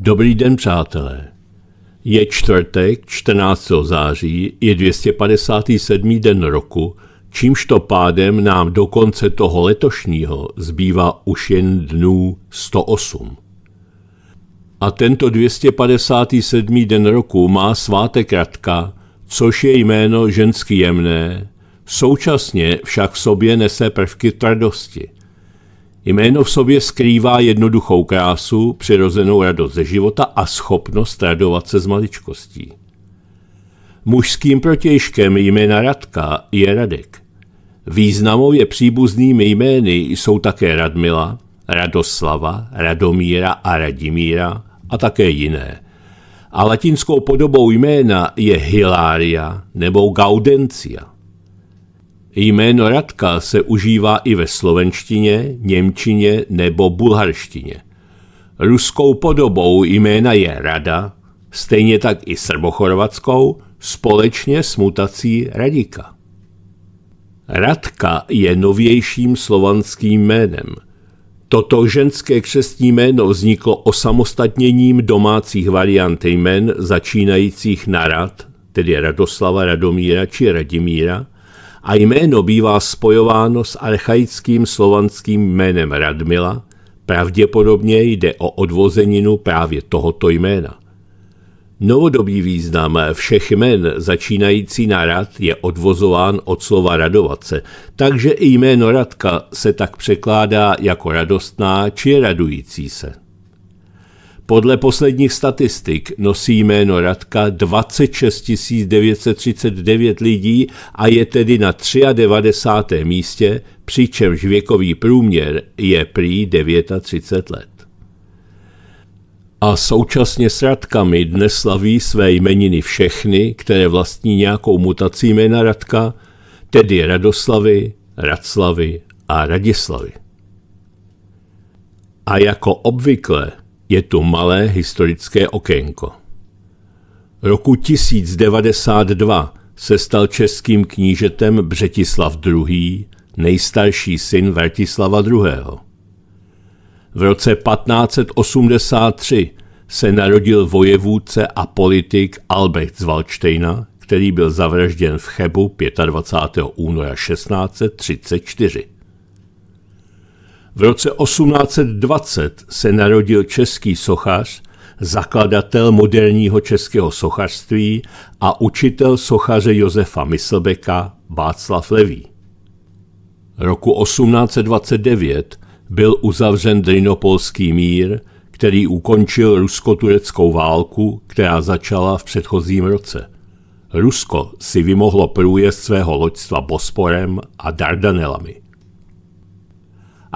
Dobrý den, přátelé. Je čtvrtek, 14. září, je 257. den roku, čímž to pádem nám do konce toho letošního zbývá už jen dnů 108. A tento 257. den roku má svátek Radka, což je jméno ženský jemné, současně však v sobě nese prvky tvrdosti. Jméno v sobě skrývá jednoduchou krásu, přirozenou radost ze života a schopnost radovat se z maličkostí. Mužským protějškem jména Radka je Radek. Významově příbuznými jmény jsou také Radmila, Radoslava, Radomíra a Radimíra a také jiné. A latinskou podobou jména je Hilária nebo Gaudencia. Jméno Radka se užívá i ve slovenštině, němčině nebo bulharštině. Ruskou podobou jména je Rada, stejně tak i srbochorvatskou, společně s mutací Radika. Radka je novějším slovanským jménem. Toto ženské křestní jméno vzniklo osamostatněním domácích variant jmen začínajících na Rad, tedy Radoslava, Radomíra či Radimíra, a jméno bývá spojováno s archaickým slovanským jménem Radmila, pravděpodobně jde o odvozeninu právě tohoto jména. Novodobý význam všech jmen začínající na rad je odvozován od slova radovat se, takže i jméno Radka se tak překládá jako radostná či radující se. Podle posledních statistik nosí jméno Radka 26 939 lidí a je tedy na 93. místě, přičemž věkový průměr je prý 39 let. A současně s Radkami dnes slaví své jmeniny všechny, které vlastní nějakou mutací jména Radka, tedy Radoslavy, Radslavy a Radislavy. A jako obvykle – je tu malé historické okénko. Roku 1092 se stal českým knížetem Břetislav II., nejstarší syn Vratislava II. V roce 1583 se narodil vojevůdce a politik Albrecht z Waldsteina, který byl zavražděn v Chebu 25. února 1634. V roce 1820 se narodil český sochař, zakladatel moderního českého sochařství a učitel sochaře Josefa Myslbeka Václav Levý. Roku 1829 byl uzavřen Drinopolský mír, který ukončil rusko-tureckou válku, která začala v předchozím roce. Rusko si vymohlo průjezd svého loďstva Bosporem a Dardanelami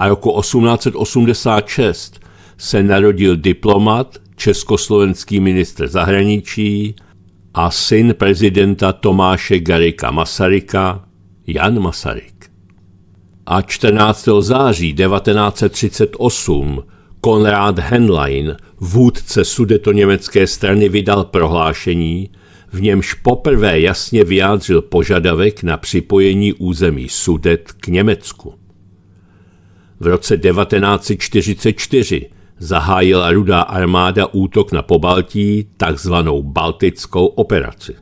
a roku 1886 se narodil diplomat, československý ministr zahraničí a syn prezidenta Tomáše Garika Masaryka, Jan Masaryk. A 14. září 1938 Konrad Henlein, vůdce sudetoněmecké strany, vydal prohlášení, v němž poprvé jasně vyjádřil požadavek na připojení území Sudet k Německu. V roce 1944 zahájila rudá armáda útok na Pobaltí, takzvanou Baltickou operaci.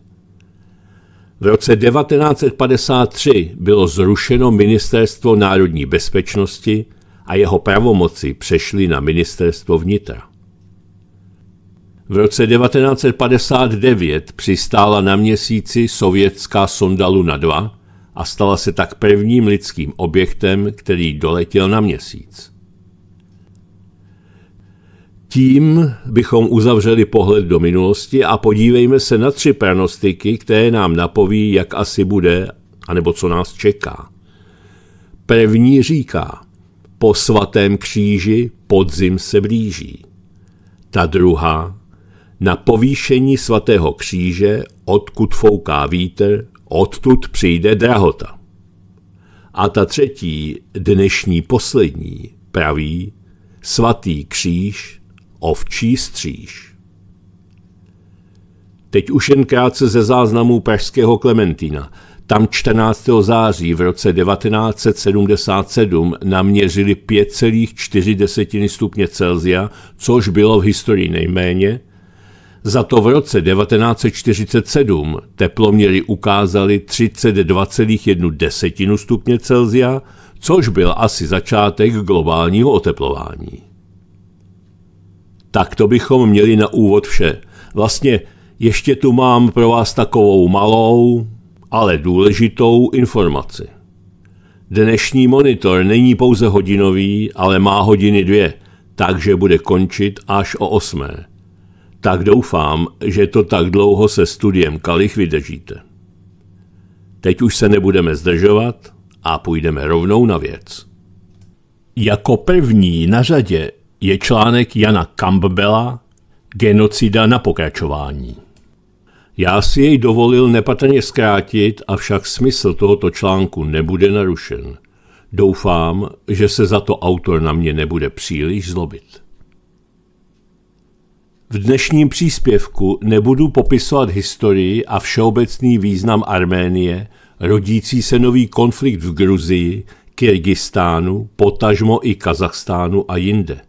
V roce 1953 bylo zrušeno Ministerstvo národní bezpečnosti a jeho pravomoci přešly na Ministerstvo vnitra. V roce 1959 přistála na měsíci sovětská sonda Luna 2 a stala se tak prvním lidským objektem, který doletěl na měsíc. Tím bychom uzavřeli pohled do minulosti a podívejme se na tři pranostiky, které nám napoví, jak asi bude, anebo co nás čeká. První říká, po svatém kříži podzim se blíží. Ta druhá, na povýšení svatého kříže, odkud fouká vítr, Odtud přijde drahota. A ta třetí, dnešní poslední, praví svatý kříž, ovčí stříž. Teď už jen krátce ze záznamů pražského Klementina. Tam 14. září v roce 1977 naměřili 5,4 stupně Celsia, což bylo v historii nejméně, za to v roce 1947 teploměry ukázaly 32,1 desetinu stupně Celzia, což byl asi začátek globálního oteplování. Tak to bychom měli na úvod vše. Vlastně ještě tu mám pro vás takovou malou, ale důležitou informaci. Dnešní monitor není pouze hodinový, ale má hodiny dvě, takže bude končit až o osmé tak doufám, že to tak dlouho se studiem kalich vydržíte. Teď už se nebudeme zdržovat a půjdeme rovnou na věc. Jako první na řadě je článek Jana Campbella Genocida na pokračování. Já si jej dovolil nepatrně zkrátit, avšak smysl tohoto článku nebude narušen. Doufám, že se za to autor na mě nebude příliš zlobit. V dnešním příspěvku nebudu popisovat historii a všeobecný význam Arménie, rodící se nový konflikt v Gruzii, Kyrgyzstánu, potažmo i Kazachstánu a jinde.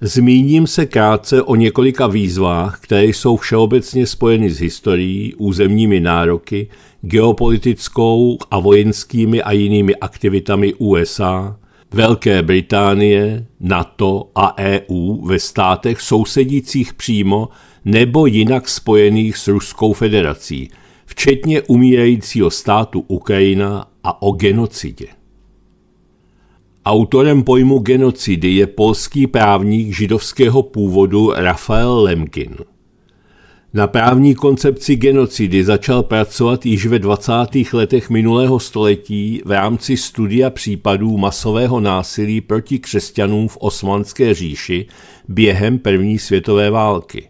Zmíním se krátce o několika výzvách, které jsou všeobecně spojeny s historií, územními nároky, geopolitickou a vojenskými a jinými aktivitami USA, Velké Británie, NATO a EU ve státech sousedících přímo nebo jinak spojených s Ruskou federací, včetně umírajícího státu Ukrajina a o genocidě. Autorem pojmu genocidy je polský právník židovského původu Rafael Lemkin – na právní koncepci genocidy začal pracovat již ve 20. letech minulého století v rámci studia případů masového násilí proti křesťanům v Osmanské říši během první světové války.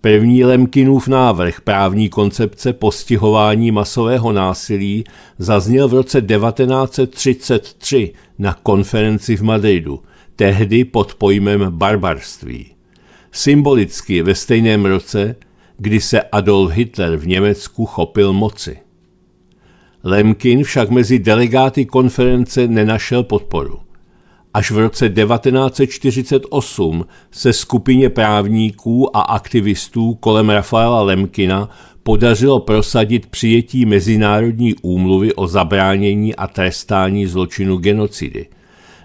První Lemkinův návrh právní koncepce postihování masového násilí zazněl v roce 1933 na konferenci v Madridu, tehdy pod pojmem barbarství. Symbolicky ve stejném roce kdy se Adolf Hitler v Německu chopil moci. Lemkin však mezi delegáty konference nenašel podporu. Až v roce 1948 se skupině právníků a aktivistů kolem Rafaela Lemkina podařilo prosadit přijetí Mezinárodní úmluvy o zabránění a trestání zločinu genocidy.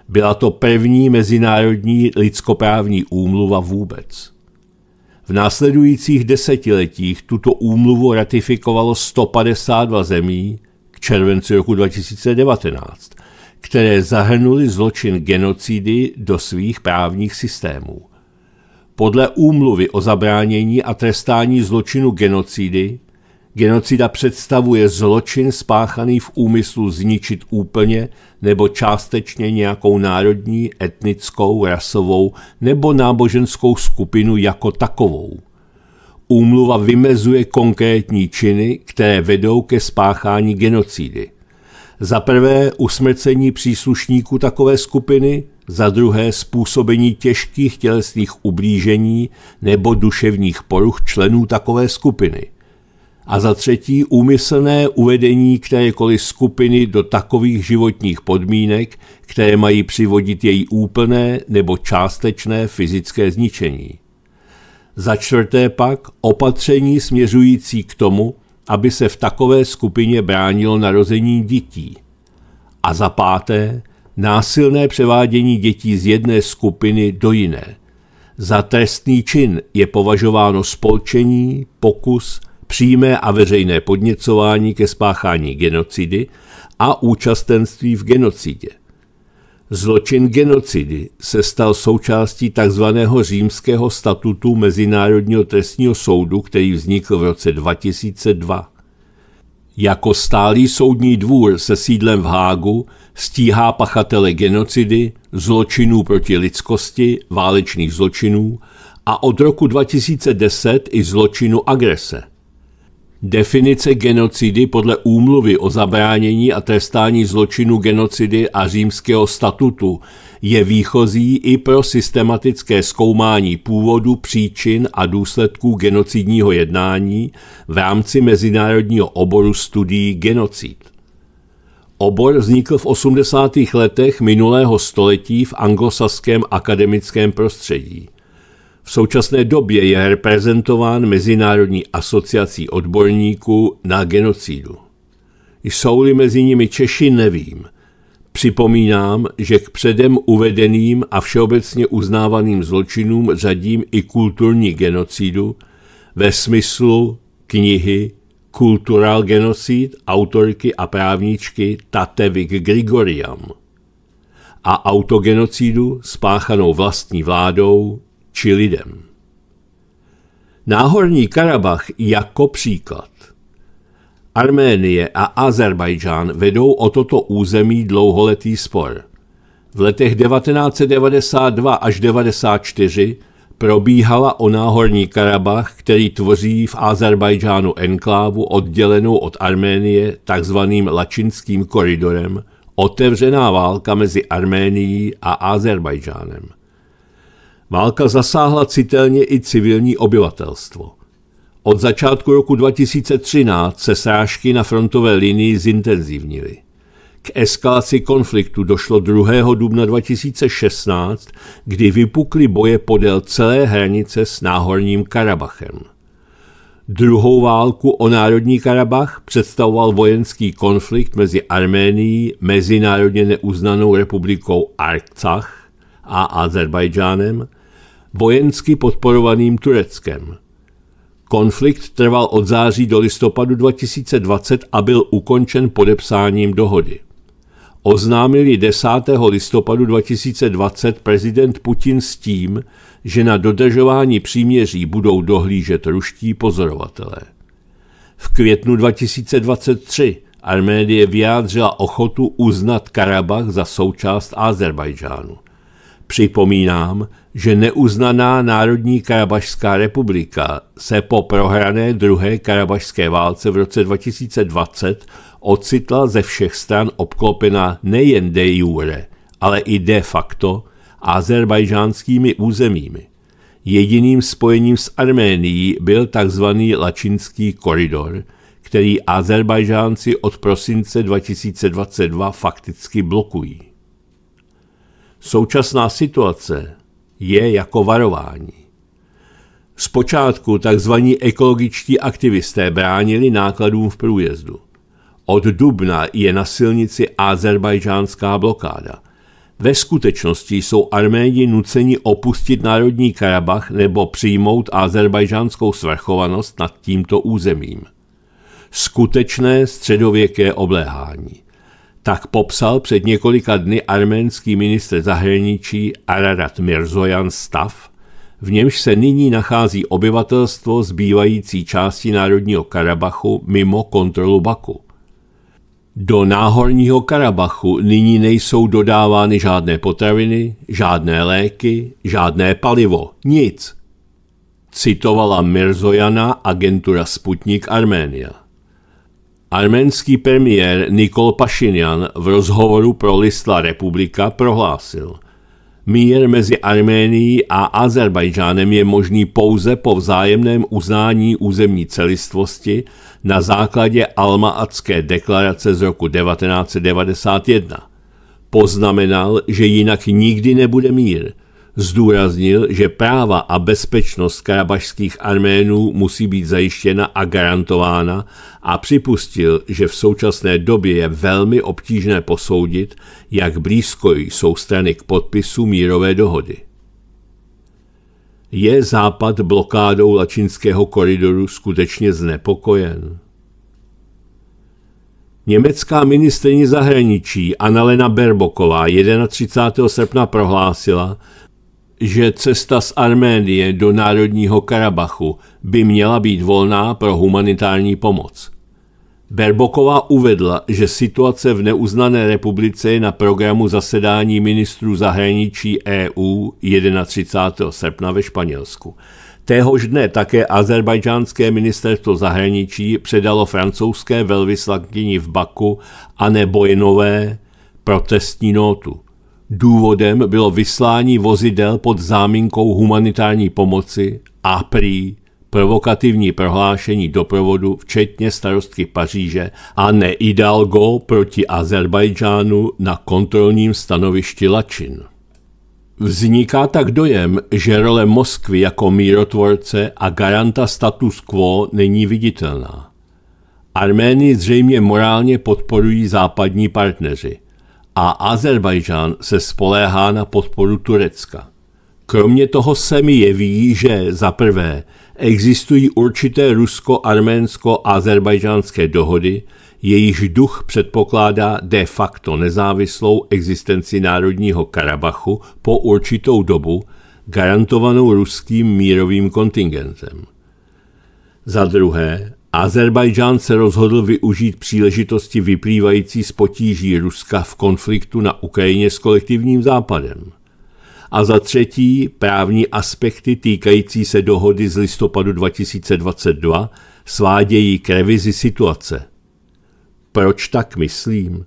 Byla to první mezinárodní lidskoprávní úmluva vůbec. V následujících desetiletích tuto úmluvu ratifikovalo 152 zemí k červenci roku 2019, které zahrnuly zločin genocidy do svých právních systémů. Podle úmluvy o zabránění a trestání zločinu genocidy Genocida představuje zločin spáchaný v úmyslu zničit úplně nebo částečně nějakou národní, etnickou, rasovou nebo náboženskou skupinu jako takovou. Úmluva vymezuje konkrétní činy, které vedou ke spáchání genocidy. Za prvé usmrcení příslušníků takové skupiny, za druhé způsobení těžkých tělesných ublížení nebo duševních poruch členů takové skupiny – a za třetí úmyslné uvedení kterékoliv skupiny do takových životních podmínek, které mají přivodit její úplné nebo částečné fyzické zničení. Za čtvrté pak opatření směřující k tomu, aby se v takové skupině bránilo narození dětí. A za páté násilné převádění dětí z jedné skupiny do jiné. Za trestný čin je považováno spolčení, pokus přímé a veřejné podněcování ke spáchání genocidy a účastenství v genocidě. Zločin genocidy se stal součástí tzv. římského statutu Mezinárodního trestního soudu, který vznikl v roce 2002. Jako stálý soudní dvůr se sídlem v Hágu stíhá pachatele genocidy, zločinů proti lidskosti, válečných zločinů a od roku 2010 i zločinu agrese. Definice genocidy podle úmluvy o zabránění a trestání zločinu genocidy a římského statutu je výchozí i pro systematické zkoumání původu, příčin a důsledků genocidního jednání v rámci mezinárodního oboru studií genocid. Obor vznikl v 80. letech minulého století v anglosaském akademickém prostředí – v současné době je reprezentován Mezinárodní asociací odborníků na genocidu. Jsou-li mezi nimi Češi, nevím. Připomínám, že k předem uvedeným a všeobecně uznávaným zločinům řadím i kulturní genocidu ve smyslu knihy Kultural genocid autorky a právničky Tatevik Grigoriam a autogenocidu spáchanou vlastní vládou či lidem. Náhorní Karabach jako příklad. Arménie a Azerbajdžán vedou o toto území dlouholetý spor. V letech 1992 až 1994 probíhala o náhorní Karabach, který tvoří v Azerbajdžánu enklávu oddělenou od Arménie takzvaným Lačinským koridorem, otevřená válka mezi Arménií a Azerbajdžánem – Válka zasáhla citelně i civilní obyvatelstvo. Od začátku roku 2013 se srážky na frontové linii zintenzivnily. K eskalaci konfliktu došlo 2. dubna 2016, kdy vypukly boje podél celé hranice s náhorním Karabachem. Druhou válku o Národní Karabach představoval vojenský konflikt mezi Arménií, mezinárodně neuznanou republikou Arcach a Azerbajdžánem – vojensky podporovaným Tureckem. Konflikt trval od září do listopadu 2020 a byl ukončen podepsáním dohody. Oznámil 10. listopadu 2020 prezident Putin s tím, že na dodržování příměří budou dohlížet ruští pozorovatelé. V květnu 2023 Arménie vyjádřila ochotu uznat Karabach za součást Azerbajdžánu. Připomínám, že neuznaná Národní karabašská republika se po prohrané druhé karabašské válce v roce 2020 ocitla ze všech stran obklopena nejen de jure, ale i de facto azerbajžánskými územími. Jediným spojením s Arménií byl tzv. Lačinský koridor, který Azerbajžánci od prosince 2022 fakticky blokují. Současná situace je jako varování. Zpočátku tzv. ekologičtí aktivisté bránili nákladům v průjezdu. Od dubna je na silnici azerbajdžánská blokáda. Ve skutečnosti jsou Arméni nuceni opustit Národní Karabach nebo přijmout azerbajdžánskou svrchovanost nad tímto územím. Skutečné středověké obléhání – tak popsal před několika dny arménský ministr zahraničí Ararat Mirzojan stav, v němž se nyní nachází obyvatelstvo zbývající části Národního Karabachu mimo kontrolu Baku. Do Náhorního Karabachu nyní nejsou dodávány žádné potraviny, žádné léky, žádné palivo, nic. Citovala Mirzojana agentura Sputnik Arménia. Arménský premiér Nikol Pašinian v rozhovoru pro Listla republika prohlásil – Mír mezi Arménií a Azerbajdžánem je možný pouze po vzájemném uznání územní celistvosti na základě Almaatské deklarace z roku 1991. Poznamenal, že jinak nikdy nebude mír – Zdůraznil, že práva a bezpečnost karabašských arménů musí být zajištěna a garantována a připustil, že v současné době je velmi obtížné posoudit, jak blízko jsou strany k podpisu mírové dohody. Je Západ blokádou Lačinského koridoru skutečně znepokojen? Německá ministrině zahraničí Annalena Berboková 31. srpna prohlásila, že cesta z Arménie do Národního Karabachu by měla být volná pro humanitární pomoc. Berboková uvedla, že situace v neuznané republice je na programu zasedání ministrů zahraničí EU 31. srpna ve Španělsku. Téhož dne také azerbajdžánské ministerstvo zahraničí předalo francouzské velvyslankyni v Baku a nebojnové protestní notu. Důvodem bylo vyslání vozidel pod záminkou humanitární pomoci a prý provokativní prohlášení doprovodu, včetně starostky Paříže a neidalgo proti Azerbajdžánu na kontrolním stanovišti Lačin. Vzniká tak dojem, že role Moskvy jako mírotvorce a garanta status quo není viditelná. Armény zřejmě morálně podporují západní partneři – a Azerbajdžán se spoléhá na podporu Turecka. Kromě toho se mi jeví, že za prvé existují určité rusko-arménsko-azerbajdžánské dohody, jejichž duch předpokládá de facto nezávislou existenci Národního Karabachu po určitou dobu, garantovanou ruským mírovým kontingentem. Za druhé, Azerbajdžán se rozhodl využít příležitosti vyplývající z potíží Ruska v konfliktu na Ukrajině s kolektivním západem. A za třetí, právní aspekty týkající se dohody z listopadu 2022 svádějí k revizi situace. Proč tak myslím?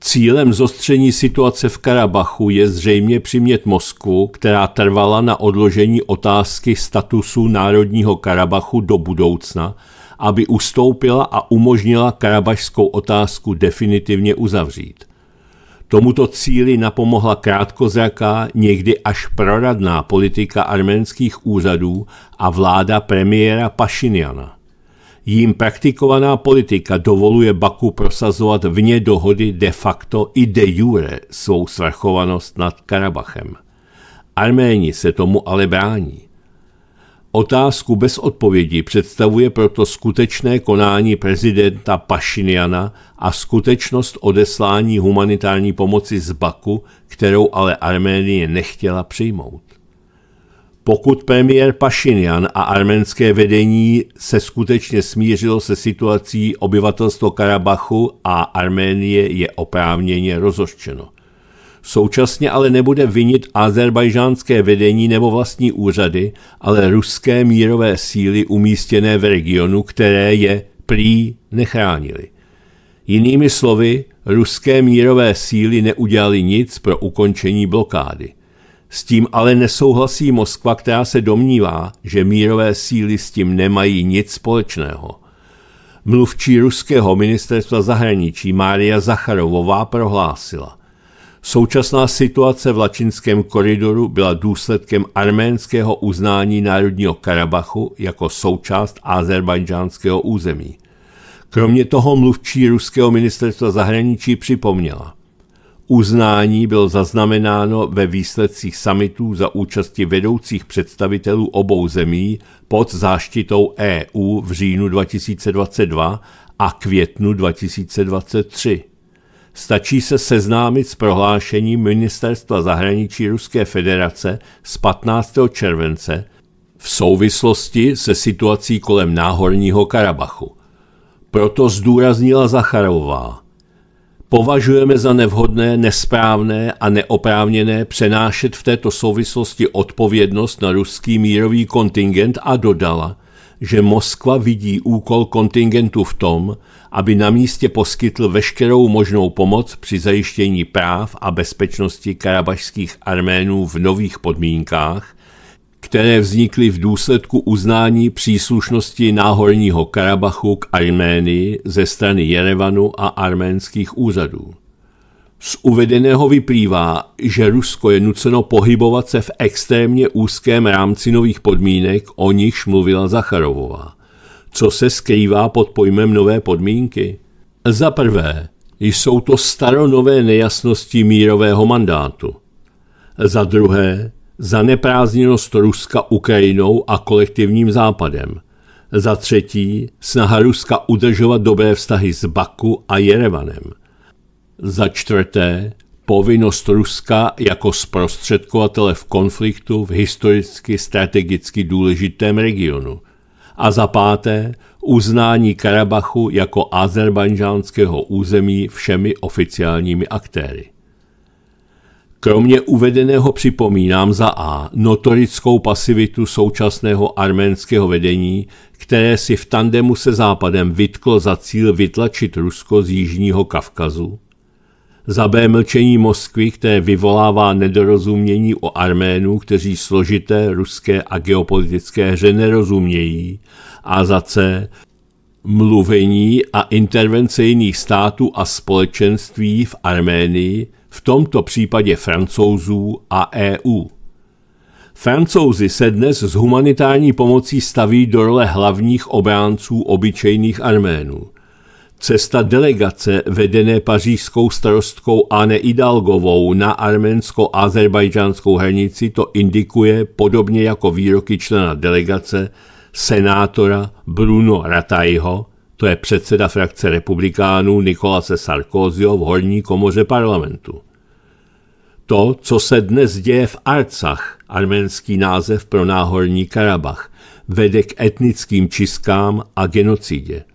Cílem zostření situace v Karabachu je zřejmě přimět Moskvu, která trvala na odložení otázky statusu Národního Karabachu do budoucna, aby ustoupila a umožnila karabašskou otázku definitivně uzavřít. Tomuto cíli napomohla krátkozraká, někdy až proradná politika arménských úřadů a vláda premiéra Pašiniana. Jím praktikovaná politika dovoluje Baku prosazovat vně dohody de facto i de jure svou svrchovanost nad Karabachem. Arméni se tomu ale brání. Otázku bez odpovědi představuje proto skutečné konání prezidenta Pašiniana a skutečnost odeslání humanitární pomoci z Baku, kterou ale Arménie nechtěla přijmout. Pokud premiér Pašinian a arménské vedení se skutečně smířilo se situací obyvatelstvo Karabachu a Arménie je oprávněně rozhořčeno – Současně ale nebude vinit azerbajžánské vedení nebo vlastní úřady, ale ruské mírové síly umístěné v regionu, které je prý nechránili. Jinými slovy, ruské mírové síly neudělali nic pro ukončení blokády. S tím ale nesouhlasí Moskva, která se domnívá, že mírové síly s tím nemají nic společného. Mluvčí ruského ministerstva zahraničí Mária Zacharovová prohlásila. Současná situace v Lačinském koridoru byla důsledkem arménského uznání Národního Karabachu jako součást azerbajdžánského území. Kromě toho mluvčí ruského ministerstva zahraničí připomněla. Uznání bylo zaznamenáno ve výsledcích samitů za účasti vedoucích představitelů obou zemí pod záštitou EU v říjnu 2022 a květnu 2023. Stačí se seznámit s prohlášením Ministerstva zahraničí Ruské federace z 15. července v souvislosti se situací kolem Náhorního Karabachu. Proto zdůraznila Zacharová. Považujeme za nevhodné, nesprávné a neoprávněné přenášet v této souvislosti odpovědnost na ruský mírový kontingent a dodala, že Moskva vidí úkol kontingentu v tom, aby na místě poskytl veškerou možnou pomoc při zajištění práv a bezpečnosti karabašských arménů v nových podmínkách, které vznikly v důsledku uznání příslušnosti Náhorního Karabachu k Arménii ze strany Jerevanu a arménských úřadů. Z uvedeného vyplývá, že Rusko je nuceno pohybovat se v extrémně úzkém rámci nových podmínek, o nichž mluvila Zacharovová. Co se skrývá pod pojmem nové podmínky? Za prvé, jsou to staronové nejasnosti mírového mandátu. Za druhé, za neprázdněnost Ruska Ukrajinou a kolektivním západem. Za třetí, snaha Ruska udržovat dobré vztahy s Baku a Jerevanem. Za čtvrté, povinnost Ruska jako zprostředkovatele v konfliktu v historicky strategicky důležitém regionu. A za páté, uznání Karabachu jako azerbajžánského území všemi oficiálními aktéry. Kromě uvedeného připomínám za A notorickou pasivitu současného arménského vedení, které si v tandemu se Západem vytklo za cíl vytlačit Rusko z Jižního Kavkazu, za B mlčení Moskvy, které vyvolává nedorozumění o Arménů, kteří složité ruské a geopolitické hře nerozumějí. A za C mluvení a intervence jiných států a společenství v Arménii, v tomto případě francouzů a EU. Francouzi se dnes s humanitární pomocí staví do role hlavních obránců obyčejných Arménů – Cesta delegace vedené pařížskou starostkou Anne Idalgovou na arménsko-azerbajdžánskou hranici to indikuje, podobně jako výroky člena delegace, senátora Bruno Ratajho, to je předseda frakce republikánů Nikolase Sarkozio v horní komoře parlamentu. To, co se dnes děje v Arcach, arménský název pro náhorní Karabach, vede k etnickým čiskám a genocidě –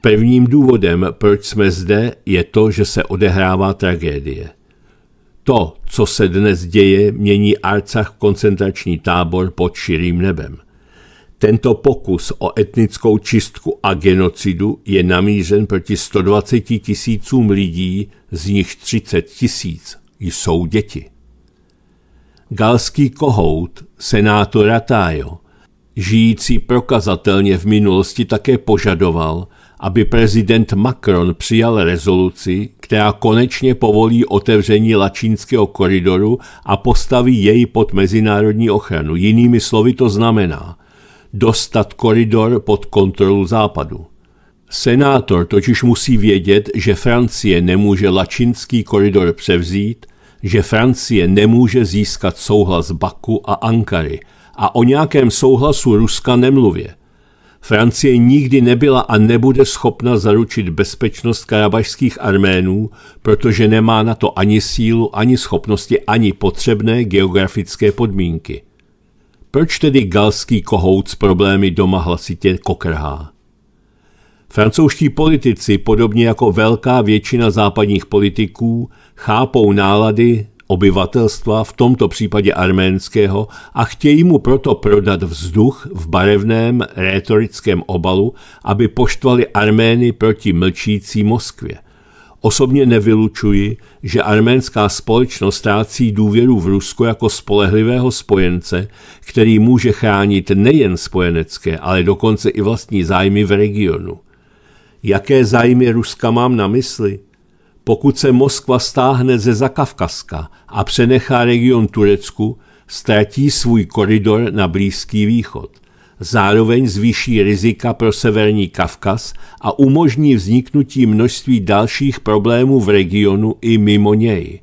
Prvním důvodem, proč jsme zde, je to, že se odehrává tragédie. To, co se dnes děje, mění Arcach koncentrační tábor pod širým nebem. Tento pokus o etnickou čistku a genocidu je namířen proti 120 tisícům lidí, z nich 30 tisíc jsou děti. Galský kohout, senátor Ratájo, žijící prokazatelně v minulosti také požadoval, aby prezident Macron přijal rezoluci, která konečně povolí otevření lačínského koridoru a postaví jej pod mezinárodní ochranu. Jinými slovy to znamená dostat koridor pod kontrolu západu. Senátor totiž musí vědět, že Francie nemůže lačínský koridor převzít, že Francie nemůže získat souhlas Baku a Ankary a o nějakém souhlasu Ruska nemluvě – Francie nikdy nebyla a nebude schopna zaručit bezpečnost karabašských arménů, protože nemá na to ani sílu, ani schopnosti, ani potřebné geografické podmínky. Proč tedy galský kohout s problémy doma hlasitě kokrhá? Francouzští politici, podobně jako velká většina západních politiků, chápou nálady, obyvatelstva, v tomto případě arménského, a chtějí mu proto prodat vzduch v barevném rétorickém obalu, aby poštvali Armény proti mlčící Moskvě. Osobně nevylučuji, že arménská společnost ztrácí důvěru v Rusko jako spolehlivého spojence, který může chránit nejen spojenecké, ale dokonce i vlastní zájmy v regionu. Jaké zájmy Ruska mám na mysli? Pokud se Moskva stáhne ze Zakavkazka a přenechá region Turecku, ztratí svůj koridor na Blízký východ. Zároveň zvýší rizika pro severní Kavkaz a umožní vzniknutí množství dalších problémů v regionu i mimo něj.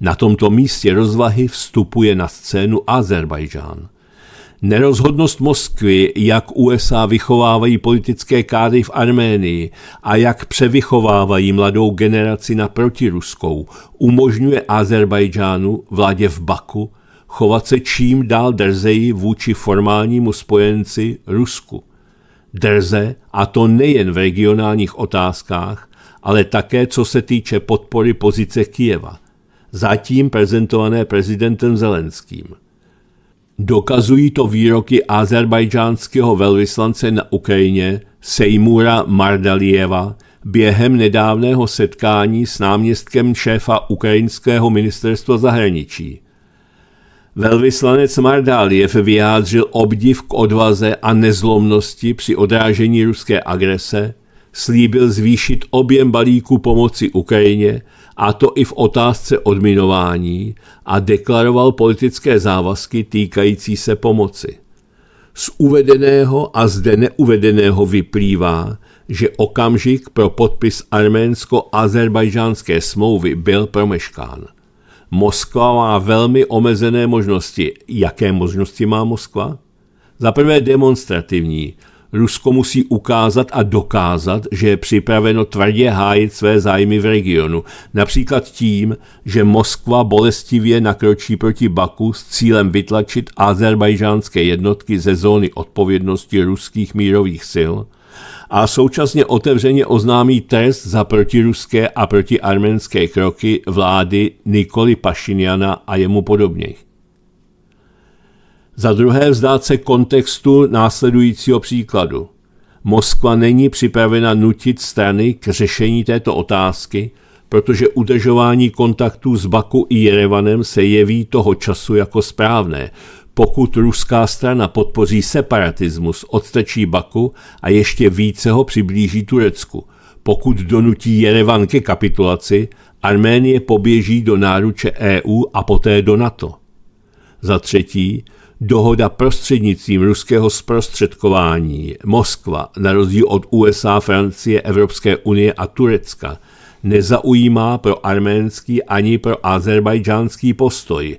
Na tomto místě rozvahy vstupuje na scénu Azerbajdžán. Nerozhodnost Moskvy, jak USA vychovávají politické kády v Arménii a jak převychovávají mladou generaci na protiruskou, umožňuje Azerbajdžánu, vládě v Baku, chovat se čím dál drzeji vůči formálnímu spojenci Rusku. Drze, a to nejen v regionálních otázkách, ale také co se týče podpory pozice Kijeva, zatím prezentované prezidentem Zelenským. Dokazují to výroky azerbajdžánského velvyslance na Ukrajině Sejmura Mardalieva během nedávného setkání s náměstkem šéfa ukrajinského ministerstva zahraničí. Velvyslanec Mardaliev vyjádřil obdiv k odvaze a nezlomnosti při odrážení ruské agrese, slíbil zvýšit objem balíku pomoci Ukrajině a to i v otázce odminování, a deklaroval politické závazky týkající se pomoci. Z uvedeného a zde neuvedeného vyplývá, že okamžik pro podpis arménsko-azerbajžánské smlouvy byl promeškán. Moskva má velmi omezené možnosti. Jaké možnosti má Moskva? Za prvé demonstrativní – Rusko musí ukázat a dokázat, že je připraveno tvrdě hájit své zájmy v regionu, například tím, že Moskva bolestivě nakročí proti Baku s cílem vytlačit azerbajžánské jednotky ze zóny odpovědnosti ruských mírových sil a současně otevřeně oznámí trest za protiruské a protiarménské kroky vlády Nikoli Pašiniana a jemu podobných. Za druhé vzdát se kontextu následujícího příkladu. Moskva není připravena nutit strany k řešení této otázky, protože udržování kontaktů s Baku i Jerevanem se jeví toho času jako správné, pokud ruská strana podpoří separatismus, odstačí Baku a ještě více ho přiblíží Turecku. Pokud donutí Jerevan ke kapitulaci, Arménie poběží do náruče EU a poté do NATO. Za třetí, dohoda prostřednictvím ruského zprostředkování Moskva, na rozdíl od USA, Francie, Evropské unie a Turecka, nezaujímá pro arménský ani pro azerbajdžánský postoj.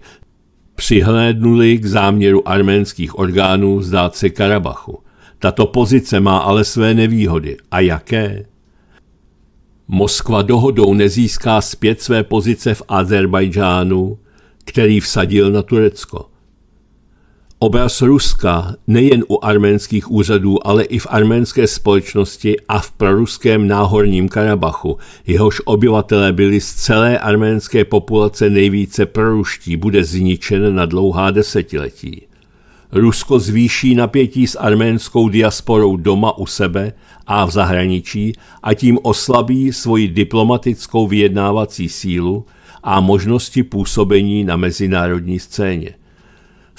Přihlédnuli k záměru arménských orgánů zdát se Karabachu. Tato pozice má ale své nevýhody. A jaké? Moskva dohodou nezíská zpět své pozice v Azerbajdžánu, který vsadil na Turecko – Obraz Ruska nejen u arménských úřadů, ale i v arménské společnosti a v proruském náhorním Karabachu, jehož obyvatelé byli z celé arménské populace nejvíce proruští, bude zničen na dlouhá desetiletí. Rusko zvýší napětí s arménskou diasporou doma u sebe a v zahraničí a tím oslabí svoji diplomatickou vyjednávací sílu a možnosti působení na mezinárodní scéně.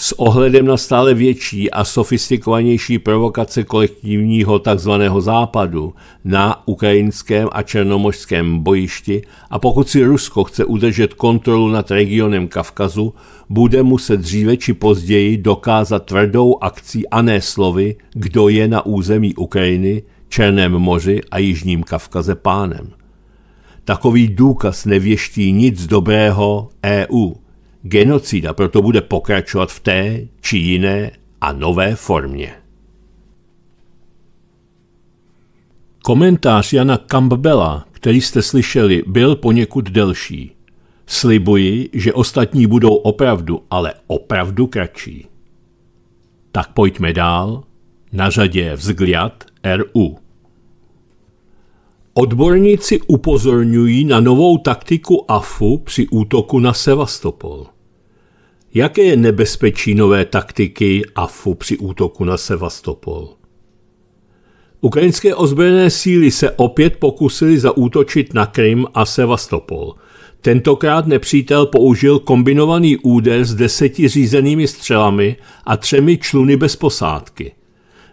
S ohledem na stále větší a sofistikovanější provokace kolektivního tzv. západu na ukrajinském a černomořském bojišti a pokud si Rusko chce udržet kontrolu nad regionem Kavkazu, bude muset dříve či později dokázat tvrdou akcí a ne slovy, kdo je na území Ukrajiny, Černém moři a Jižním Kavkaze pánem. Takový důkaz nevěští nic dobrého EU – Genocida proto bude pokračovat v té či jiné a nové formě. Komentář Jana Campbella, který jste slyšeli, byl poněkud delší. Slibuji, že ostatní budou opravdu, ale opravdu kratší. Tak pojďme dál. Na řadě je vzgliad RU. Odborníci upozorňují na novou taktiku AFU při útoku na Sevastopol. Jaké je nebezpečí nové taktiky AFU při útoku na Sevastopol? Ukrajinské ozbrojené síly se opět pokusily zaútočit na Krym a Sevastopol. Tentokrát nepřítel použil kombinovaný úder s deseti řízenými střelami a třemi čluny bez posádky.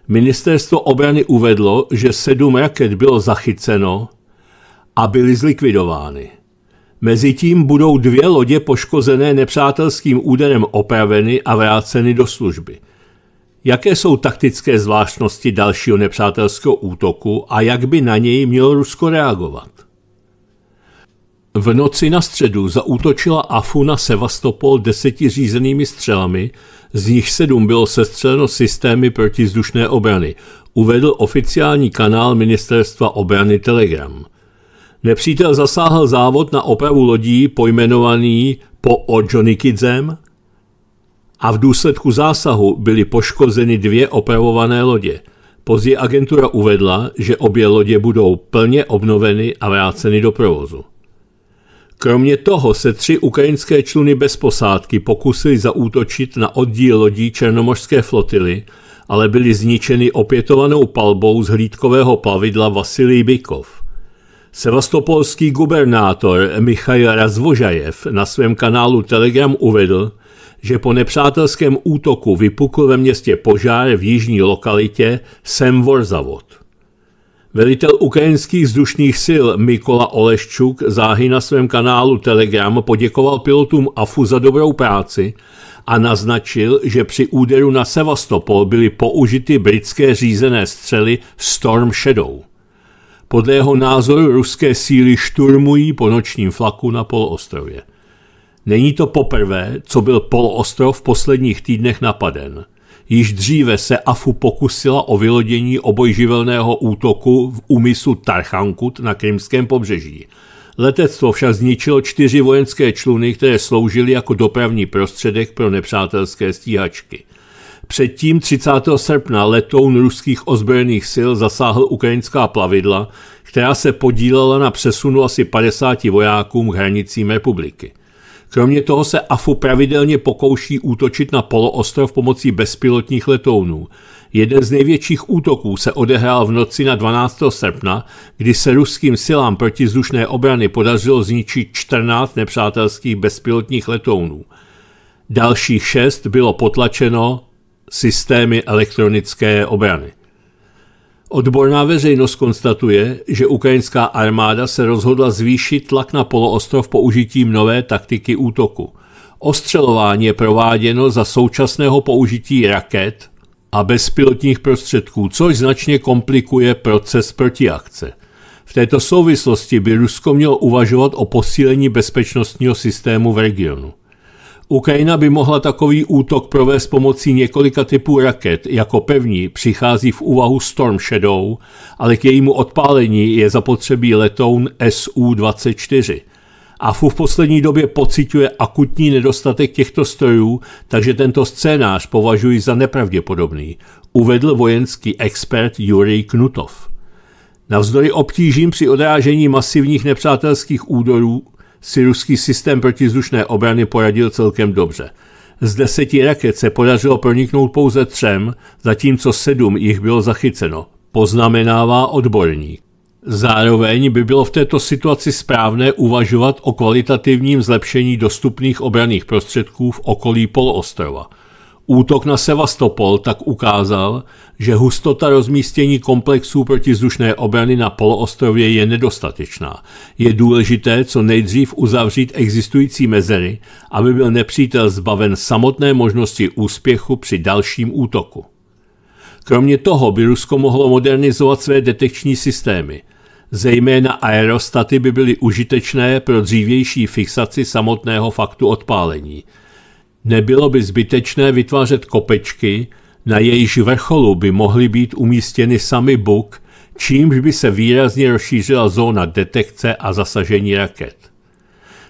Ministerstvo obrany uvedlo, že sedm raket bylo zachyceno a byly zlikvidovány. Mezitím budou dvě lodě poškozené nepřátelským úderem opraveny a vráceny do služby. Jaké jsou taktické zvláštnosti dalšího nepřátelského útoku a jak by na něj mělo Rusko reagovat? V noci na středu zaútočila AFU na Sevastopol deseti řízenými střelami, z nich sedm bylo sestřeleno systémy protizdušné obrany, uvedl oficiální kanál Ministerstva obrany Telegram – Nepřítel zasáhl závod na opravu lodí pojmenovaný po Kidzem a v důsledku zásahu byly poškozeny dvě opravované lodě. Později agentura uvedla, že obě lodě budou plně obnoveny a vráceny do provozu. Kromě toho se tři ukrajinské čluny bez posádky pokusili zaútočit na oddíl lodí Černomořské flotily, ale byly zničeny opětovanou palbou z hlídkového plavidla Vasilij Bykov – Sevastopolský gubernátor Michail Razvožajev na svém kanálu Telegram uvedl, že po nepřátelském útoku vypukl ve městě požár v jižní lokalitě Semvorzavod. Velitel ukrajinských vzdušných sil Mikola Oleščuk záhy na svém kanálu Telegram poděkoval pilotům AFU za dobrou práci a naznačil, že při úderu na Sevastopol byly použity britské řízené střely Storm Shadow. Podle jeho názoru ruské síly šturmují po nočním flaku na poloostrově. Není to poprvé, co byl poloostrov v posledních týdnech napaden. Již dříve se AFU pokusila o vylodění obojživelného útoku v úmyslu Tarchankut na krymském pobřeží. Letectvo však zničilo čtyři vojenské čluny, které sloužily jako dopravní prostředek pro nepřátelské stíhačky – Předtím 30. srpna letoun ruských ozbrojených sil zasáhl ukrajinská plavidla, která se podílela na přesunu asi 50 vojákům k hranicím republiky. Kromě toho se AFU pravidelně pokouší útočit na poloostrov pomocí bezpilotních letounů. Jeden z největších útoků se odehrál v noci na 12. srpna, kdy se ruským silám protizdušné obrany podařilo zničit 14 nepřátelských bezpilotních letounů. Dalších šest bylo potlačeno systémy elektronické obrany. Odborná veřejnost konstatuje, že ukrajinská armáda se rozhodla zvýšit tlak na poloostrov použitím nové taktiky útoku. Ostřelování je prováděno za současného použití raket a bezpilotních prostředků, což značně komplikuje proces protiakce. V této souvislosti by Rusko mělo uvažovat o posílení bezpečnostního systému v regionu. Ukrajina by mohla takový útok provést pomocí několika typů raket, jako pevní přichází v úvahu Storm Shadow, ale k jejímu odpálení je zapotřebí letoun SU-24. AFU v poslední době pociťuje akutní nedostatek těchto strojů, takže tento scénář považuji za nepravděpodobný, uvedl vojenský expert Jurij Knutov. Navzdory obtížím při odrážení masivních nepřátelských údorů si ruský systém protizdušné obrany poradil celkem dobře. Z deseti raket se podařilo proniknout pouze třem, zatímco sedm jich bylo zachyceno, poznamenává odborník. Zároveň by bylo v této situaci správné uvažovat o kvalitativním zlepšení dostupných obraných prostředků v okolí poloostrova – Útok na Sevastopol tak ukázal, že hustota rozmístění komplexů protizdušné obrany na poloostrově je nedostatečná. Je důležité co nejdřív uzavřít existující mezery, aby byl nepřítel zbaven samotné možnosti úspěchu při dalším útoku. Kromě toho by Rusko mohlo modernizovat své detekční systémy. Zejména aerostaty by byly užitečné pro dřívější fixaci samotného faktu odpálení – Nebylo by zbytečné vytvářet kopečky, na jejíž vrcholu by mohly být umístěny samy buk, čímž by se výrazně rozšířila zóna detekce a zasažení raket.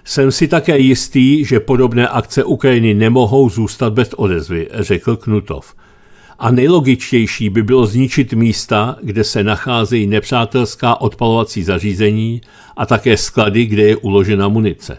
Jsem si také jistý, že podobné akce Ukrajiny nemohou zůstat bez odezvy, řekl Knutov. A nejlogičtější by bylo zničit místa, kde se nacházejí nepřátelská odpalovací zařízení a také sklady, kde je uložena munice.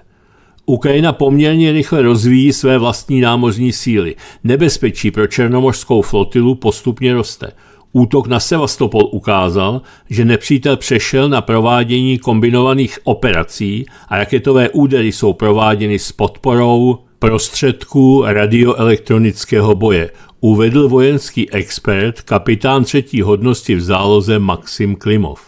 Ukrajina poměrně rychle rozvíjí své vlastní námořní síly. Nebezpečí pro černomořskou flotilu postupně roste. Útok na Sevastopol ukázal, že nepřítel přešel na provádění kombinovaných operací a raketové údery jsou prováděny s podporou prostředků radioelektronického boje, uvedl vojenský expert kapitán třetí hodnosti v záloze Maxim Klimov.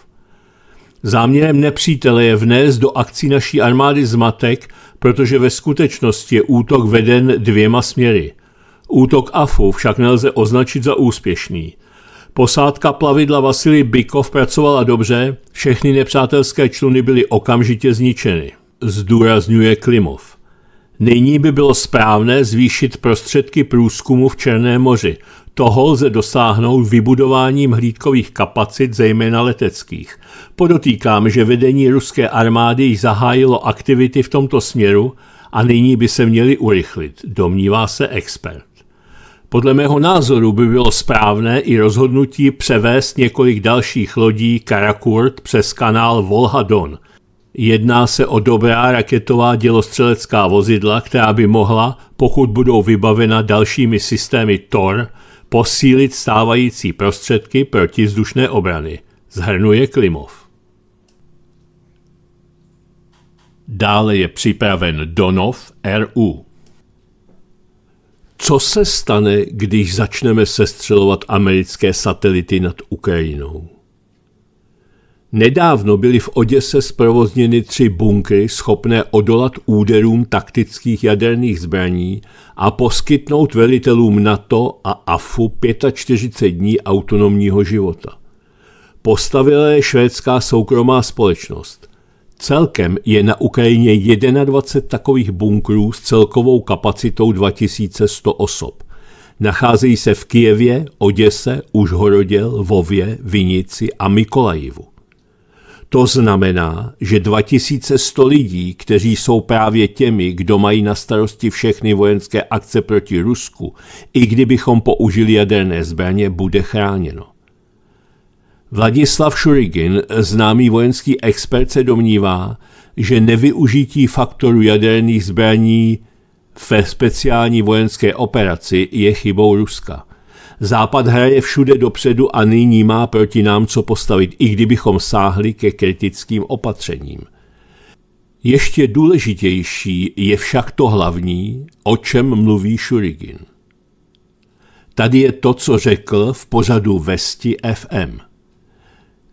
Záměrem nepřítele je vnést do akcí naší armády zmatek protože ve skutečnosti je útok veden dvěma směry. Útok AFU však nelze označit za úspěšný. Posádka plavidla Vasily Bykov pracovala dobře, všechny nepřátelské čluny byly okamžitě zničeny, zdůrazňuje Klimov. Nyní by bylo správné zvýšit prostředky průzkumu v Černém moři, toho lze dosáhnout vybudováním hlídkových kapacit, zejména leteckých. Podotýkám, že vedení ruské armády již zahájilo aktivity v tomto směru a nyní by se měly urychlit, domnívá se expert. Podle mého názoru by bylo správné i rozhodnutí převést několik dalších lodí Karakurt přes kanál Volhadon. Jedná se o dobrá raketová dělostřelecká vozidla, která by mohla, pokud budou vybavena dalšími systémy TOR, posílit stávající prostředky protizdušné obrany, zhrnuje Klimov. Dále je připraven Donov RU. Co se stane, když začneme sestřelovat americké satelity nad Ukrajinou? Nedávno byly v Oděse zprovozněny tři bunkry schopné odolat úderům taktických jaderných zbraní a poskytnout velitelům NATO a AFU 45 dní autonomního života. Postavila je švédská soukromá společnost. Celkem je na Ukrajině 21 takových bunkrů s celkovou kapacitou 2100 osob. Nacházejí se v Kijevě, Oděse, Užhorodě, Lvově, Vinici a Mikolajivu. To znamená, že 2100 lidí, kteří jsou právě těmi, kdo mají na starosti všechny vojenské akce proti Rusku, i kdybychom použili jaderné zbraně, bude chráněno. Vladislav Šurigin, známý vojenský expert, se domnívá, že nevyužití faktoru jaderných zbraní ve speciální vojenské operaci je chybou Ruska. Západ hraje všude dopředu a nyní má proti nám co postavit, i kdybychom sáhli ke kritickým opatřením. Ještě důležitější je však to hlavní, o čem mluví Šurigin. Tady je to, co řekl v pořadu Vesti FM.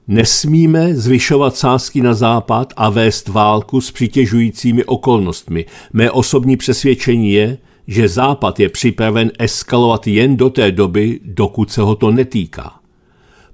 Nesmíme zvyšovat sásky na západ a vést válku s přitěžujícími okolnostmi. Mé osobní přesvědčení je, že Západ je připraven eskalovat jen do té doby, dokud se ho to netýká.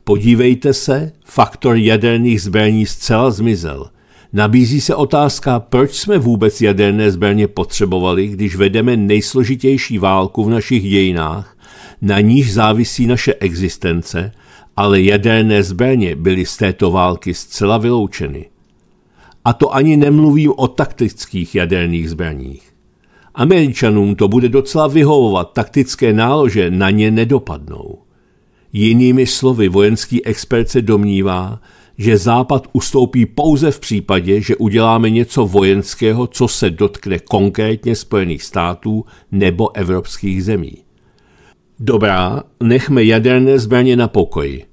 Podívejte se, faktor jaderných zbraní zcela zmizel. Nabízí se otázka, proč jsme vůbec jaderné zbraně potřebovali, když vedeme nejsložitější válku v našich dějinách, na níž závisí naše existence, ale jaderné zbraně byly z této války zcela vyloučeny. A to ani nemluvím o taktických jaderných zbraních. Američanům to bude docela vyhovovat, taktické nálože na ně nedopadnou. Jinými slovy, vojenský expert se domnívá, že Západ ustoupí pouze v případě, že uděláme něco vojenského, co se dotkne konkrétně Spojených států nebo evropských zemí. Dobrá, nechme jaderné zbraně na pokoji.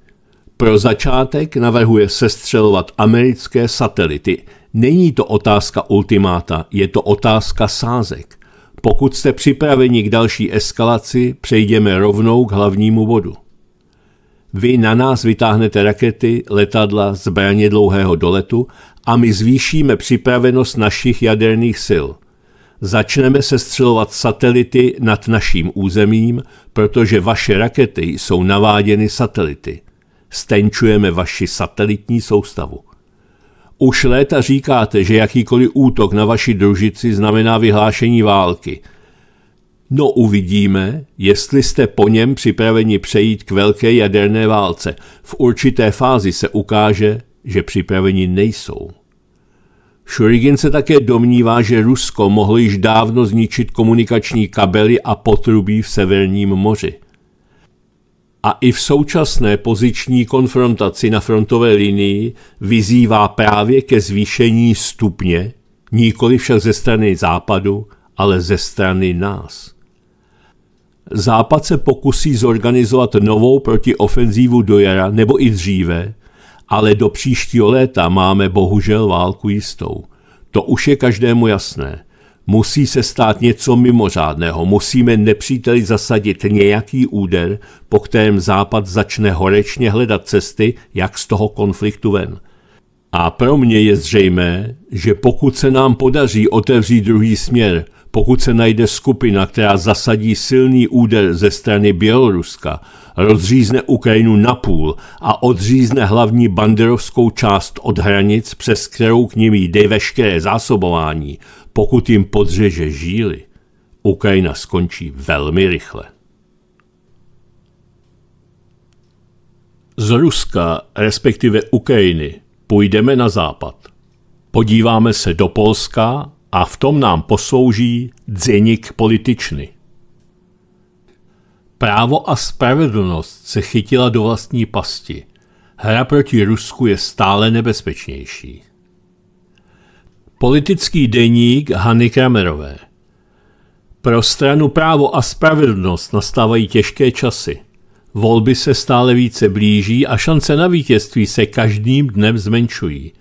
Pro začátek navrhuje sestřelovat americké satelity. Není to otázka ultimáta, je to otázka sázek. Pokud jste připraveni k další eskalaci, přejdeme rovnou k hlavnímu bodu. Vy na nás vytáhnete rakety, letadla, zbraně dlouhého doletu a my zvýšíme připravenost našich jaderných sil. Začneme se střelovat satelity nad naším územím, protože vaše rakety jsou naváděny satelity. Stenčujeme vaši satelitní soustavu. Už léta říkáte, že jakýkoliv útok na vaši družici znamená vyhlášení války. No uvidíme, jestli jste po něm připraveni přejít k velké jaderné válce. V určité fázi se ukáže, že připraveni nejsou. Šurigin se také domnívá, že Rusko mohlo již dávno zničit komunikační kabely a potrubí v Severním moři a i v současné poziční konfrontaci na frontové linii vyzývá právě ke zvýšení stupně, nikoli však ze strany západu, ale ze strany nás. Západ se pokusí zorganizovat novou protiofenzívu do jara nebo i dříve, ale do příštího léta máme bohužel válku jistou. To už je každému jasné. Musí se stát něco mimořádného, musíme nepříteli zasadit nějaký úder, po kterém Západ začne horečně hledat cesty, jak z toho konfliktu ven. A pro mě je zřejmé, že pokud se nám podaří otevřít druhý směr, pokud se najde skupina, která zasadí silný úder ze strany Běloruska, rozřízne Ukrajinu napůl a odřízne hlavní banderovskou část od hranic, přes kterou k ním jde veškeré zásobování, pokud jim podřeže žíly, Ukrajina skončí velmi rychle. Z Ruska, respektive Ukrajiny, půjdeme na západ. Podíváme se do Polska a v tom nám poslouží dzenik političny. Právo a spravedlnost se chytila do vlastní pasti. Hra proti Rusku je stále nebezpečnější. Politický deník Hany Kramerové. Pro stranu právo a spravedlnost nastávají těžké časy. Volby se stále více blíží a šance na vítězství se každým dnem zmenšují.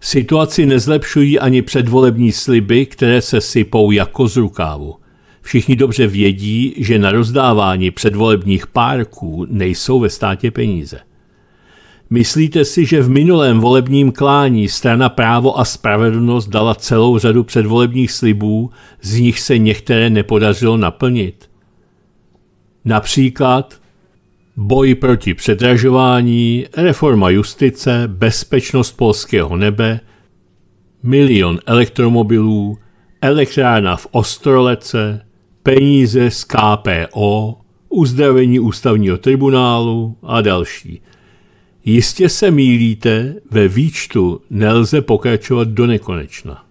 Situaci nezlepšují ani předvolební sliby, které se sypou jako z rukávu. Všichni dobře vědí, že na rozdávání předvolebních párků nejsou ve státě peníze. Myslíte si, že v minulém volebním klání strana právo a spravedlnost dala celou řadu předvolebních slibů, z nich se některé nepodařilo naplnit? Například boj proti předražování, reforma justice, bezpečnost polského nebe, milion elektromobilů, elektrárna v Ostrolece, peníze z KPO, uzdravení ústavního tribunálu a další – Jistě se mílíte, ve výčtu nelze pokračovat do nekonečna.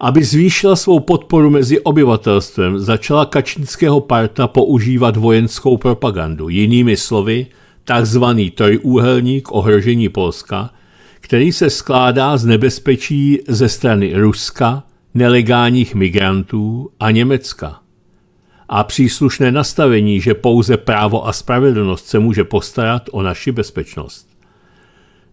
Aby zvýšila svou podporu mezi obyvatelstvem, začala kačnického parta používat vojenskou propagandu, jinými slovy, takzvaný trojúhelník ohrožení Polska, který se skládá z nebezpečí ze strany Ruska, nelegálních migrantů a Německa a příslušné nastavení, že pouze právo a spravedlnost se může postarat o naši bezpečnost.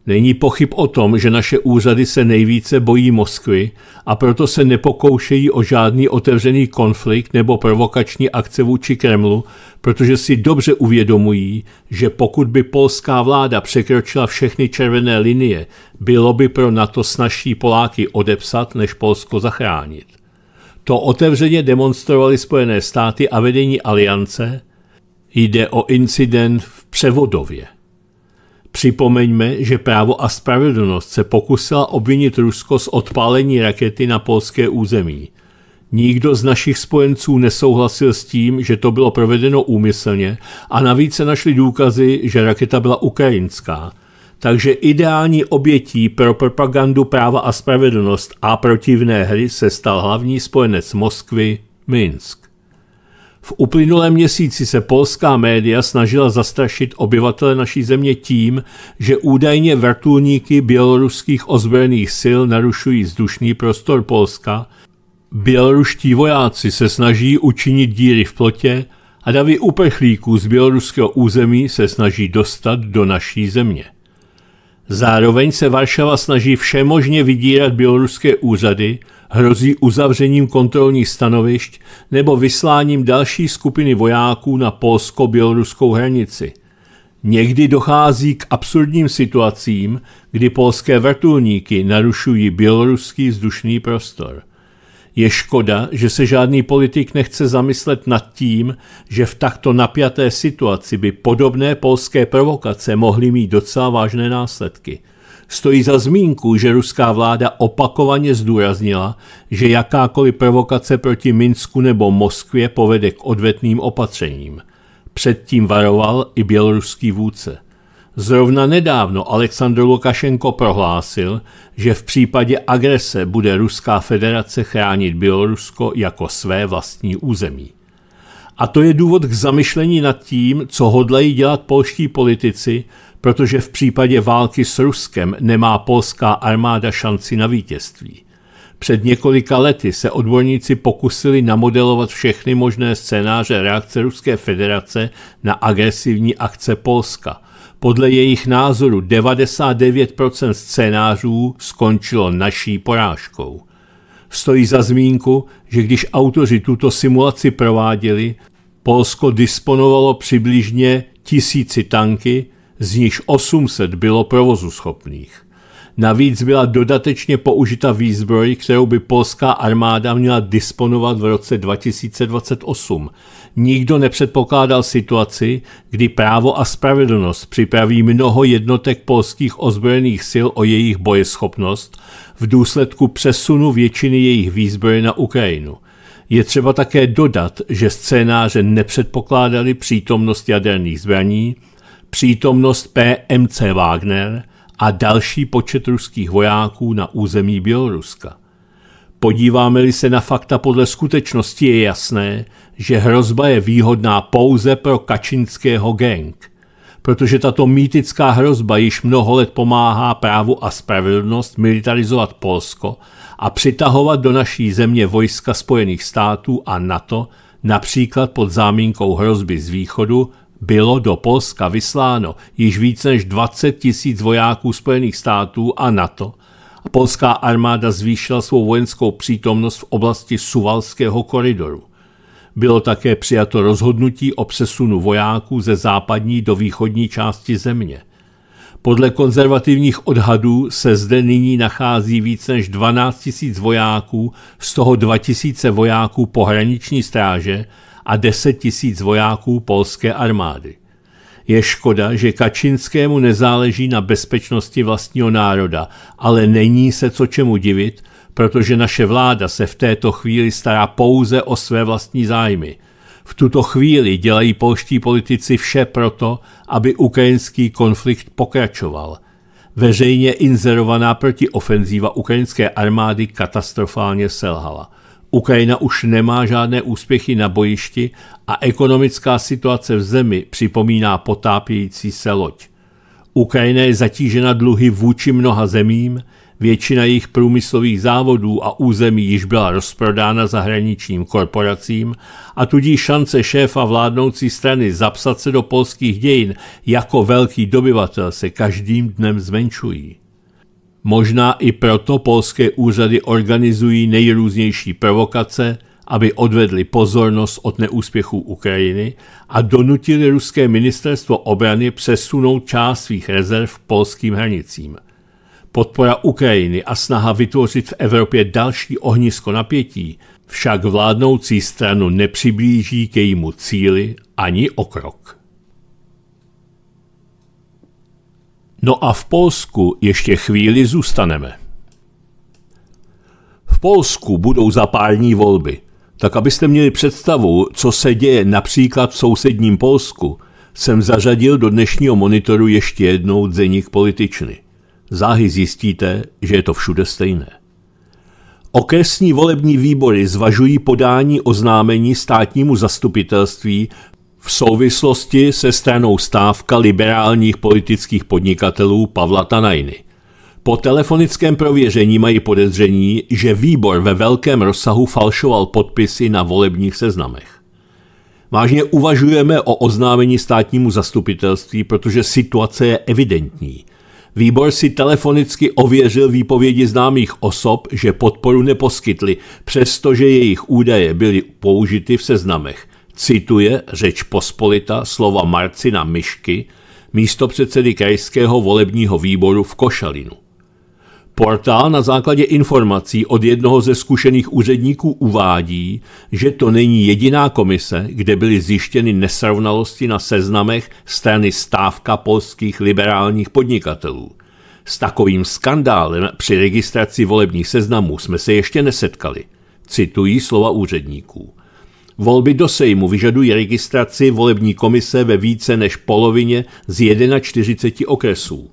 Není pochyb o tom, že naše úřady se nejvíce bojí Moskvy a proto se nepokoušejí o žádný otevřený konflikt nebo provokační akce vůči Kremlu, protože si dobře uvědomují, že pokud by polská vláda překročila všechny červené linie, bylo by pro NATO snažší Poláky odepsat, než Polsko zachránit. To otevřeně demonstrovali Spojené státy a vedení aliance. Jde o incident v Převodově. Připomeňme, že právo a spravedlnost se pokusila obvinit Rusko z odpálení rakety na polské území. Nikdo z našich spojenců nesouhlasil s tím, že to bylo provedeno úmyslně a navíc se našly důkazy, že raketa byla ukrajinská – takže ideální obětí pro propagandu práva a spravedlnost a protivné hry se stal hlavní spojenec Moskvy Minsk. V uplynulém měsíci se polská média snažila zastrašit obyvatele naší země tím, že údajně vrtulníky běloruských ozbrojených sil narušují vzdušný prostor Polska, běloruští vojáci se snaží učinit díry v plotě a davy uprchlíků z běloruského území se snaží dostat do naší země. Zároveň se Varšava snaží všemožně vydírat běloruské úřady, hrozí uzavřením kontrolních stanovišť nebo vysláním další skupiny vojáků na polsko-běloruskou hranici. Někdy dochází k absurdním situacím, kdy polské vrtulníky narušují běloruský vzdušný prostor – je škoda, že se žádný politik nechce zamyslet nad tím, že v takto napjaté situaci by podobné polské provokace mohly mít docela vážné následky. Stojí za zmínku, že ruská vláda opakovaně zdůraznila, že jakákoliv provokace proti Minsku nebo Moskvě povede k odvetným opatřením. Předtím varoval i běloruský vůdce. Zrovna nedávno Aleksandr Lukašenko prohlásil, že v případě agrese bude Ruská federace chránit Bělorusko jako své vlastní území. A to je důvod k zamyšlení nad tím, co hodlají dělat polští politici, protože v případě války s Ruskem nemá polská armáda šanci na vítězství. Před několika lety se odborníci pokusili namodelovat všechny možné scénáře reakce Ruské federace na agresivní akce Polska – podle jejich názoru 99% scénářů skončilo naší porážkou. Stojí za zmínku, že když autoři tuto simulaci prováděli, Polsko disponovalo přibližně tisíci tanky, z nichž 800 bylo provozu schopných. Navíc byla dodatečně použita výzbroj, kterou by polská armáda měla disponovat v roce 2028. Nikdo nepředpokládal situaci, kdy právo a spravedlnost připraví mnoho jednotek polských ozbrojených sil o jejich bojeschopnost v důsledku přesunu většiny jejich výzbroje na Ukrajinu. Je třeba také dodat, že scénáře nepředpokládali přítomnost jaderných zbraní, přítomnost PMC Wagner – a další počet ruských vojáků na území Běloruska. Podíváme-li se na fakta podle skutečnosti, je jasné, že hrozba je výhodná pouze pro kačinského gang, protože tato mýtická hrozba již mnoho let pomáhá právu a spravedlnost militarizovat Polsko a přitahovat do naší země vojska Spojených států a NATO, například pod zámínkou hrozby z východu bylo do Polska vysláno již více než 20 tisíc vojáků Spojených států a NATO a polská armáda zvýšila svou vojenskou přítomnost v oblasti Suvalského koridoru. Bylo také přijato rozhodnutí o přesunu vojáků ze západní do východní části země. Podle konzervativních odhadů se zde nyní nachází více než 12 000 vojáků, z toho 2 000 vojáků pohraniční stráže a 10 tisíc vojáků polské armády. Je škoda, že Kačinskému nezáleží na bezpečnosti vlastního národa, ale není se co čemu divit, protože naše vláda se v této chvíli stará pouze o své vlastní zájmy. V tuto chvíli dělají polští politici vše proto, aby ukrajinský konflikt pokračoval. Veřejně inzerovaná protiofenzíva ukrajinské armády katastrofálně selhala. Ukrajina už nemá žádné úspěchy na bojišti a ekonomická situace v zemi připomíná potápějící se loď. Ukrajina je zatížena dluhy vůči mnoha zemím, většina jejich průmyslových závodů a území již byla rozprodána zahraničním korporacím a tudíž šance šéfa vládnoucí strany zapsat se do polských dějin jako velký dobyvatel se každým dnem zmenšují. Možná i proto polské úřady organizují nejrůznější provokace, aby odvedli pozornost od neúspěchů Ukrajiny a donutili ruské ministerstvo obrany přesunout část svých rezerv polským hranicím. Podpora Ukrajiny a snaha vytvořit v Evropě další ohnisko napětí však vládnoucí stranu nepřiblíží k jejímu cíli ani o krok. No a v Polsku ještě chvíli zůstaneme. V Polsku budou zapální volby. Tak abyste měli představu, co se děje například v sousedním Polsku, jsem zařadil do dnešního monitoru ještě jednou deník političny. Záhy zjistíte, že je to všude stejné. Okresní volební výbory zvažují podání oznámení státnímu zastupitelství v souvislosti se stranou stávka liberálních politických podnikatelů Pavla Tanajny. Po telefonickém prověření mají podezření, že výbor ve velkém rozsahu falšoval podpisy na volebních seznamech. Vážně uvažujeme o oznámení státnímu zastupitelství, protože situace je evidentní. Výbor si telefonicky ověřil výpovědi známých osob, že podporu neposkytli, přestože jejich údaje byly použity v seznamech. Cituje řeč Pospolita slova Marcina Myšky, místopředsedy krajského volebního výboru v Košalinu. Portál na základě informací od jednoho ze zkušených úředníků uvádí, že to není jediná komise, kde byly zjištěny nesrovnalosti na seznamech strany stávka polských liberálních podnikatelů. S takovým skandálem při registraci volebních seznamů jsme se ještě nesetkali. Citují slova úředníků. Volby do Sejmu vyžadují registraci volební komise ve více než polovině z 41 okresů.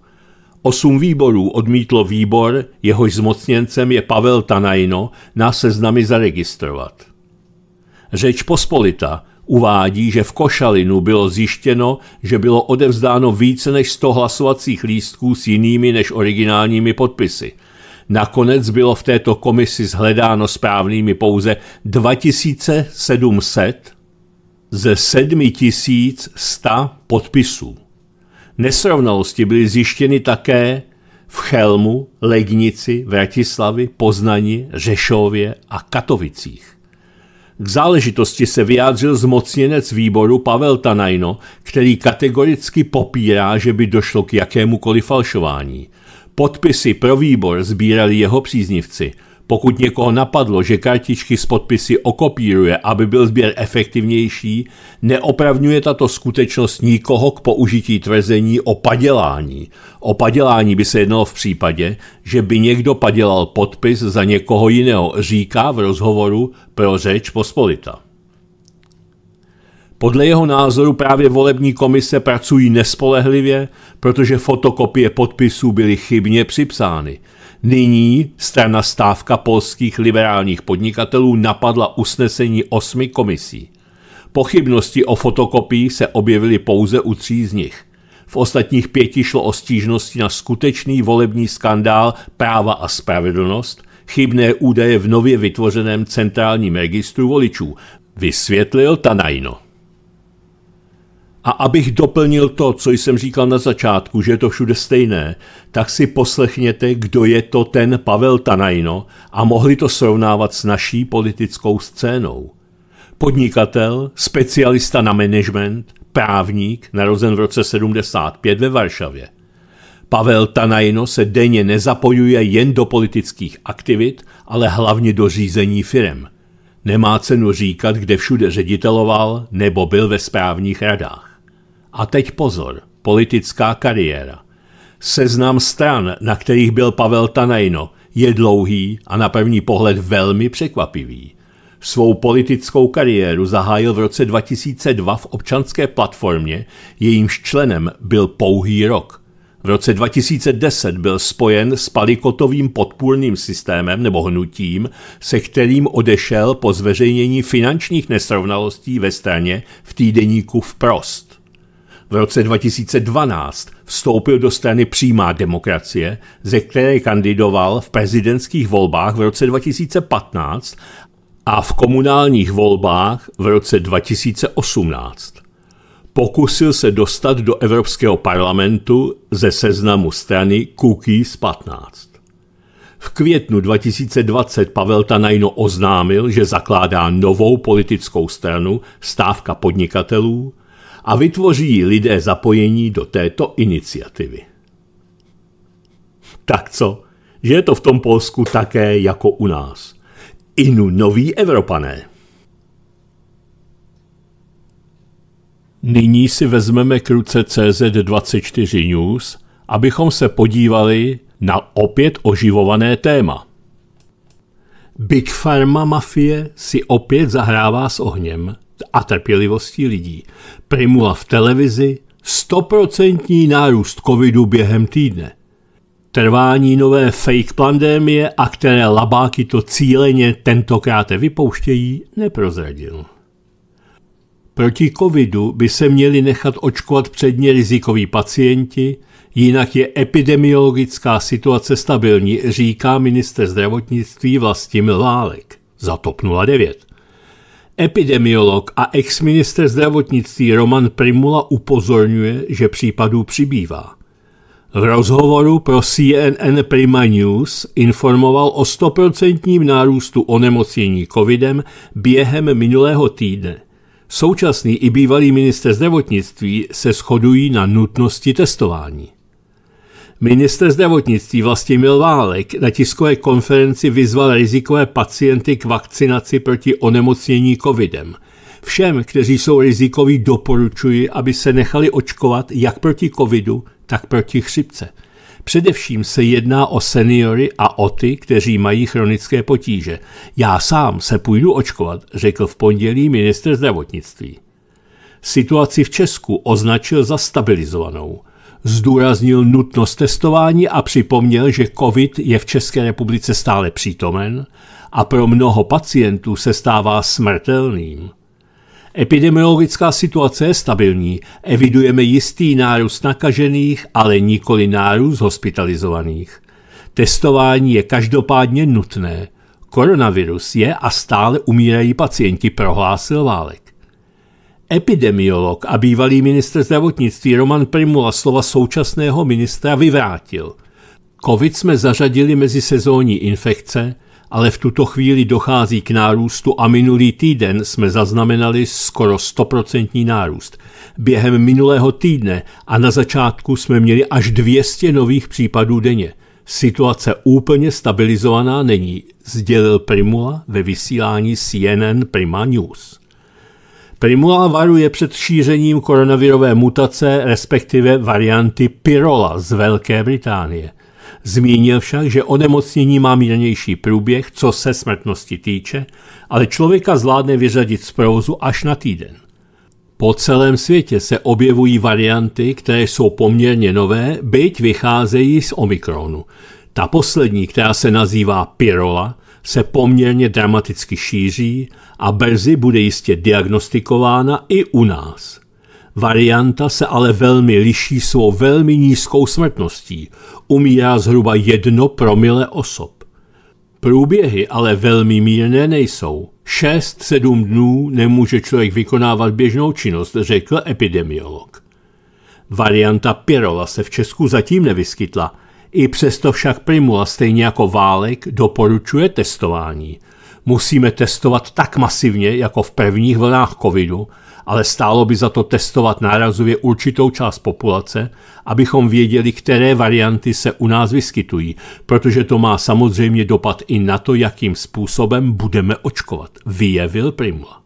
Osm výborů odmítlo výbor, jehož zmocněncem je Pavel Tanajno, na seznamy zaregistrovat. Řeč Pospolita uvádí, že v Košalinu bylo zjištěno, že bylo odevzdáno více než 100 hlasovacích lístků s jinými než originálními podpisy – Nakonec bylo v této komisi zhledáno správnými pouze 2700 ze 7100 podpisů. Nesrovnalosti byly zjištěny také v Chelmu, Legnici, Vratislavi, Poznani, Řešově a Katovicích. K záležitosti se vyjádřil zmocněnec výboru Pavel Tanajno, který kategoricky popírá, že by došlo k jakémukoliv falšování – Podpisy pro výbor sbírali jeho příznivci. Pokud někoho napadlo, že kartičky s podpisy okopíruje, aby byl sběr efektivnější, neopravňuje tato skutečnost nikoho k použití tvrzení o padělání. O padělání by se jednalo v případě, že by někdo padělal podpis za někoho jiného, říká v rozhovoru pro řeč Pospolita. Podle jeho názoru právě volební komise pracují nespolehlivě, protože fotokopie podpisů byly chybně připsány. Nyní strana stávka polských liberálních podnikatelů napadla usnesení osmi komisí. Pochybnosti o fotokopii se objevily pouze u tří z nich. V ostatních pěti šlo o stížnosti na skutečný volební skandál práva a spravedlnost, chybné údaje v nově vytvořeném centrálním registru voličů, vysvětlil Tanajno. A abych doplnil to, co jsem říkal na začátku, že je to všude stejné, tak si poslechněte, kdo je to ten Pavel Tanajno a mohli to srovnávat s naší politickou scénou. Podnikatel, specialista na management, právník, narozen v roce 75 ve Varšavě. Pavel Tanajno se denně nezapojuje jen do politických aktivit, ale hlavně do řízení firem. Nemá cenu říkat, kde všude řediteloval nebo byl ve správních radách. A teď pozor, politická kariéra. Seznam stran, na kterých byl Pavel Tanajno, je dlouhý a na první pohled velmi překvapivý. Svou politickou kariéru zahájil v roce 2002 v občanské platformě, jejímž členem byl pouhý rok. V roce 2010 byl spojen s palikotovým podpůrným systémem nebo hnutím, se kterým odešel po zveřejnění finančních nesrovnalostí ve straně v týdeníku v Prost. V roce 2012 vstoupil do strany Přímá demokracie, ze které kandidoval v prezidentských volbách v roce 2015 a v komunálních volbách v roce 2018. Pokusil se dostat do Evropského parlamentu ze seznamu strany Cookies 15. V květnu 2020 Pavel Tanajno oznámil, že zakládá novou politickou stranu Stávka podnikatelů, a vytvoří lidé zapojení do této iniciativy. Tak co, že je to v tom Polsku také jako u nás. Inu noví Evropané. Nyní si vezmeme k ruce CZ24 News, abychom se podívali na opět oživované téma. Big Pharma mafie si opět zahrává s ohněm a trpělivostí lidí. Primula v televizi, stoprocentní nárůst covidu během týdne. Trvání nové fake pandémie a které labáky to cíleně tentokrát vypouštějí, neprozradil. Proti covidu by se měli nechat očkovat předně rizikoví pacienti, jinak je epidemiologická situace stabilní, říká minister zdravotnictví Vlastimil Válek za TOP 09. Epidemiolog a exminister zdravotnictví Roman Primula upozorňuje, že případů přibývá. V rozhovoru pro CNN Prima News informoval o 100% nárůstu onemocnění covidem během minulého týdne. Současný i bývalý minister zdravotnictví se shodují na nutnosti testování. Minister zdravotnictví Vlastimil Válek na tiskové konferenci vyzval rizikové pacienty k vakcinaci proti onemocnění covidem. Všem, kteří jsou rizikoví, doporučuji, aby se nechali očkovat jak proti covidu, tak proti chřipce. Především se jedná o seniory a o ty, kteří mají chronické potíže. Já sám se půjdu očkovat, řekl v pondělí minister zdravotnictví. Situaci v Česku označil za stabilizovanou – zdůraznil nutnost testování a připomněl, že COVID je v České republice stále přítomen a pro mnoho pacientů se stává smrtelným. Epidemiologická situace je stabilní, evidujeme jistý nárůst nakažených, ale nikoli nárůst hospitalizovaných. Testování je každopádně nutné. Koronavirus je a stále umírají pacienti, prohlásil Válek. Epidemiolog a bývalý ministr zdravotnictví Roman Primula slova současného ministra vyvrátil. Covid jsme zařadili mezi sezónní infekce, ale v tuto chvíli dochází k nárůstu a minulý týden jsme zaznamenali skoro 100% nárůst. Během minulého týdne a na začátku jsme měli až 200 nových případů denně. Situace úplně stabilizovaná není, sdělil Primula ve vysílání CNN Prima News. Primula varuje před šířením koronavirové mutace, respektive varianty Pirola z Velké Británie. Zmínil však, že onemocnění má mírnější průběh, co se smrtnosti týče, ale člověka zvládne vyřadit z provozu až na týden. Po celém světě se objevují varianty, které jsou poměrně nové, byť vycházejí z Omikronu. Ta poslední, která se nazývá Pirola, se poměrně dramaticky šíří a brzy bude jistě diagnostikována i u nás. Varianta se ale velmi liší svou velmi nízkou smrtností, umírá zhruba jedno promile osob. Průběhy ale velmi mírné nejsou. 6-7 dnů nemůže člověk vykonávat běžnou činnost, řekl epidemiolog. Varianta Pirola se v Česku zatím nevyskytla, i přesto však Primula, stejně jako Válek, doporučuje testování. Musíme testovat tak masivně, jako v prvních vlnách covidu, ale stálo by za to testovat nárazově určitou část populace, abychom věděli, které varianty se u nás vyskytují, protože to má samozřejmě dopad i na to, jakým způsobem budeme očkovat, vyjevil Primula.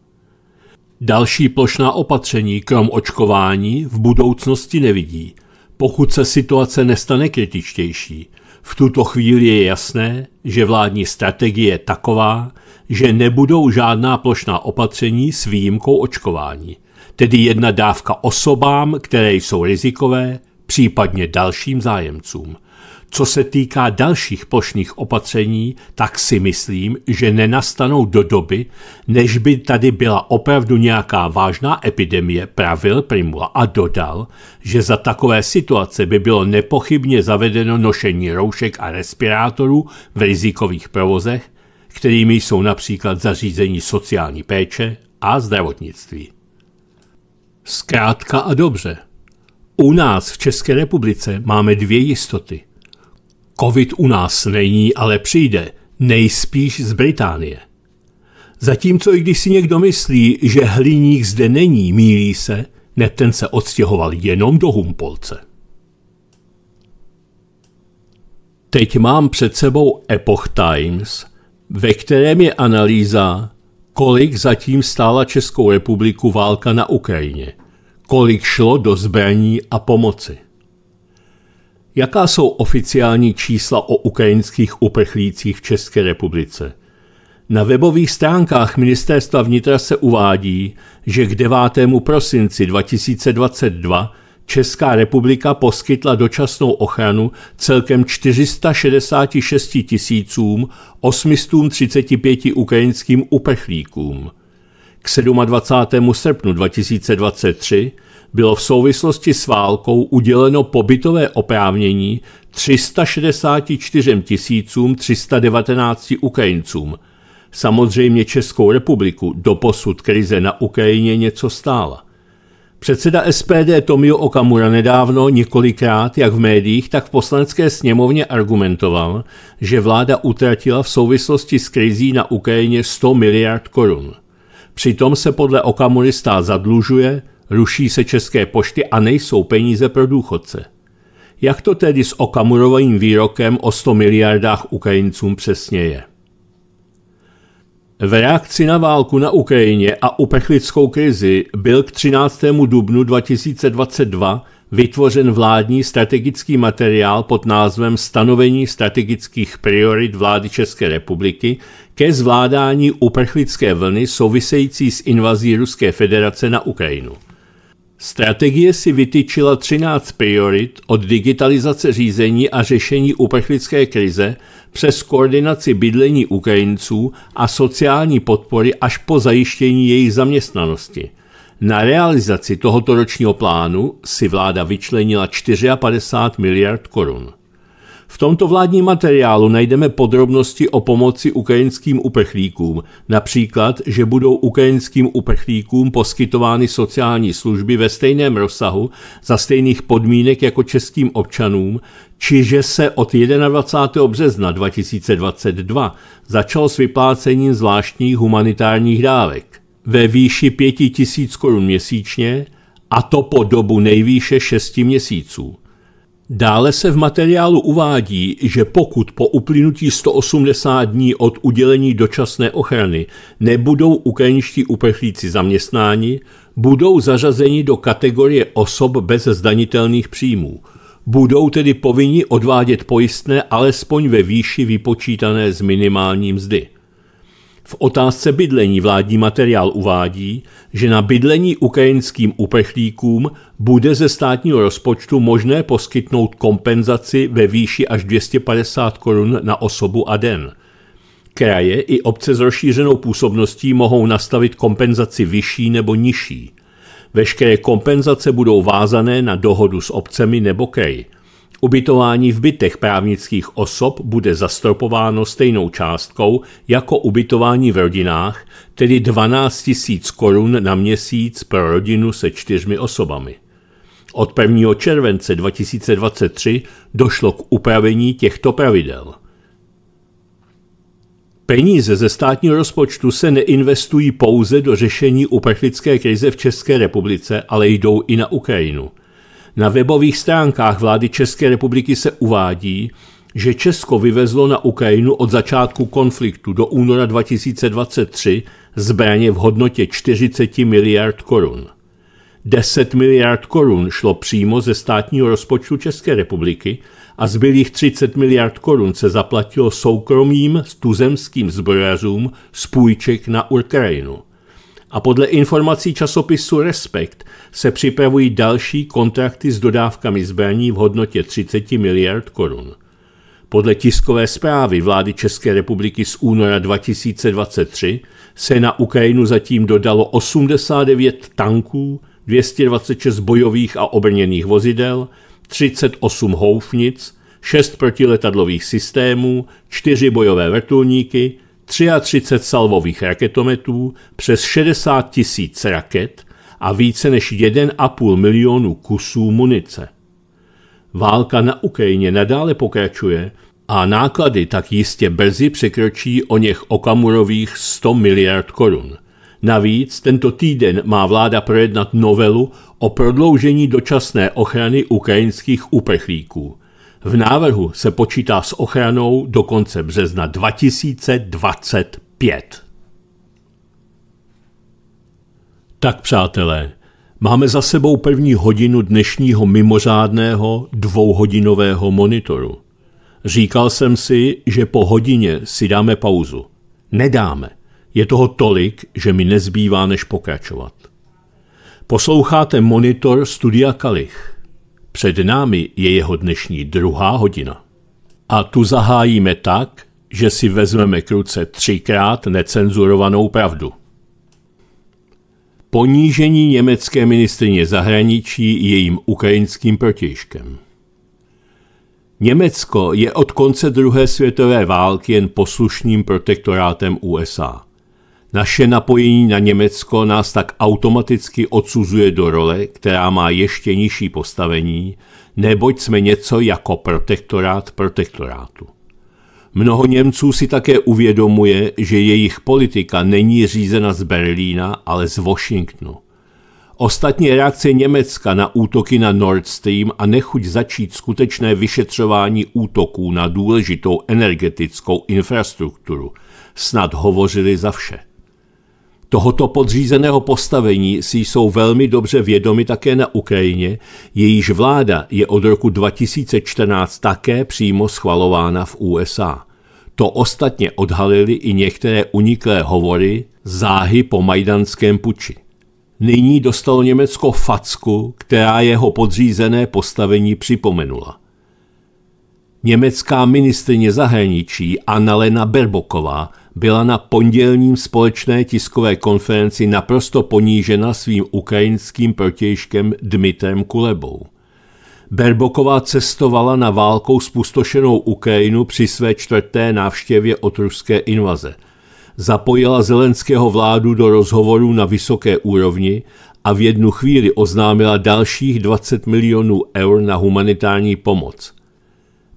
Další plošná opatření krom očkování v budoucnosti nevidí – pokud se situace nestane kritičtější. V tuto chvíli je jasné, že vládní strategie je taková, že nebudou žádná plošná opatření s výjimkou očkování, tedy jedna dávka osobám, které jsou rizikové, případně dalším zájemcům – co se týká dalších plošných opatření, tak si myslím, že nenastanou do doby, než by tady byla opravdu nějaká vážná epidemie, pravil Primula a dodal, že za takové situace by bylo nepochybně zavedeno nošení roušek a respirátorů v rizikových provozech, kterými jsou například zařízení sociální péče a zdravotnictví. Zkrátka a dobře. U nás v České republice máme dvě jistoty. Covid u nás není, ale přijde, nejspíš z Británie. Zatímco i když si někdo myslí, že hliník zde není, mílí se, Nepten se odstěhoval jenom do Humpolce. Teď mám před sebou Epoch Times, ve kterém je analýza, kolik zatím stála Českou republiku válka na Ukrajině, kolik šlo do zbraní a pomoci. Jaká jsou oficiální čísla o ukrajinských uprchlících v České republice? Na webových stránkách ministerstva vnitra se uvádí, že k 9. prosinci 2022 Česká republika poskytla dočasnou ochranu celkem 466 tisícům 835 ukrajinským uprchlíkům. K 27. srpnu 2023 bylo v souvislosti s válkou uděleno pobytové oprávnění 364 319 Ukrajincům. Samozřejmě Českou republiku doposud krize na Ukrajině něco stála. Předseda SPD Tomio Okamura nedávno několikrát, jak v médiích, tak v poslanecké sněmovně argumentoval, že vláda utratila v souvislosti s krizí na Ukrajině 100 miliard korun. Přitom se podle Okamury stát zadlužuje, ruší se české pošty a nejsou peníze pro důchodce. Jak to tedy s Okamurovým výrokem o 100 miliardách Ukrajincům přesně je? V reakci na válku na Ukrajině a uprchlickou krizi byl k 13. dubnu 2022 vytvořen vládní strategický materiál pod názvem Stanovení strategických priorit vlády České republiky ke zvládání uprchlické vlny související s invazí Ruské federace na Ukrajinu. Strategie si vytyčila 13 priorit od digitalizace řízení a řešení uprchlické krize přes koordinaci bydlení Ukrajinců a sociální podpory až po zajištění jejich zaměstnanosti. Na realizaci tohoto ročního plánu si vláda vyčlenila 54 miliard korun. V tomto vládním materiálu najdeme podrobnosti o pomoci ukrajinským uprchlíkům, například, že budou ukrajinským uprchlíkům poskytovány sociální služby ve stejném rozsahu, za stejných podmínek jako českým občanům, či že se od 21. března 2022 začal s vyplácením zvláštních humanitárních dávek ve výši 5 000 korun měsíčně, a to po dobu nejvýše 6 měsíců. Dále se v materiálu uvádí, že pokud po uplynutí 180 dní od udělení dočasné ochrany nebudou ukrajinští uprchlíci zaměstnáni, budou zařazeni do kategorie osob bez zdanitelných příjmů. Budou tedy povinni odvádět pojistné alespoň ve výši vypočítané z minimální mzdy. V otázce bydlení vládní materiál uvádí, že na bydlení ukrajinským uprchlíkům bude ze státního rozpočtu možné poskytnout kompenzaci ve výši až 250 korun na osobu a den. Kraje i obce s rozšířenou působností mohou nastavit kompenzaci vyšší nebo nižší. Veškeré kompenzace budou vázané na dohodu s obcemi nebo kraji. Ubytování v bytech právnických osob bude zastropováno stejnou částkou jako ubytování v rodinách, tedy 12 000 korun na měsíc pro rodinu se čtyřmi osobami. Od 1. července 2023 došlo k upravení těchto pravidel. Peníze ze státního rozpočtu se neinvestují pouze do řešení uprchlické krize v České republice, ale jdou i na Ukrajinu – na webových stránkách vlády České republiky se uvádí, že Česko vyvezlo na Ukrajinu od začátku konfliktu do února 2023 zbraně v hodnotě 40 miliard korun. 10 miliard korun šlo přímo ze státního rozpočtu České republiky a zbylých 30 miliard korun se zaplatilo soukromým tuzemským zbrojařům z půjček na Ukrajinu a podle informací časopisu Respekt se připravují další kontrakty s dodávkami zbraní v hodnotě 30 miliard korun. Podle tiskové zprávy vlády České republiky z února 2023 se na Ukrajinu zatím dodalo 89 tanků, 226 bojových a obrněných vozidel, 38 houfnic, 6 protiletadlových systémů, 4 bojové vrtulníky, 33 salvových raketometů, přes 60 tisíc raket a více než 1,5 milionu kusů munice. Válka na Ukrajině nadále pokračuje a náklady tak jistě brzy překročí o něch okamurových 100 miliard korun. Navíc tento týden má vláda projednat novelu o prodloužení dočasné ochrany ukrajinských uprchlíků – v návrhu se počítá s ochranou do konce března 2025. Tak, přátelé, máme za sebou první hodinu dnešního mimořádného dvouhodinového monitoru. Říkal jsem si, že po hodině si dáme pauzu. Nedáme. Je toho tolik, že mi nezbývá, než pokračovat. Posloucháte monitor Studia Kalich. Před námi je jeho dnešní druhá hodina. A tu zahájíme tak, že si vezmeme k ruce třikrát necenzurovanou pravdu. Ponížení německé ministrině zahraničí jejím ukrajinským protějškem. Německo je od konce druhé světové války jen poslušným protektorátem USA. Naše napojení na Německo nás tak automaticky odsuzuje do role, která má ještě nižší postavení, neboť jsme něco jako protektorát protektorátu. Mnoho Němců si také uvědomuje, že jejich politika není řízena z Berlína, ale z Washingtonu. Ostatně reakce Německa na útoky na Nord Stream a nechuť začít skutečné vyšetřování útoků na důležitou energetickou infrastrukturu snad hovořili za vše. Tohoto podřízeného postavení si jsou velmi dobře vědomi také na Ukrajině, jejíž vláda je od roku 2014 také přímo schvalována v USA. To ostatně odhalili i některé uniklé hovory, záhy po majdanském puči. Nyní dostalo Německo facku, která jeho podřízené postavení připomenula – Německá ministrině zahraničí Annalena Berboková byla na pondělním společné tiskové konferenci naprosto ponížena svým ukrajinským protějškem Dmitrem Kulebou. Berboková cestovala na válkou spustošenou Ukrajinu při své čtvrté návštěvě od ruské invaze. Zapojila Zelenského vládu do rozhovorů na vysoké úrovni a v jednu chvíli oznámila dalších 20 milionů eur na humanitární pomoc –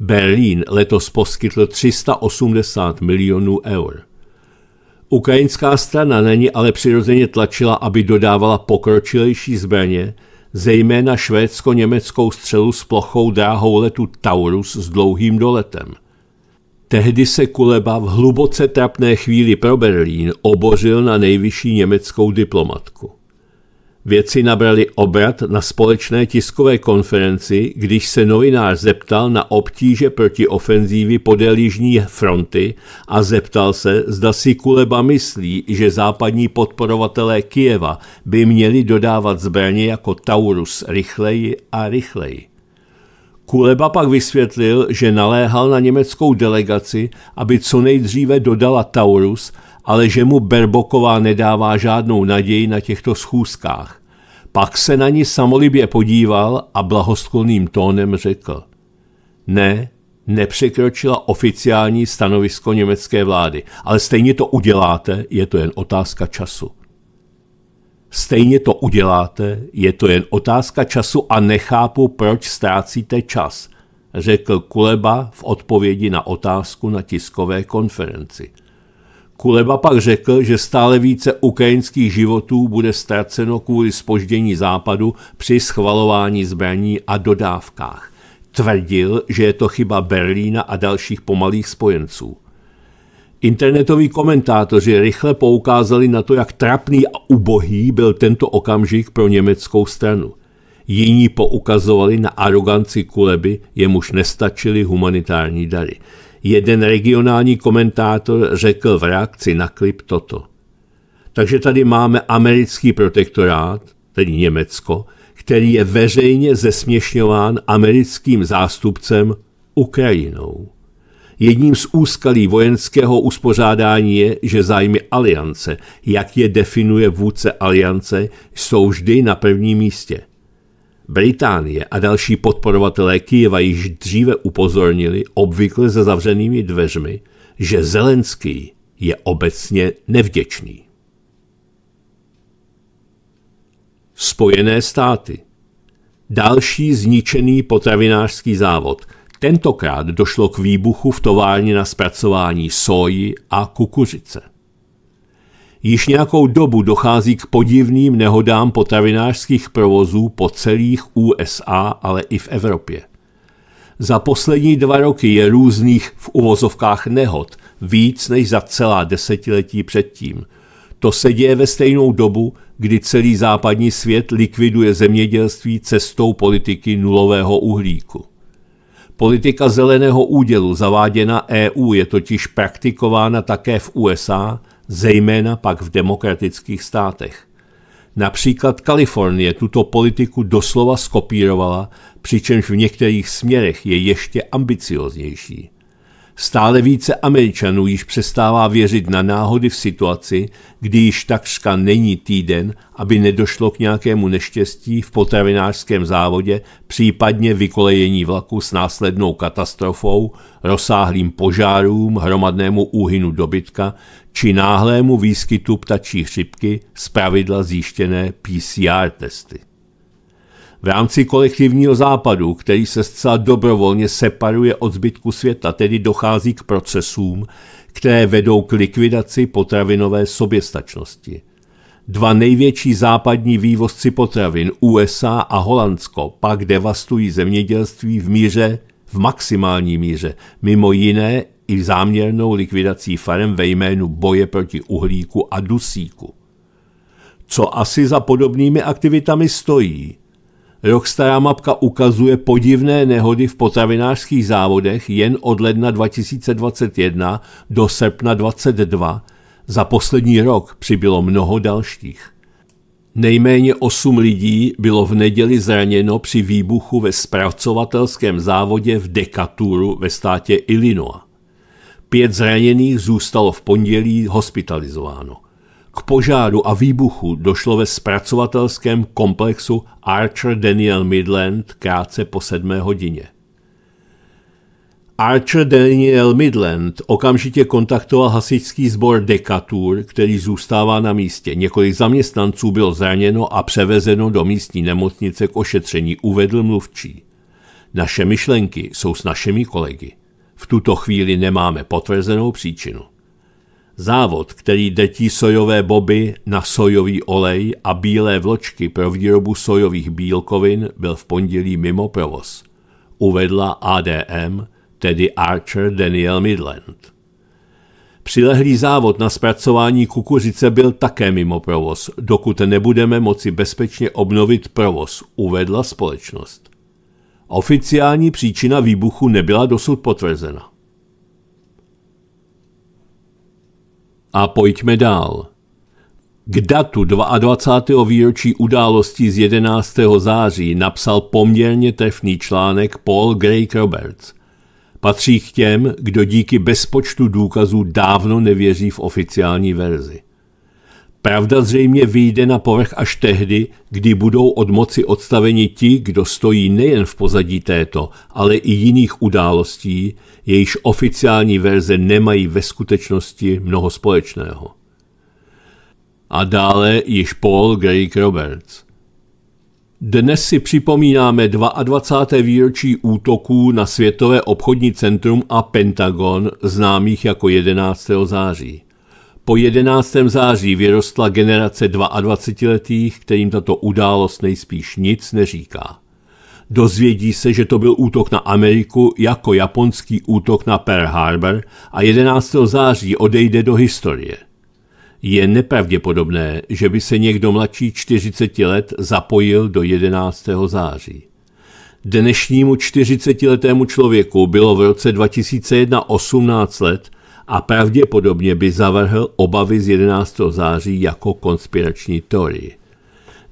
Berlín letos poskytl 380 milionů eur. Ukrajinská strana na ní ale přirozeně tlačila, aby dodávala pokročilejší zbraně, zejména švédsko-německou střelu s plochou dráhou letu Taurus s dlouhým doletem. Tehdy se Kuleba v hluboce trapné chvíli pro Berlín obořil na nejvyšší německou diplomatku. Věci nabrali obrat na společné tiskové konferenci, když se novinář zeptal na obtíže proti ofenzívy podél Jižní fronty a zeptal se, zda si Kuleba myslí, že západní podporovatelé Kijeva by měli dodávat zbraně jako Taurus rychleji a rychleji. Kuleba pak vysvětlil, že naléhal na německou delegaci, aby co nejdříve dodala Taurus – ale že mu Berboková nedává žádnou naději na těchto schůzkách. Pak se na ní samolibě podíval a blahosklonným tónem řekl. Ne, nepřekročila oficiální stanovisko německé vlády, ale stejně to uděláte, je to jen otázka času. Stejně to uděláte, je to jen otázka času a nechápu, proč ztrácíte čas, řekl Kuleba v odpovědi na otázku na tiskové konferenci. Kuleba pak řekl, že stále více ukrajinských životů bude ztraceno kvůli spoždění západu při schvalování zbraní a dodávkách. Tvrdil, že je to chyba Berlína a dalších pomalých spojenců. Internetoví komentátoři rychle poukázali na to, jak trapný a ubohý byl tento okamžik pro německou stranu. Jiní poukazovali na aroganci Kuleby, jemuž nestačili humanitární dary. Jeden regionální komentátor řekl v reakci na klip toto. Takže tady máme americký protektorát, tedy Německo, který je veřejně zesměšňován americkým zástupcem Ukrajinou. Jedním z úskalí vojenského uspořádání je, že zájmy aliance, jak je definuje vůdce aliance, jsou vždy na prvním místě. Británie a další podporovatelé Kijeva již dříve upozornili, obvykle za zavřenými dveřmi, že Zelenský je obecně nevděčný. Spojené státy. Další zničený potravinářský závod. Tentokrát došlo k výbuchu v továrně na zpracování soji a kukuřice. Již nějakou dobu dochází k podivným nehodám potravinářských provozů po celých USA, ale i v Evropě. Za poslední dva roky je různých v uvozovkách nehod víc než za celá desetiletí předtím. To se děje ve stejnou dobu, kdy celý západní svět likviduje zemědělství cestou politiky nulového uhlíku. Politika zeleného údělu zaváděna EU je totiž praktikována také v USA zejména pak v demokratických státech. Například Kalifornie tuto politiku doslova skopírovala, přičemž v některých směrech je ještě ambicioznější. Stále více Američanů již přestává věřit na náhody v situaci, kdy již takřka není týden, aby nedošlo k nějakému neštěstí v potravinářském závodě, případně vykolejení vlaku s následnou katastrofou, rozsáhlým požárům, hromadnému úhynu dobytka či náhlému výskytu ptačí chřipky, zpravidla zjištěné PCR testy. V rámci kolektivního západu, který se zcela dobrovolně separuje od zbytku světa, tedy dochází k procesům, které vedou k likvidaci potravinové soběstačnosti. Dva největší západní vývozci potravin, USA a Holandsko, pak devastují zemědělství v míře, v maximální míře, mimo jiné i záměrnou likvidací farem ve jménu boje proti uhlíku a dusíku. Co asi za podobnými aktivitami stojí? Rok stará mapka ukazuje podivné nehody v potravinářských závodech jen od ledna 2021 do srpna 2022. Za poslední rok přibylo mnoho dalších. Nejméně 8 lidí bylo v neděli zraněno při výbuchu ve zpracovatelském závodě v Dekaturu ve státě Illinois. Pět zraněných zůstalo v pondělí hospitalizováno. K požáru a výbuchu došlo ve zpracovatelském komplexu Archer Daniel Midland krátce po sedmé hodině. Archer Daniel Midland okamžitě kontaktoval hasičský sbor Decatur, který zůstává na místě. Několik zaměstnanců bylo zraněno a převezeno do místní nemocnice k ošetření, uvedl mluvčí. Naše myšlenky jsou s našimi kolegy. V tuto chvíli nemáme potvrzenou příčinu. Závod, který detí sojové boby na sojový olej a bílé vločky pro výrobu sojových bílkovin, byl v pondělí mimo provoz. Uvedla ADM, tedy Archer Daniel Midland. Přilehlý závod na zpracování kukuřice byl také mimo provoz, dokud nebudeme moci bezpečně obnovit provoz, uvedla společnost. Oficiální příčina výbuchu nebyla dosud potvrzena. A pojďme dál. K datu 22. výročí události z 11. září napsal poměrně trefný článek Paul Greg Roberts. Patří k těm, kdo díky bezpočtu důkazů dávno nevěří v oficiální verzi. Pravda zřejmě vyjde na povrch až tehdy, kdy budou od moci odstaveni ti, kdo stojí nejen v pozadí této, ale i jiných událostí, jejichž oficiální verze nemají ve skutečnosti mnoho společného. A dále již Paul Greg Roberts. Dnes si připomínáme 22. výročí útoků na Světové obchodní centrum a Pentagon, známých jako 11. září. Po 11. září vyrostla generace 22-letých, kterým tato událost nejspíš nic neříká. Dozvědí se, že to byl útok na Ameriku jako japonský útok na Pearl Harbor a 11. září odejde do historie. Je nepravděpodobné, že by se někdo mladší 40 let zapojil do 11. září. Dnešnímu 40-letému člověku bylo v roce 2001 18 let a pravděpodobně by zavrhl obavy z 11. září jako konspirační teorii.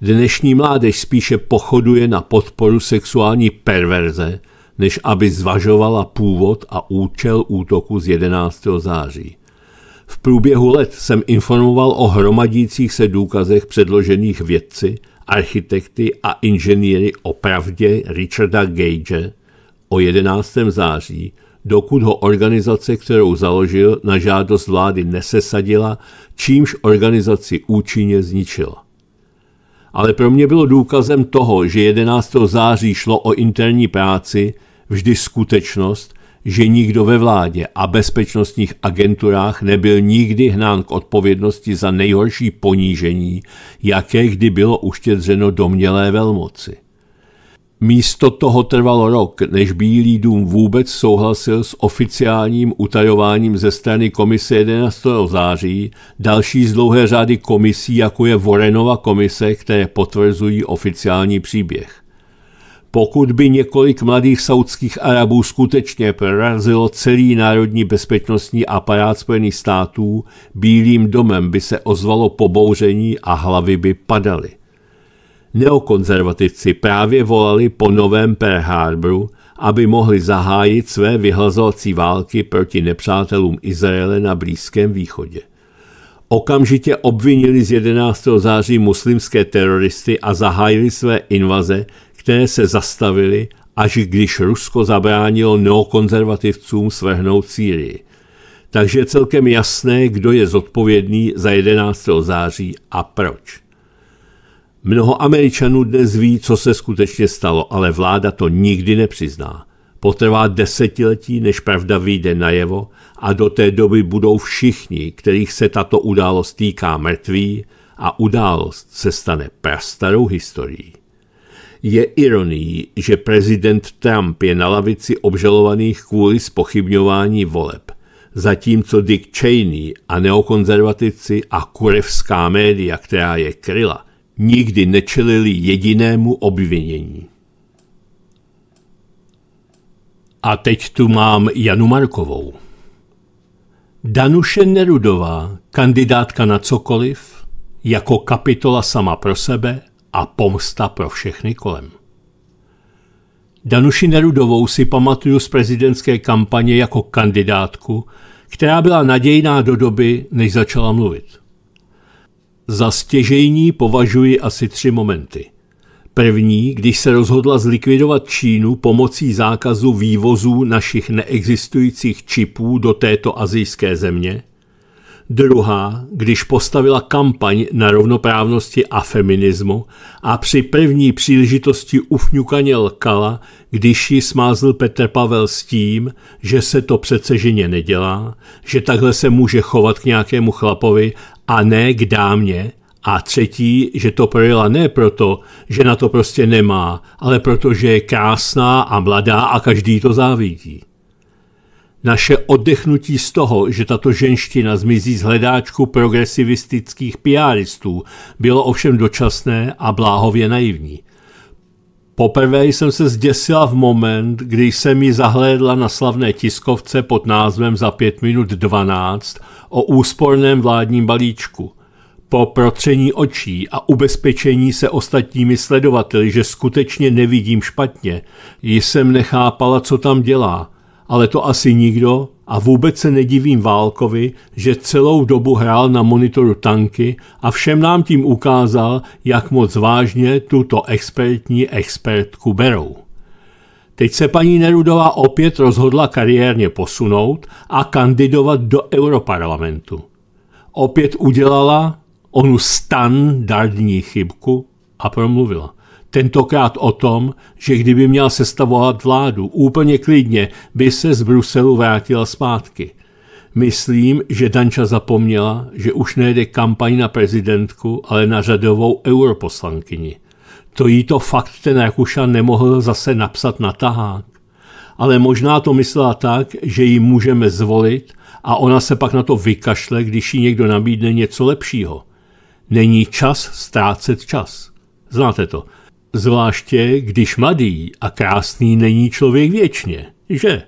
Dnešní mládež spíše pochoduje na podporu sexuální perverze, než aby zvažovala původ a účel útoku z 11. září. V průběhu let jsem informoval o hromadících se důkazech předložených vědci, architekty a inženýry o pravdě Richarda Gage o 11. září – dokud ho organizace, kterou založil, na žádost vlády nesesadila, čímž organizaci účinně zničila. Ale pro mě bylo důkazem toho, že 11. září šlo o interní práci, vždy skutečnost, že nikdo ve vládě a bezpečnostních agenturách nebyl nikdy hnán k odpovědnosti za nejhorší ponížení, jaké kdy bylo uštědřeno domnělé velmoci. Místo toho trvalo rok, než Bílý dům vůbec souhlasil s oficiálním utajováním ze strany komise 11. září, další z dlouhé řády komisí, jako je Vorenova komise, které potvrzují oficiální příběh. Pokud by několik mladých saudských Arabů skutečně prorazilo celý národní bezpečnostní aparát Spojených států, Bílým domem by se ozvalo pobouření a hlavy by padaly. Neokonzervativci právě volali po novém Pearl Harboru, aby mohli zahájit své vyhlazovací války proti nepřátelům Izraele na Blízkém východě. Okamžitě obvinili z 11. září muslimské teroristy a zahájili své invaze, které se zastavily, až když Rusko zabránilo neokonzervativcům svrhnout Sýrii. Takže je celkem jasné, kdo je zodpovědný za 11. září a proč. Mnoho Američanů dnes ví, co se skutečně stalo, ale vláda to nikdy nepřizná. Potrvá desetiletí, než pravda vyjde najevo a do té doby budou všichni, kterých se tato událost týká mrtví a událost se stane prastarou historií. Je ironií, že prezident Trump je na lavici obžalovaných kvůli spochybňování voleb, zatímco Dick Cheney a neokonzervativci a kurevská média, která je kryla, nikdy nečelili jedinému obvinění. A teď tu mám Janu Markovou. Danuše Nerudová, kandidátka na cokoliv, jako kapitola sama pro sebe a pomsta pro všechny kolem. Danuši Nerudovou si pamatuju z prezidentské kampaně jako kandidátku, která byla nadějná do doby, než začala mluvit. Za stěžejní považuji asi tři momenty. První, když se rozhodla zlikvidovat Čínu pomocí zákazu vývozů našich neexistujících čipů do této azijské země druhá, když postavila kampaň na rovnoprávnosti a feminismu a při první příležitosti ufňukaně lkala, když ji smázl Petr Pavel s tím, že se to přece ženě nedělá, že takhle se může chovat k nějakému chlapovi a ne k dámě, a třetí, že to projela ne proto, že na to prostě nemá, ale protože je krásná a mladá a každý to závidí. Naše oddechnutí z toho, že tato ženština zmizí z hledáčku progresivistických piaristů, bylo ovšem dočasné a bláhově naivní. Poprvé jsem se zděsila v moment, kdy jsem ji zahlédla na slavné tiskovce pod názvem za 5 minut 12 o úsporném vládním balíčku. Po protření očí a ubezpečení se ostatními sledovateli, že skutečně nevidím špatně, jsem nechápala, co tam dělá – ale to asi nikdo a vůbec se nedivím Válkovi, že celou dobu hrál na monitoru tanky a všem nám tím ukázal, jak moc vážně tuto expertní expertku berou. Teď se paní Nerudová opět rozhodla kariérně posunout a kandidovat do Europarlamentu. Opět udělala onu standardní chybku a promluvila. Tentokrát o tom, že kdyby měl sestavovat vládu, úplně klidně by se z Bruselu vrátila zpátky. Myslím, že Danča zapomněla, že už nejde kampaň na prezidentku, ale na řadovou europoslankyni. To jí to fakt ten Rakušan nemohl zase napsat na tahák. Ale možná to myslela tak, že ji můžeme zvolit a ona se pak na to vykašle, když jí někdo nabídne něco lepšího. Není čas ztrácet čas. Znáte to – Zvláště když mladý a krásný není člověk věčně, že?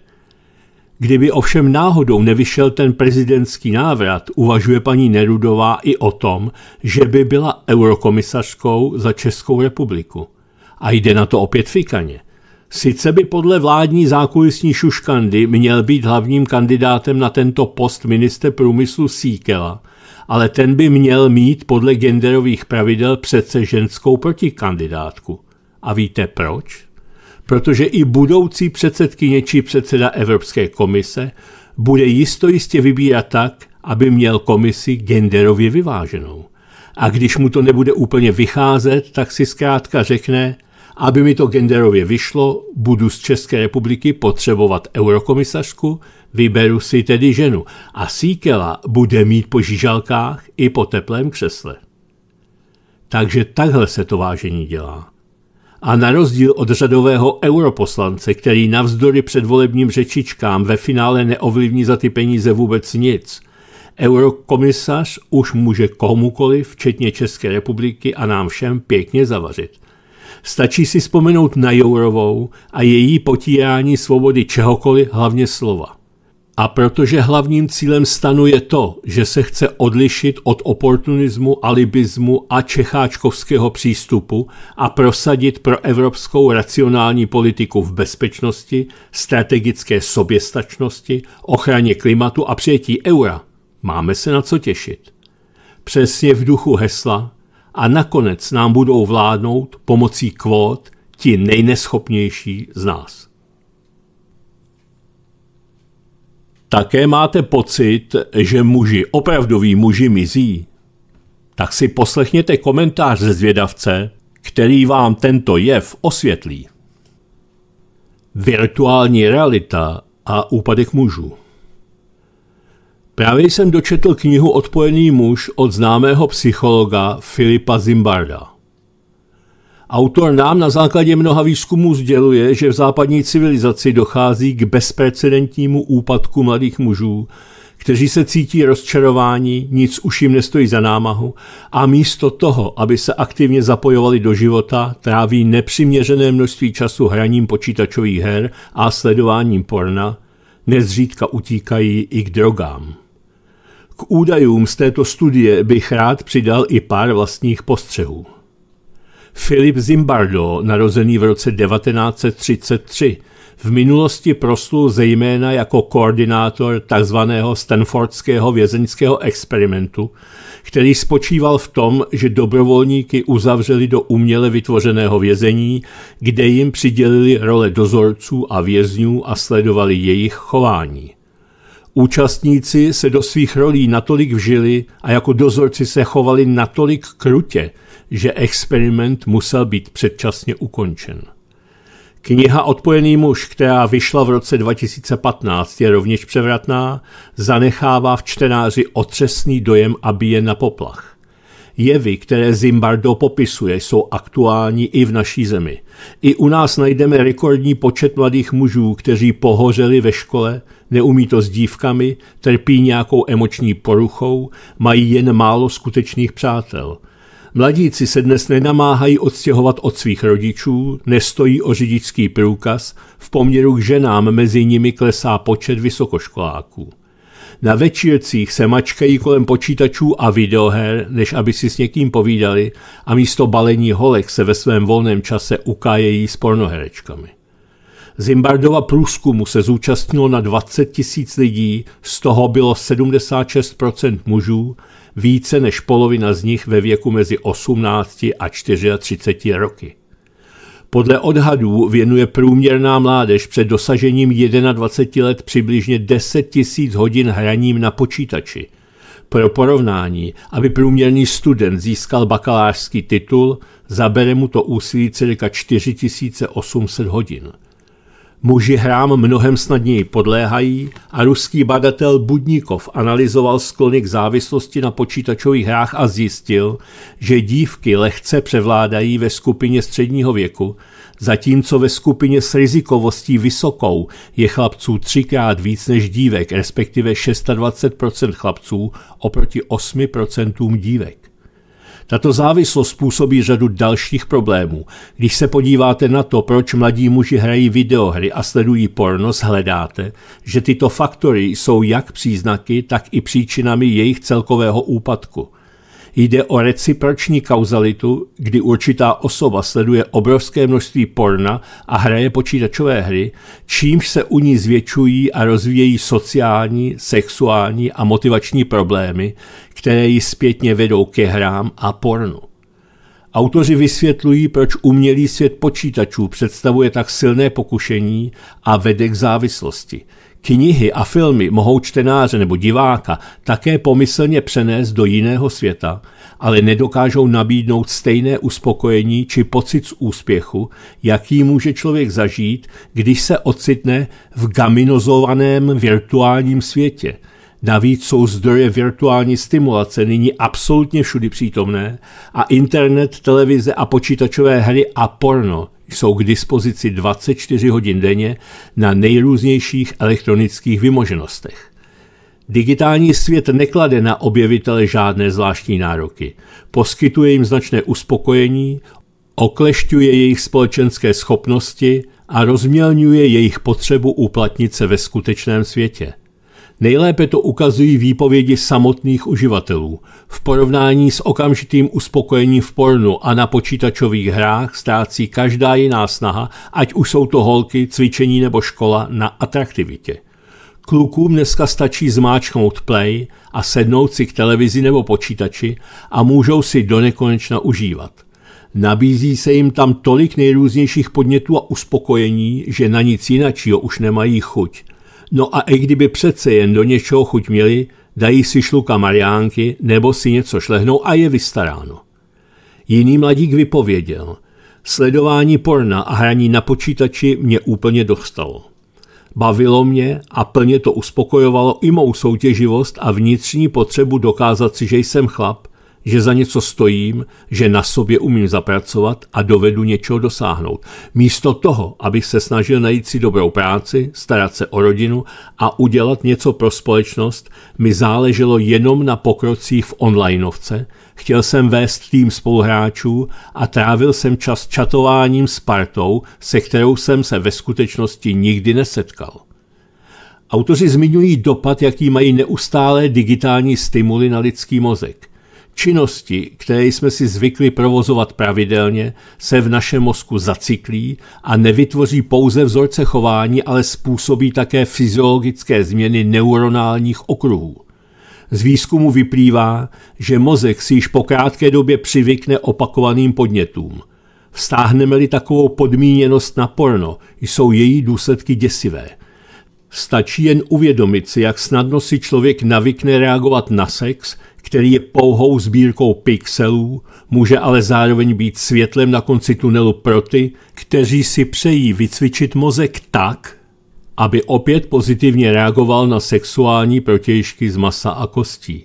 Kdyby ovšem náhodou nevyšel ten prezidentský návrat, uvažuje paní Nerudová i o tom, že by byla eurokomisařkou za Českou republiku. A jde na to opět fikaně. Sice by podle vládní zákulisní šuškandy měl být hlavním kandidátem na tento post minister průmyslu Síkela, ale ten by měl mít podle genderových pravidel přece ženskou protikandidátku. A víte proč? Protože i budoucí předsedkyně či předseda Evropské komise bude jistě vybírat tak, aby měl komisi genderově vyváženou. A když mu to nebude úplně vycházet, tak si zkrátka řekne, aby mi to genderově vyšlo, budu z České republiky potřebovat eurokomisařku, Vyberu si tedy ženu a síkela bude mít po žižalkách i po teplém křesle. Takže takhle se to vážení dělá. A na rozdíl od řadového europoslance, který navzdory předvolebním řečičkám ve finále neovlivní za ty peníze vůbec nic, eurokomisař už může komukoliv, včetně České republiky a nám všem, pěkně zavařit. Stačí si vzpomenout na Jourovou a její potírání svobody čehokoliv, hlavně slova. A protože hlavním cílem stanu je to, že se chce odlišit od oportunismu, alibismu a čecháčkovského přístupu a prosadit pro evropskou racionální politiku v bezpečnosti, strategické soběstačnosti, ochraně klimatu a přijetí eura, máme se na co těšit. Přesně v duchu hesla a nakonec nám budou vládnout pomocí kvót ti nejneschopnější z nás. také máte pocit, že muži, opravdoví muži mizí? Tak si poslechněte komentář ze zvědavce, který vám tento jev osvětlí. Virtuální realita a úpadek mužů Právě jsem dočetl knihu Odpojený muž od známého psychologa Filipa Zimbarda. Autor nám na základě mnoha výzkumů sděluje, že v západní civilizaci dochází k bezprecedentnímu úpadku mladých mužů, kteří se cítí rozčarováni, nic už jim nestojí za námahu a místo toho, aby se aktivně zapojovali do života, tráví nepřiměřené množství času hraním počítačových her a sledováním porna, nezřídka utíkají i k drogám. K údajům z této studie bych rád přidal i pár vlastních postřehů. Filip Zimbardo, narozený v roce 1933, v minulosti proslul zejména jako koordinátor tzv. Stanfordského vězeňského experimentu, který spočíval v tom, že dobrovolníky uzavřeli do uměle vytvořeného vězení, kde jim přidělili role dozorců a vězňů a sledovali jejich chování. Účastníci se do svých rolí natolik vžili a jako dozorci se chovali natolik krutě, že experiment musel být předčasně ukončen. Kniha Odpojený muž, která vyšla v roce 2015, je rovněž převratná, zanechává v čtenáři otřesný dojem, a bije na poplach. Jevy, které Zimbardo popisuje, jsou aktuální i v naší zemi. I u nás najdeme rekordní počet mladých mužů, kteří pohořeli ve škole, neumí to s dívkami, trpí nějakou emoční poruchou, mají jen málo skutečných přátel. Mladíci se dnes nenamáhají odstěhovat od svých rodičů, nestojí o řidičský průkaz, v poměru k ženám mezi nimi klesá počet vysokoškoláků. Na večírcích se mačkají kolem počítačů a videoher, než aby si s někým povídali a místo balení holek se ve svém volném čase ukájejí s pornoherečkami. Zimbardova průzkumu se zúčastnilo na 20 tisíc lidí, z toho bylo 76% mužů, více než polovina z nich ve věku mezi 18 a 34 roky. Podle odhadů věnuje průměrná mládež před dosažením 21 let přibližně 10 000 hodin hraním na počítači. Pro porovnání, aby průměrný student získal bakalářský titul, zabere mu to úsilí cirka 4800 hodin. Muži hrám mnohem snadněji podléhají a ruský badatel Budníkov analyzoval sklony k závislosti na počítačových hrách a zjistil, že dívky lehce převládají ve skupině středního věku, zatímco ve skupině s rizikovostí vysokou je chlapců třikrát víc než dívek, respektive 26% chlapců oproti 8% dívek. Tato závislost způsobí řadu dalších problémů. Když se podíváte na to, proč mladí muži hrají videohry a sledují porno, hledáte, že tyto faktory jsou jak příznaky, tak i příčinami jejich celkového úpadku – Jde o reciproční kauzalitu, kdy určitá osoba sleduje obrovské množství porna a hraje počítačové hry, čímž se u ní zvětšují a rozvíjejí sociální, sexuální a motivační problémy, které ji zpětně vedou ke hrám a pornu. Autoři vysvětlují, proč umělý svět počítačů představuje tak silné pokušení a vede k závislosti – Knihy a filmy mohou čtenáře nebo diváka také pomyslně přenést do jiného světa, ale nedokážou nabídnout stejné uspokojení či pocit z úspěchu, jaký může člověk zažít, když se ocitne v gaminozovaném virtuálním světě. Navíc jsou zdroje virtuální stimulace nyní absolutně všudy přítomné a internet, televize a počítačové hry a porno jsou k dispozici 24 hodin denně na nejrůznějších elektronických vymoženostech. Digitální svět neklade na objevitele žádné zvláštní nároky. Poskytuje jim značné uspokojení, oklešťuje jejich společenské schopnosti a rozmělňuje jejich potřebu uplatnit se ve skutečném světě. Nejlépe to ukazují výpovědi samotných uživatelů. V porovnání s okamžitým uspokojením v pornu a na počítačových hrách ztrácí každá jiná snaha, ať už jsou to holky, cvičení nebo škola, na atraktivitě. Klukům dneska stačí zmáčknout play a sednout si k televizi nebo počítači a můžou si donekonečna užívat. Nabízí se jim tam tolik nejrůznějších podnětů a uspokojení, že na nic jinačího už nemají chuť. No a i kdyby přece jen do něčeho chuť měli, dají si šluka Mariánky nebo si něco šlehnou a je vystaráno. Jiný mladík vypověděl. Sledování porna a hraní na počítači mě úplně dostalo. Bavilo mě a plně to uspokojovalo i mou soutěživost a vnitřní potřebu dokázat si, že jsem chlap že za něco stojím, že na sobě umím zapracovat a dovedu něčeho dosáhnout. Místo toho, abych se snažil najít si dobrou práci, starat se o rodinu a udělat něco pro společnost, mi záleželo jenom na pokrocích v onlineovce, chtěl jsem vést tým spoluhráčů a trávil jsem čas čatováním s partou, se kterou jsem se ve skutečnosti nikdy nesetkal. Autoři zmiňují dopad, jaký mají neustálé digitální stimuly na lidský mozek. Činnosti, které jsme si zvykli provozovat pravidelně, se v našem mozku zacyklí a nevytvoří pouze vzorce chování, ale způsobí také fyziologické změny neuronálních okruhů. Z výzkumu vyplývá, že mozek si již po krátké době přivykne opakovaným podnětům. Vstáhneme-li takovou podmíněnost na porno, jsou její důsledky děsivé – Stačí jen uvědomit si, jak snadno si člověk navykne reagovat na sex, který je pouhou sbírkou pixelů, může ale zároveň být světlem na konci tunelu pro ty, kteří si přejí vycvičit mozek tak, aby opět pozitivně reagoval na sexuální protějšky z masa a kostí.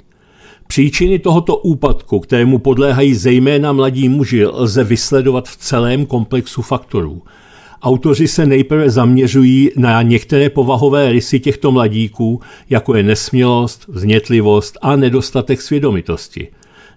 Příčiny tohoto úpadku, kterému podléhají zejména mladí muži, lze vysledovat v celém komplexu faktorů – Autoři se nejprve zaměřují na některé povahové rysy těchto mladíků, jako je nesmělost, vznětlivost a nedostatek svědomitosti.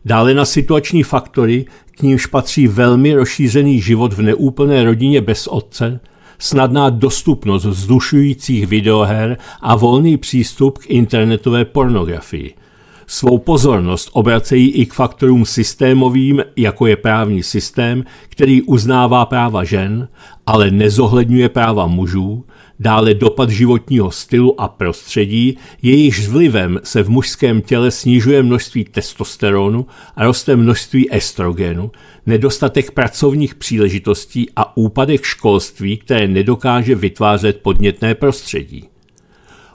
Dále na situační faktory, k nímž patří velmi rozšířený život v neúplné rodině bez otce, snadná dostupnost vzdušujících videoher a volný přístup k internetové pornografii – svou pozornost obracejí i k faktorům systémovým, jako je právní systém, který uznává práva žen, ale nezohledňuje práva mužů, dále dopad životního stylu a prostředí, jejíž vlivem se v mužském těle snižuje množství testosteronu a roste množství estrogenu, nedostatek pracovních příležitostí a úpadek školství, které nedokáže vytvářet podnětné prostředí.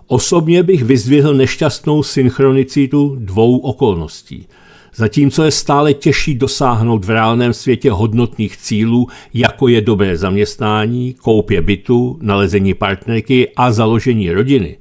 Osobně bych vyzdvihl nešťastnou synchronicitu dvou okolností. Zatímco je stále těžší dosáhnout v reálném světě hodnotných cílů, jako je dobré zaměstnání, koupě bytu, nalezení partnerky a založení rodiny,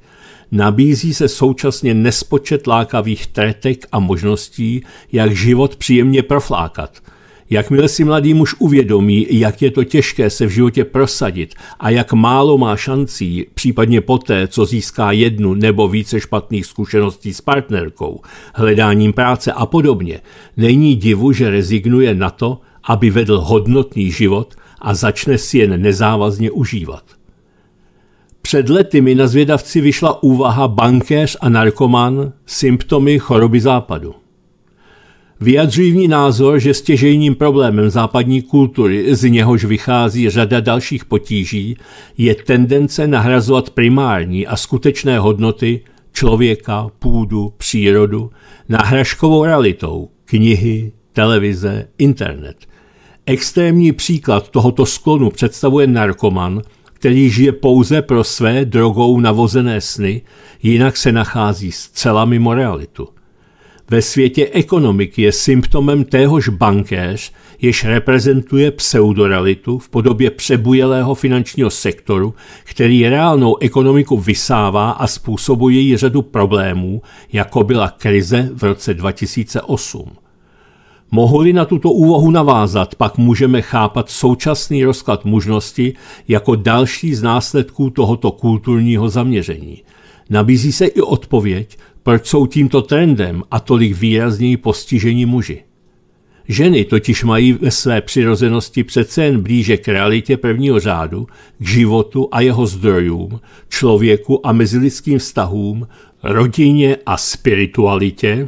nabízí se současně nespočet lákavých tretek a možností, jak život příjemně proflákat – Jakmile si mladý muž uvědomí, jak je to těžké se v životě prosadit a jak málo má šancí, případně poté, co získá jednu nebo více špatných zkušeností s partnerkou, hledáním práce a podobně, není divu, že rezignuje na to, aby vedl hodnotný život a začne si jen nezávazně užívat. Před lety mi na zvědavci vyšla úvaha bankéř a narkoman symptomy choroby západu. Vyjadřují v ní názor, že stěžejním problémem západní kultury, z něhož vychází řada dalších potíží, je tendence nahrazovat primární a skutečné hodnoty člověka, půdu, přírodu nahražkovou realitou knihy, televize, internet. Extrémní příklad tohoto sklonu představuje narkoman, který žije pouze pro své drogou navozené sny, jinak se nachází zcela mimo realitu ve světě ekonomiky je symptomem téhož bankéř, jež reprezentuje pseudorealitu v podobě přebujelého finančního sektoru, který reálnou ekonomiku vysává a způsobuje jí řadu problémů, jako byla krize v roce 2008. Mohli li na tuto úvahu navázat, pak můžeme chápat současný rozklad možnosti jako další z následků tohoto kulturního zaměření. Nabízí se i odpověď, proč jsou tímto trendem a tolik výrazněji postižení muži. Ženy totiž mají ve své přirozenosti přece jen blíže k realitě prvního řádu, k životu a jeho zdrojům, člověku a mezilidským vztahům, rodině a spiritualitě,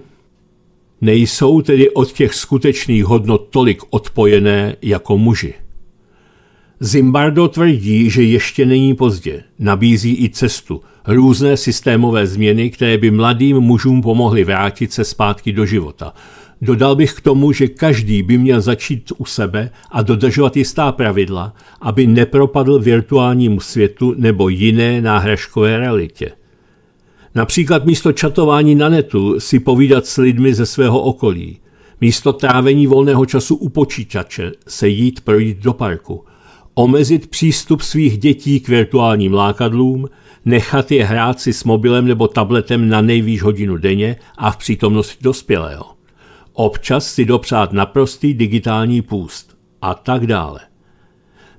nejsou tedy od těch skutečných hodnot tolik odpojené jako muži. Zimbardo tvrdí, že ještě není pozdě. Nabízí i cestu, různé systémové změny, které by mladým mužům pomohly vrátit se zpátky do života. Dodal bych k tomu, že každý by měl začít u sebe a dodržovat jistá pravidla, aby nepropadl virtuálnímu světu nebo jiné náhražkové realitě. Například místo čatování na netu si povídat s lidmi ze svého okolí. Místo trávení volného času u počítače se jít projít do parku – omezit přístup svých dětí k virtuálním lákadlům, nechat je hrát si s mobilem nebo tabletem na nejvýš hodinu denně a v přítomnosti dospělého. Občas si dopřát naprostý digitální půst a tak dále.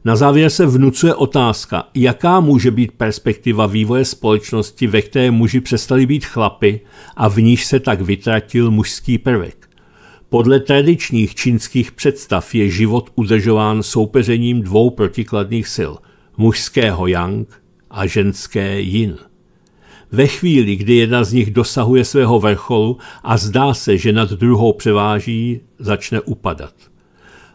Na závěr se vnucuje otázka, jaká může být perspektiva vývoje společnosti, ve které muži přestali být chlapy a v níž se tak vytratil mužský prvek. Podle tradičních čínských představ je život udržován soupeřením dvou protikladných sil, mužského yang a ženské yin. Ve chvíli, kdy jedna z nich dosahuje svého vrcholu a zdá se, že nad druhou převáží, začne upadat.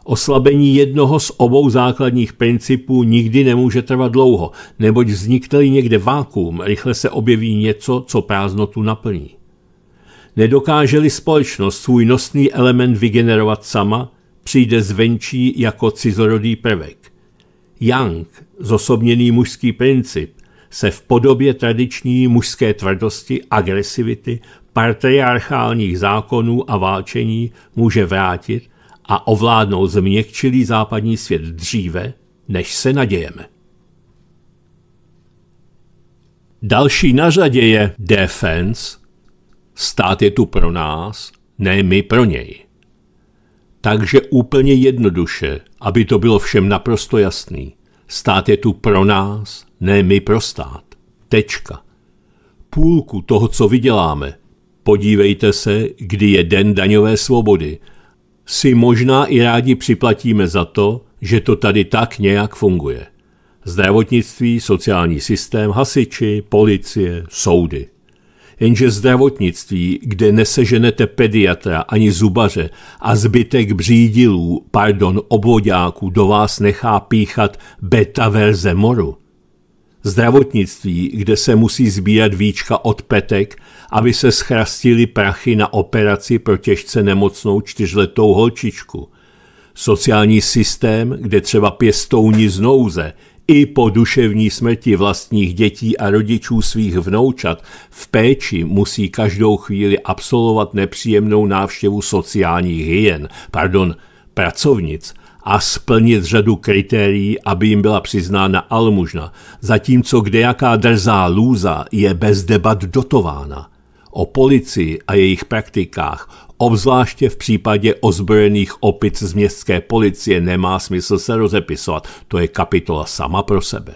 Oslabení jednoho z obou základních principů nikdy nemůže trvat dlouho, neboť vznikne-li někde vákuum, rychle se objeví něco, co prázdnotu naplní nedokáželi společnost svůj nosný element vygenerovat sama, přijde zvenčí jako cizorodý prvek. Yang, zosobněný mužský princip, se v podobě tradiční mužské tvrdosti, agresivity, patriarchálních zákonů a válčení může vrátit a ovládnout změkčilý západní svět dříve, než se nadějeme. Další na řadě je Defense, Stát je tu pro nás, ne my pro něj. Takže úplně jednoduše, aby to bylo všem naprosto jasný. Stát je tu pro nás, ne my pro stát. Tečka. Půlku toho, co vyděláme, podívejte se, kdy je den daňové svobody, si možná i rádi připlatíme za to, že to tady tak nějak funguje. Zdravotnictví, sociální systém, hasiči, policie, soudy. Jenže zdravotnictví, kde neseženete pediatra ani zubaře a zbytek břídilů, pardon, obvodáků do vás nechá píchat beta verze moru. Zdravotnictví, kde se musí zbírat víčka od petek, aby se schrastili prachy na operaci pro těžce nemocnou čtyřletou holčičku. Sociální systém, kde třeba pěstouni z nouze – i po duševní smrti vlastních dětí a rodičů svých vnoučat v péči musí každou chvíli absolvovat nepříjemnou návštěvu sociálních hyen, pardon, pracovnic a splnit řadu kritérií, aby jim byla přiznána almužna, zatímco kdejaká drzá lůza je bez debat dotována o policii a jejich praktikách, obzvláště v případě ozbrojených opic z městské policie, nemá smysl se rozepisovat, to je kapitola sama pro sebe.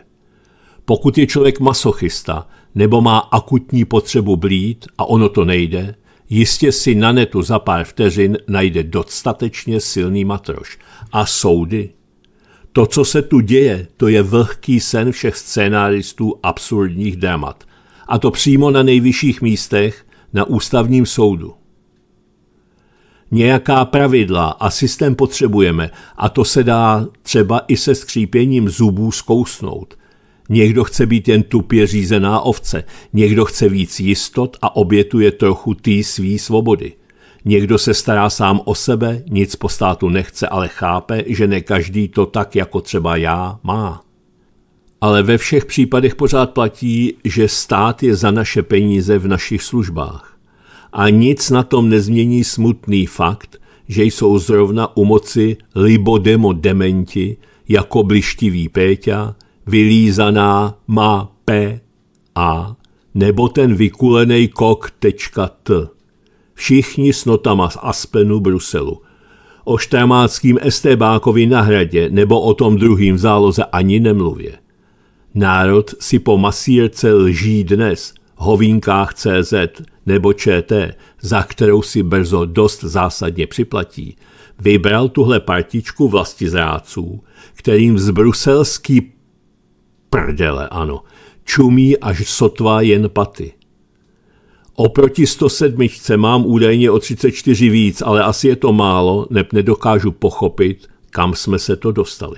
Pokud je člověk masochista nebo má akutní potřebu blít a ono to nejde, jistě si na netu za pár vteřin najde dostatečně silný matroš. A soudy? To, co se tu děje, to je vlhký sen všech scénáristů absurdních dramat. A to přímo na nejvyšších místech, na ústavním soudu. Nějaká pravidla a systém potřebujeme a to se dá třeba i se skřípěním zubů zkousnout. Někdo chce být jen tupě řízená ovce, někdo chce víc jistot a obětuje trochu tý svý svobody. Někdo se stará sám o sebe, nic po státu nechce, ale chápe, že ne každý to tak jako třeba já má ale ve všech případech pořád platí, že stát je za naše peníze v našich službách. A nic na tom nezmění smutný fakt, že jsou zrovna u moci libodemo dementi, jako blištivý Péťa, vylízaná má P A, nebo ten vykulený kok tečka T. Všichni s notama z Aspenu Bruselu. O štramáckým Estebákovi na hradě nebo o tom druhým v záloze ani nemluvě. Národ si po masírce lží dnes, hovínkách CZ nebo ČT, za kterou si brzo dost zásadně připlatí, vybral tuhle partičku zráců, kterým z bruselský prdele, ano, čumí až sotva jen paty. Oproti 107 mám údajně o 34 víc, ale asi je to málo, neb nedokážu pochopit, kam jsme se to dostali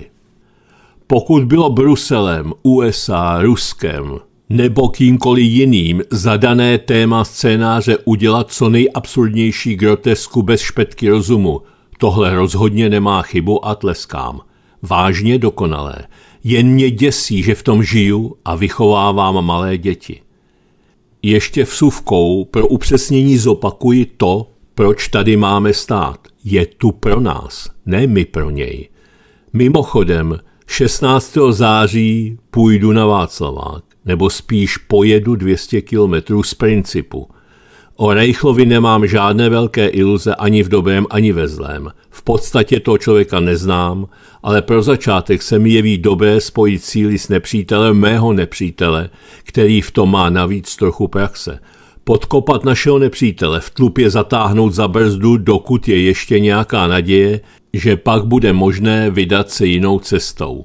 pokud bylo Bruselem, USA, Ruskem nebo kýmkoliv jiným zadané téma scénáře udělat co nejabsurdnější grotesku bez špetky rozumu, tohle rozhodně nemá chybu a tleskám. Vážně dokonalé. Jen mě děsí, že v tom žiju a vychovávám malé děti. Ještě vsuvkou pro upřesnění zopakuji to, proč tady máme stát. Je tu pro nás, ne my pro něj. Mimochodem, 16. září půjdu na Václavák, nebo spíš pojedu 200 kilometrů z principu. O Rejchlovi nemám žádné velké iluze ani v dobrém, ani ve zlém. V podstatě toho člověka neznám, ale pro začátek se mi jeví dobré spojit síly s nepřítelem mého nepřítele, který v tom má navíc trochu praxe. Podkopat našeho nepřítele, v tlupě zatáhnout za brzdu, dokud je ještě nějaká naděje, že pak bude možné vydat se jinou cestou.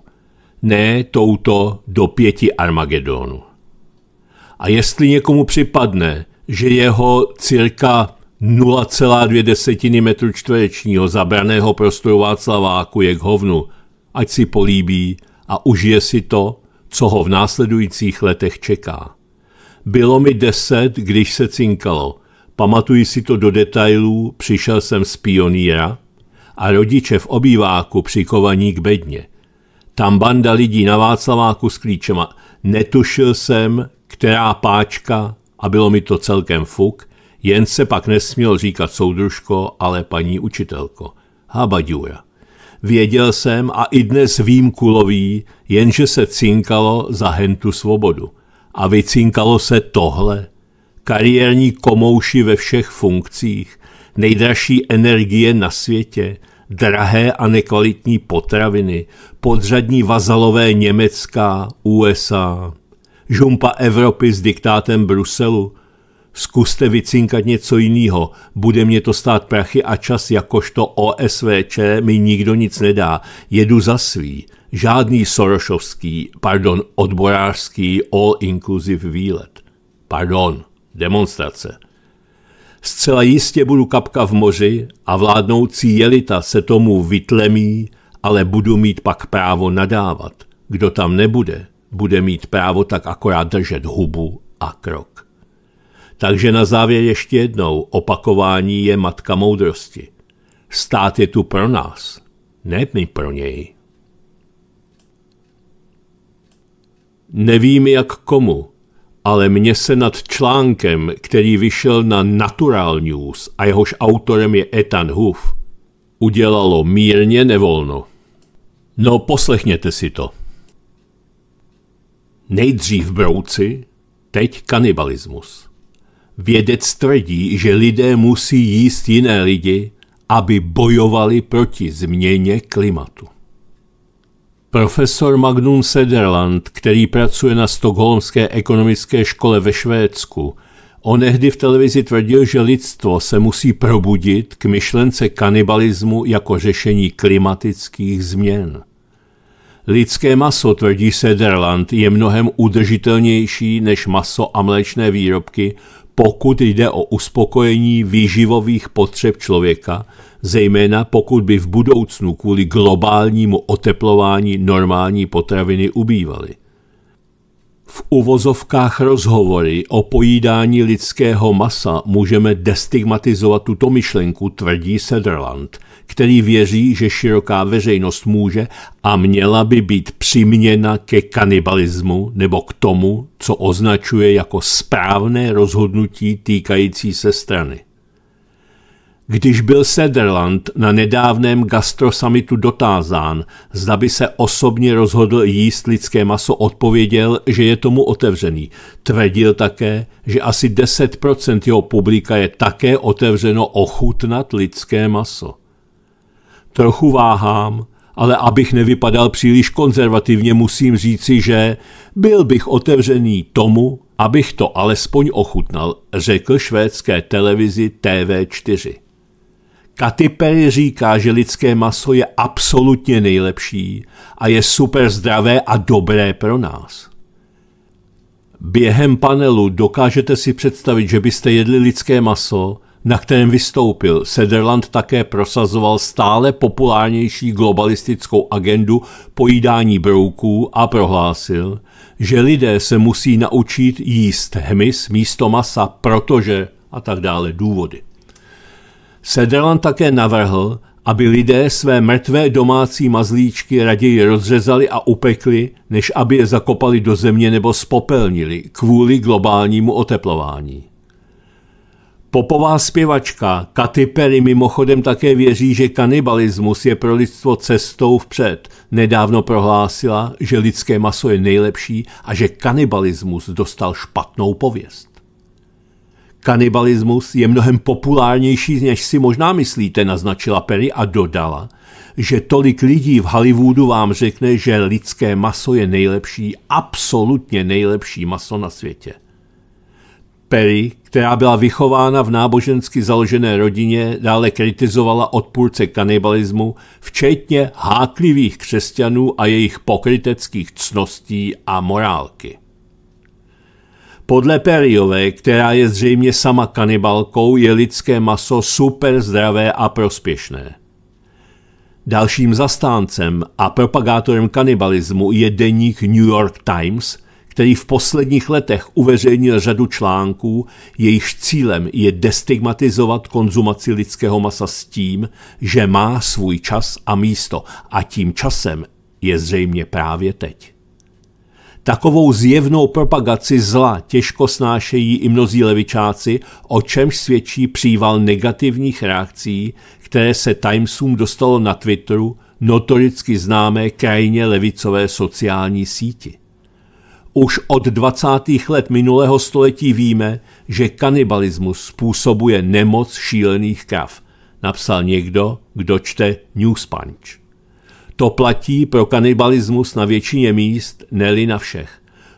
Ne touto do pěti Armagedonu. A jestli někomu připadne, že jeho cirka 0,2 metru čtverečního zabraného prostoru Václaváku je k hovnu, ať si políbí a užije si to, co ho v následujících letech čeká. Bylo mi deset, když se cinkalo. Pamatuji si to do detailů, přišel jsem z pioníra a rodiče v obýváku přikovaní k bedně. Tam banda lidí na Václaváku s klíčema. Netušil jsem, která páčka, a bylo mi to celkem fuk, jen se pak nesměl říkat soudružko, ale paní učitelko. Habaďura. Věděl jsem a i dnes vím kulový, jenže se cinkalo za hentu svobodu. A vycinkalo se tohle. Kariérní komouši ve všech funkcích, nejdražší energie na světě, drahé a nekvalitní potraviny, podřadní vazalové Německa, USA, žumpa Evropy s diktátem Bruselu. Zkuste vycinkat něco jiného, bude mě to stát prachy a čas jakožto OSVČ mi nikdo nic nedá, jedu za svý, žádný sorošovský, pardon, odborářský all-inclusive výlet. Pardon, demonstrace. Zcela jistě budu kapka v moři a vládnoucí jelita se tomu vytlemí, ale budu mít pak právo nadávat. Kdo tam nebude, bude mít právo tak akorát držet hubu a krok. Takže na závěr ještě jednou, opakování je matka moudrosti. Stát je tu pro nás, ne my pro něj. Nevím jak komu, ale mně se nad článkem, který vyšel na Natural News a jehož autorem je Ethan Huff, udělalo mírně nevolno. No, poslechněte si to. Nejdřív brouci, teď kanibalismus. Vědec tvrdí, že lidé musí jíst jiné lidi, aby bojovali proti změně klimatu. Profesor Magnum Sederland, který pracuje na Stockholmské ekonomické škole ve Švédsku, onehdy v televizi tvrdil, že lidstvo se musí probudit k myšlence kanibalismu jako řešení klimatických změn. Lidské maso, tvrdí Sederland, je mnohem udržitelnější než maso a mléčné výrobky pokud jde o uspokojení výživových potřeb člověka, zejména pokud by v budoucnu kvůli globálnímu oteplování normální potraviny ubývaly. V uvozovkách rozhovory o pojídání lidského masa můžeme destigmatizovat tuto myšlenku, tvrdí Sederland – který věří, že široká veřejnost může a měla by být přiměna ke kanibalismu nebo k tomu, co označuje jako správné rozhodnutí týkající se strany. Když byl Sederland na nedávném gastrosamitu dotázán, zda by se osobně rozhodl jíst lidské maso, odpověděl, že je tomu otevřený. Tvrdil také, že asi 10% jeho publika je také otevřeno ochutnat lidské maso. Trochu váhám, ale abych nevypadal příliš konzervativně, musím říci, že byl bych otevřený tomu, abych to alespoň ochutnal, řekl švédské televizi TV4. Katy Perry říká, že lidské maso je absolutně nejlepší a je super zdravé a dobré pro nás. Během panelu dokážete si představit, že byste jedli lidské maso na kterém vystoupil, Sederland také prosazoval stále populárnější globalistickou agendu pojídání brouků a prohlásil, že lidé se musí naučit jíst hmyz místo masa, protože a tak dále důvody. Sederland také navrhl, aby lidé své mrtvé domácí mazlíčky raději rozřezali a upekli, než aby je zakopali do země nebo spopelnili kvůli globálnímu oteplování. Popová zpěvačka Katy Perry mimochodem také věří, že kanibalismus je pro lidstvo cestou vpřed. Nedávno prohlásila, že lidské maso je nejlepší a že kanibalismus dostal špatnou pověst. Kanibalismus je mnohem populárnější, než si možná myslíte, naznačila Perry a dodala, že tolik lidí v Hollywoodu vám řekne, že lidské maso je nejlepší, absolutně nejlepší maso na světě. Perry, která byla vychována v nábožensky založené rodině, dále kritizovala odpůrce kanibalismu, včetně háklivých křesťanů a jejich pokryteckých cností a morálky. Podle Perryové, která je zřejmě sama kanibalkou, je lidské maso super zdravé a prospěšné. Dalším zastáncem a propagátorem kanibalismu je deník New York Times, který v posledních letech uveřejnil řadu článků, jejichž cílem je destigmatizovat konzumaci lidského masa s tím, že má svůj čas a místo a tím časem je zřejmě právě teď. Takovou zjevnou propagaci zla těžko snášejí i mnozí levičáci, o čemž svědčí příval negativních reakcí, které se Timesům dostalo na Twitteru, notoricky známé krajně levicové sociální síti. Už od 20. let minulého století víme, že kanibalismus způsobuje nemoc šílených krav, napsal někdo, kdo čte Newspunch. To platí pro kanibalismus na většině míst, neli na všech.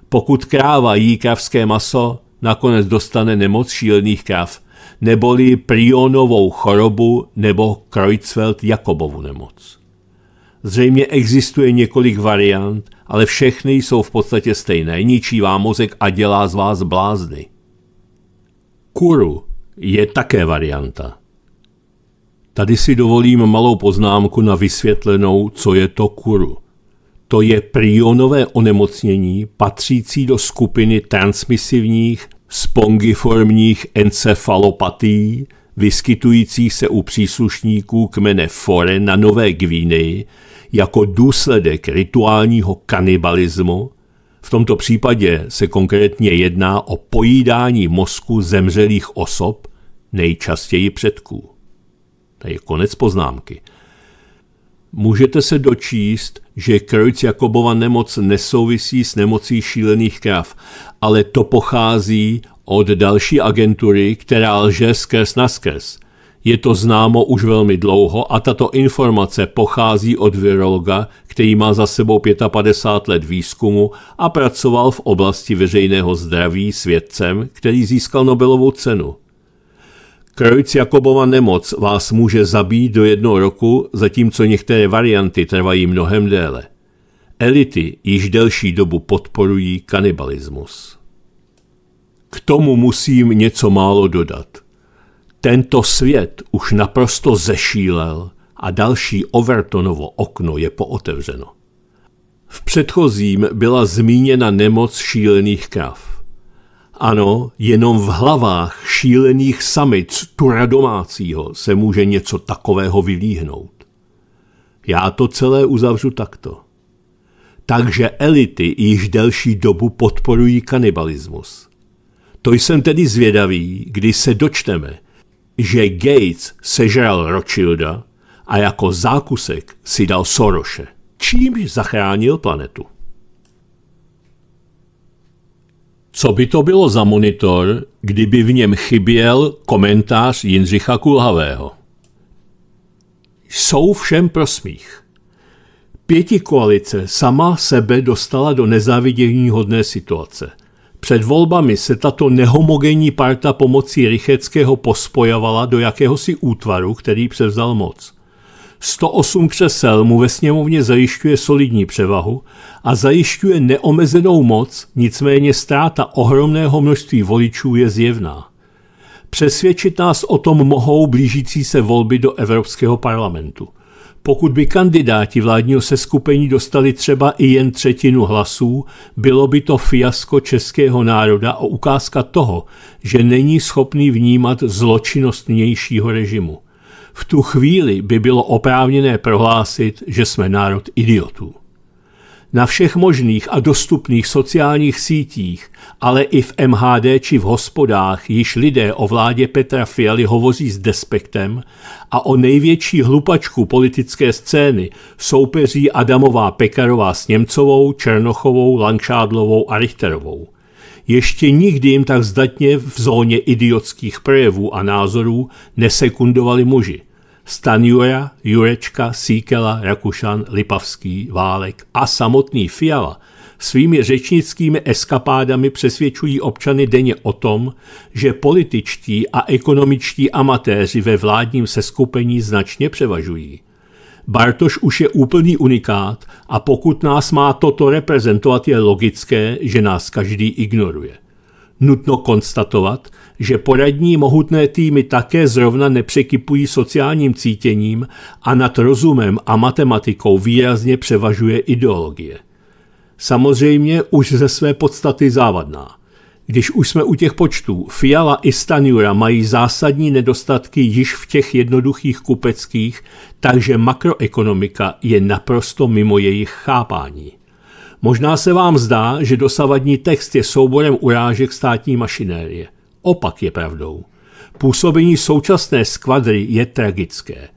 Pokud kráva jí kravské maso, nakonec dostane nemoc šílených krav, neboli prionovou chorobu nebo Kreutzfeldt-Jakobovu nemoc. Zřejmě existuje několik variant, ale všechny jsou v podstatě stejné. Ničí vám mozek a dělá z vás blázny. Kuru je také varianta. Tady si dovolím malou poznámku na vysvětlenou, co je to kuru. To je prionové onemocnění patřící do skupiny transmisivních spongiformních encefalopatí, vyskytujících se u příslušníků kmene Fore na Nové Gvineji, jako důsledek rituálního kanibalismu, v tomto případě se konkrétně jedná o pojídání mozku zemřelých osob, nejčastěji předků. To je konec poznámky. Můžete se dočíst, že Kreutz Jakobova nemoc nesouvisí s nemocí šílených krav, ale to pochází od další agentury, která lže skrz na skrz – je to známo už velmi dlouho a tato informace pochází od virologa, který má za sebou 55 let výzkumu a pracoval v oblasti veřejného zdraví s vědcem, který získal Nobelovu cenu. Krojc Jakobova nemoc vás může zabít do jednoho roku, zatímco některé varianty trvají mnohem déle. Elity již delší dobu podporují kanibalismus. K tomu musím něco málo dodat – tento svět už naprosto zešílel a další Overtonovo okno je pootevřeno. V předchozím byla zmíněna nemoc šílených krav. Ano, jenom v hlavách šílených samic tura domácího se může něco takového vylíhnout. Já to celé uzavřu takto. Takže elity již delší dobu podporují kanibalismus. To jsem tedy zvědavý, kdy se dočteme, že Gates sežral Rothschilda a jako zákusek si dal Soroše, čímž zachránil planetu. Co by to bylo za monitor, kdyby v něm chyběl komentář Jindřicha Kulhavého? Jsou všem prosmích. Pěti koalice sama sebe dostala do nezávidění hodné situace – před volbami se tato nehomogenní parta pomocí Rycheckého pospojovala do jakéhosi útvaru, který převzal moc. 108 křesel mu ve sněmovně zajišťuje solidní převahu a zajišťuje neomezenou moc, nicméně ztráta ohromného množství voličů je zjevná. Přesvědčit nás o tom mohou blížící se volby do Evropského parlamentu – pokud by kandidáti vládního seskupení dostali třeba i jen třetinu hlasů, bylo by to fiasko českého národa a ukázka toho, že není schopný vnímat zločinnost nějšího režimu. V tu chvíli by bylo oprávněné prohlásit, že jsme národ idiotů na všech možných a dostupných sociálních sítích, ale i v MHD či v hospodách již lidé o vládě Petra Fialy hovoří s despektem a o největší hlupačku politické scény soupeří Adamová Pekarová s Němcovou, Černochovou, Langšádlovou a Richterovou. Ještě nikdy jim tak zdatně v zóně idiotských projevů a názorů nesekundovali muži. Stanjura, Jurečka, Síkela, Rakušan, Lipavský, Válek a samotný Fiala svými řečnickými eskapádami přesvědčují občany denně o tom, že političtí a ekonomičtí amatéři ve vládním seskupení značně převažují. Bartoš už je úplný unikát a pokud nás má toto reprezentovat, je logické, že nás každý ignoruje. Nutno konstatovat, že poradní mohutné týmy také zrovna nepřekypují sociálním cítěním a nad rozumem a matematikou výrazně převažuje ideologie. Samozřejmě už ze své podstaty závadná. Když už jsme u těch počtů, Fiala i Stanjura mají zásadní nedostatky již v těch jednoduchých kupeckých, takže makroekonomika je naprosto mimo jejich chápání. Možná se vám zdá, že dosavadní text je souborem urážek státní mašinérie. Opak je pravdou. Působení současné skvadry je tragické.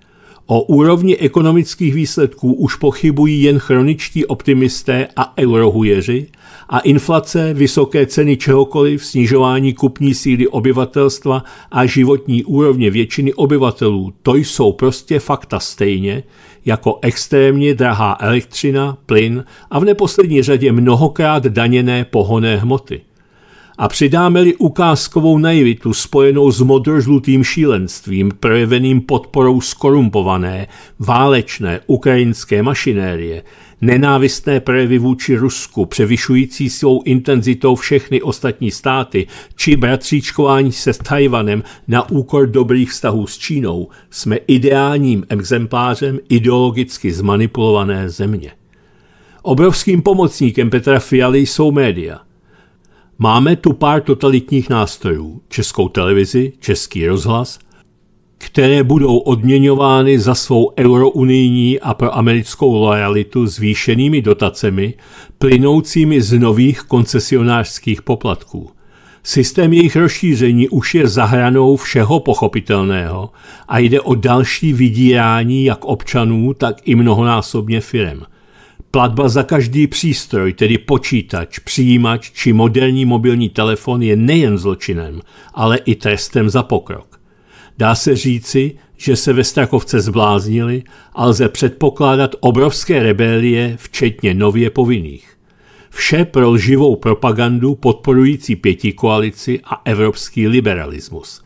O úrovni ekonomických výsledků už pochybují jen chroničtí optimisté a eurohujeři a inflace, vysoké ceny čehokoliv, snižování kupní síly obyvatelstva a životní úrovně většiny obyvatelů, to jsou prostě fakta stejně, jako extrémně drahá elektřina, plyn a v neposlední řadě mnohokrát daněné pohonné hmoty. A přidáme-li ukázkovou naivitu spojenou s modrožlutým šílenstvím, projeveným podporou skorumpované, válečné ukrajinské mašinérie, nenávistné projevy vůči Rusku, převyšující svou intenzitou všechny ostatní státy, či bratříčkování se s Tajvanem na úkor dobrých vztahů s Čínou, jsme ideálním exemplářem ideologicky zmanipulované země. Obrovským pomocníkem Petra Fialy jsou média. Máme tu pár totalitních nástrojů, českou televizi, český rozhlas, které budou odměňovány za svou eurounijní a proamerickou lojalitu zvýšenými dotacemi, plynoucími z nových koncesionářských poplatků. Systém jejich rozšíření už je zahranou všeho pochopitelného a jde o další vydírání jak občanů, tak i mnohonásobně firem. Platba za každý přístroj, tedy počítač, přijímač či moderní mobilní telefon je nejen zločinem, ale i trestem za pokrok. Dá se říci, že se ve Strakovce zbláznili a lze předpokládat obrovské rebelie, včetně nově povinných. Vše pro lživou propagandu podporující pěti koalici a evropský liberalismus.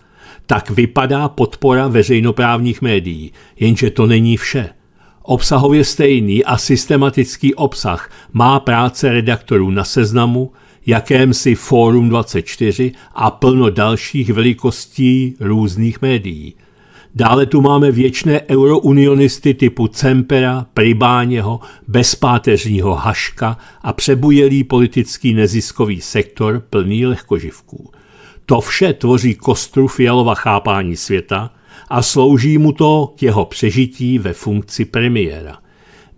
Tak vypadá podpora veřejnoprávních médií, jenže to není vše. Obsahově stejný a systematický obsah má práce redaktorů na seznamu, jakémsi Fórum 24 a plno dalších velikostí různých médií. Dále tu máme věčné eurounionisty typu Cempera, Pribáněho, bezpáteřního Haška a přebujelý politický neziskový sektor plný lehkoživků. To vše tvoří kostru Fialova chápání světa a slouží mu to k jeho přežití ve funkci premiéra.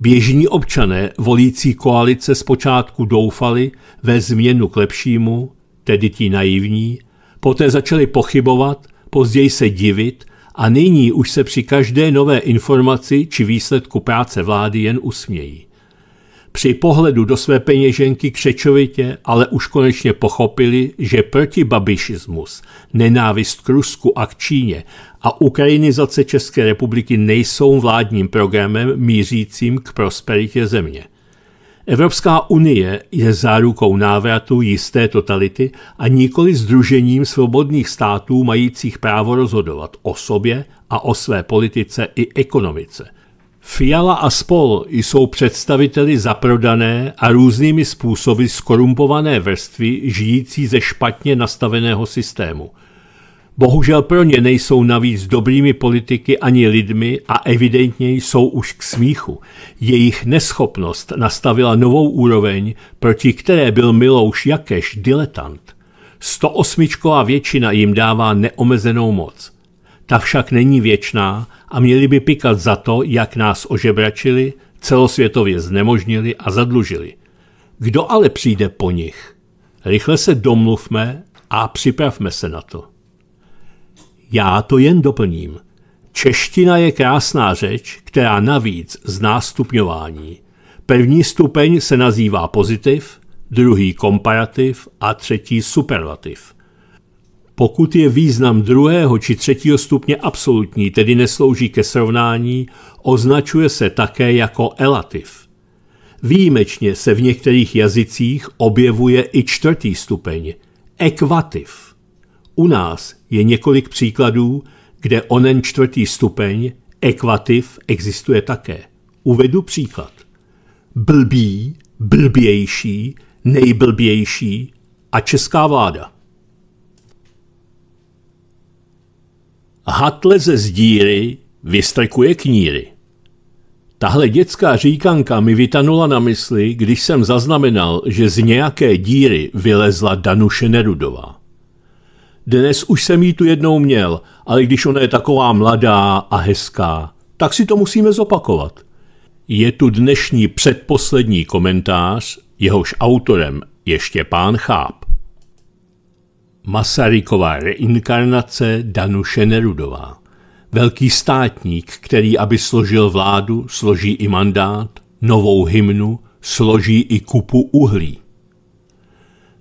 Běžní občané volící koalice zpočátku doufali ve změnu k lepšímu, tedy ti naivní, poté začali pochybovat, později se divit a nyní už se při každé nové informaci či výsledku práce vlády jen usmějí při pohledu do své peněženky křečovitě, ale už konečně pochopili, že protibabišismus, nenávist k Rusku a k Číně a ukrajinizace České republiky nejsou vládním programem mířícím k prosperitě země. Evropská unie je zárukou návratu jisté totality a nikoli združením svobodných států majících právo rozhodovat o sobě a o své politice i ekonomice – Fiala a spol jsou představiteli zaprodané a různými způsoby skorumpované vrstvy žijící ze špatně nastaveného systému. Bohužel pro ně nejsou navíc dobrými politiky ani lidmi a evidentně jsou už k smíchu. Jejich neschopnost nastavila novou úroveň, proti které byl Milouš Jakeš diletant. 108. většina jim dává neomezenou moc. Ta však není věčná a měli by pikat za to, jak nás ožebračili, celosvětově znemožnili a zadlužili. Kdo ale přijde po nich? Rychle se domluvme a připravme se na to. Já to jen doplním. Čeština je krásná řeč, která navíc zná stupňování. První stupeň se nazývá pozitiv, druhý komparativ a třetí superlativ. Pokud je význam druhého či třetího stupně absolutní, tedy neslouží ke srovnání, označuje se také jako elativ. Výjimečně se v některých jazycích objevuje i čtvrtý stupeň – ekvativ. U nás je několik příkladů, kde onen čtvrtý stupeň – ekvativ – existuje také. Uvedu příklad. Blbý, blbější, nejblbější a česká vláda. Hatle ze zdíry vystrkuje kníry. Tahle dětská říkanka mi vytanula na mysli, když jsem zaznamenal, že z nějaké díry vylezla Danuše Nerudová. Dnes už jsem jí tu jednou měl, ale když ona je taková mladá a hezká, tak si to musíme zopakovat. Je tu dnešní předposlední komentář, jehož autorem je Štěpán Cháp. Masaryková reinkarnace Danuše Nerudová. Velký státník, který, aby složil vládu, složí i mandát, novou hymnu, složí i kupu uhlí.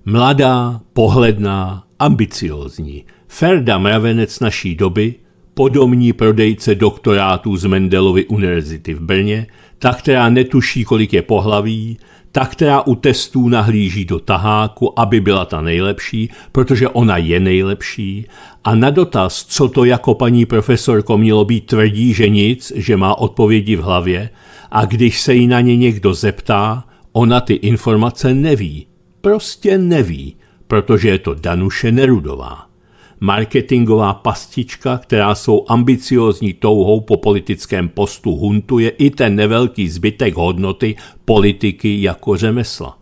Mladá, pohledná, ambiciozní, Ferda Mravenec naší doby, podomní prodejce doktorátů z Mendelovy univerzity v Brně, ta, která netuší, kolik je pohlaví, ta, která u testů nahlíží do taháku, aby byla ta nejlepší, protože ona je nejlepší, a na dotaz, co to jako paní profesorko mělo být, tvrdí, že nic, že má odpovědi v hlavě, a když se jí na ně někdo zeptá, ona ty informace neví. Prostě neví, protože je to Danuše Nerudová. Marketingová pastička, která svou ambiciózní touhou po politickém postu huntuje i ten nevelký zbytek hodnoty politiky jako řemesla.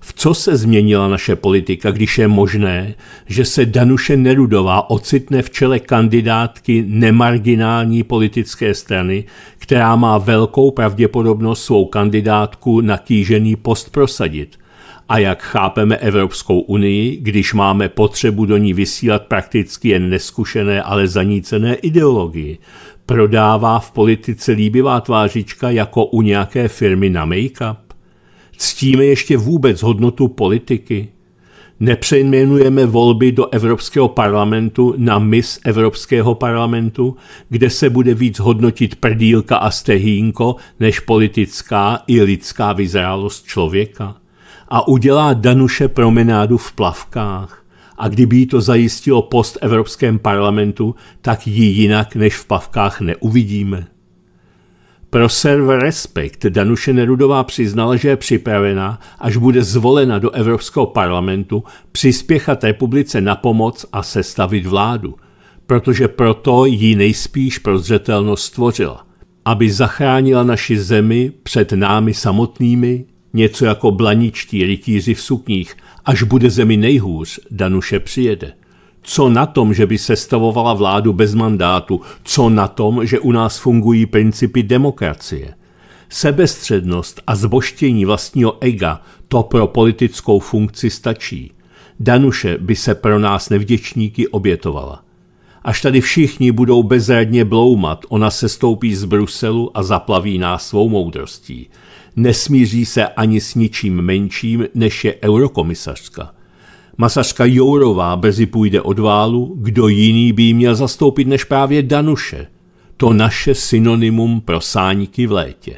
V co se změnila naše politika, když je možné, že se Danuše Nerudová ocitne v čele kandidátky nemarginální politické strany, která má velkou pravděpodobnost svou kandidátku na kýžený post prosadit – a jak chápeme Evropskou unii, když máme potřebu do ní vysílat prakticky jen neskušené, ale zanícené ideologii. Prodává v politice líbivá tvářička jako u nějaké firmy na make-up. Ctíme ještě vůbec hodnotu politiky. Nepřejmenujeme volby do Evropského parlamentu na mis Evropského parlamentu, kde se bude víc hodnotit prdílka a stehínko než politická i lidská vyzrálost člověka a udělá Danuše promenádu v plavkách. A kdyby jí to zajistilo post Evropském parlamentu, tak ji jinak než v plavkách neuvidíme. Pro server Respekt Danuše Nerudová přiznala, že je připravena, až bude zvolena do Evropského parlamentu, přispěchat republice na pomoc a sestavit vládu, protože proto ji nejspíš prozřetelnost stvořila, aby zachránila naši zemi před námi samotnými Něco jako blaničtí rytíři v sukních, až bude zemi nejhůř, Danuše přijede. Co na tom, že by sestavovala vládu bez mandátu? Co na tom, že u nás fungují principy demokracie? Sebestřednost a zboštění vlastního ega to pro politickou funkci stačí. Danuše by se pro nás nevděčníky obětovala. Až tady všichni budou bezradně bloumat, ona se stoupí z Bruselu a zaplaví nás svou moudrostí nesmíří se ani s ničím menším, než je eurokomisařka. Masařka Jourová brzy půjde od válu, kdo jiný by jí měl zastoupit než právě Danuše, to naše synonymum pro sáníky v létě.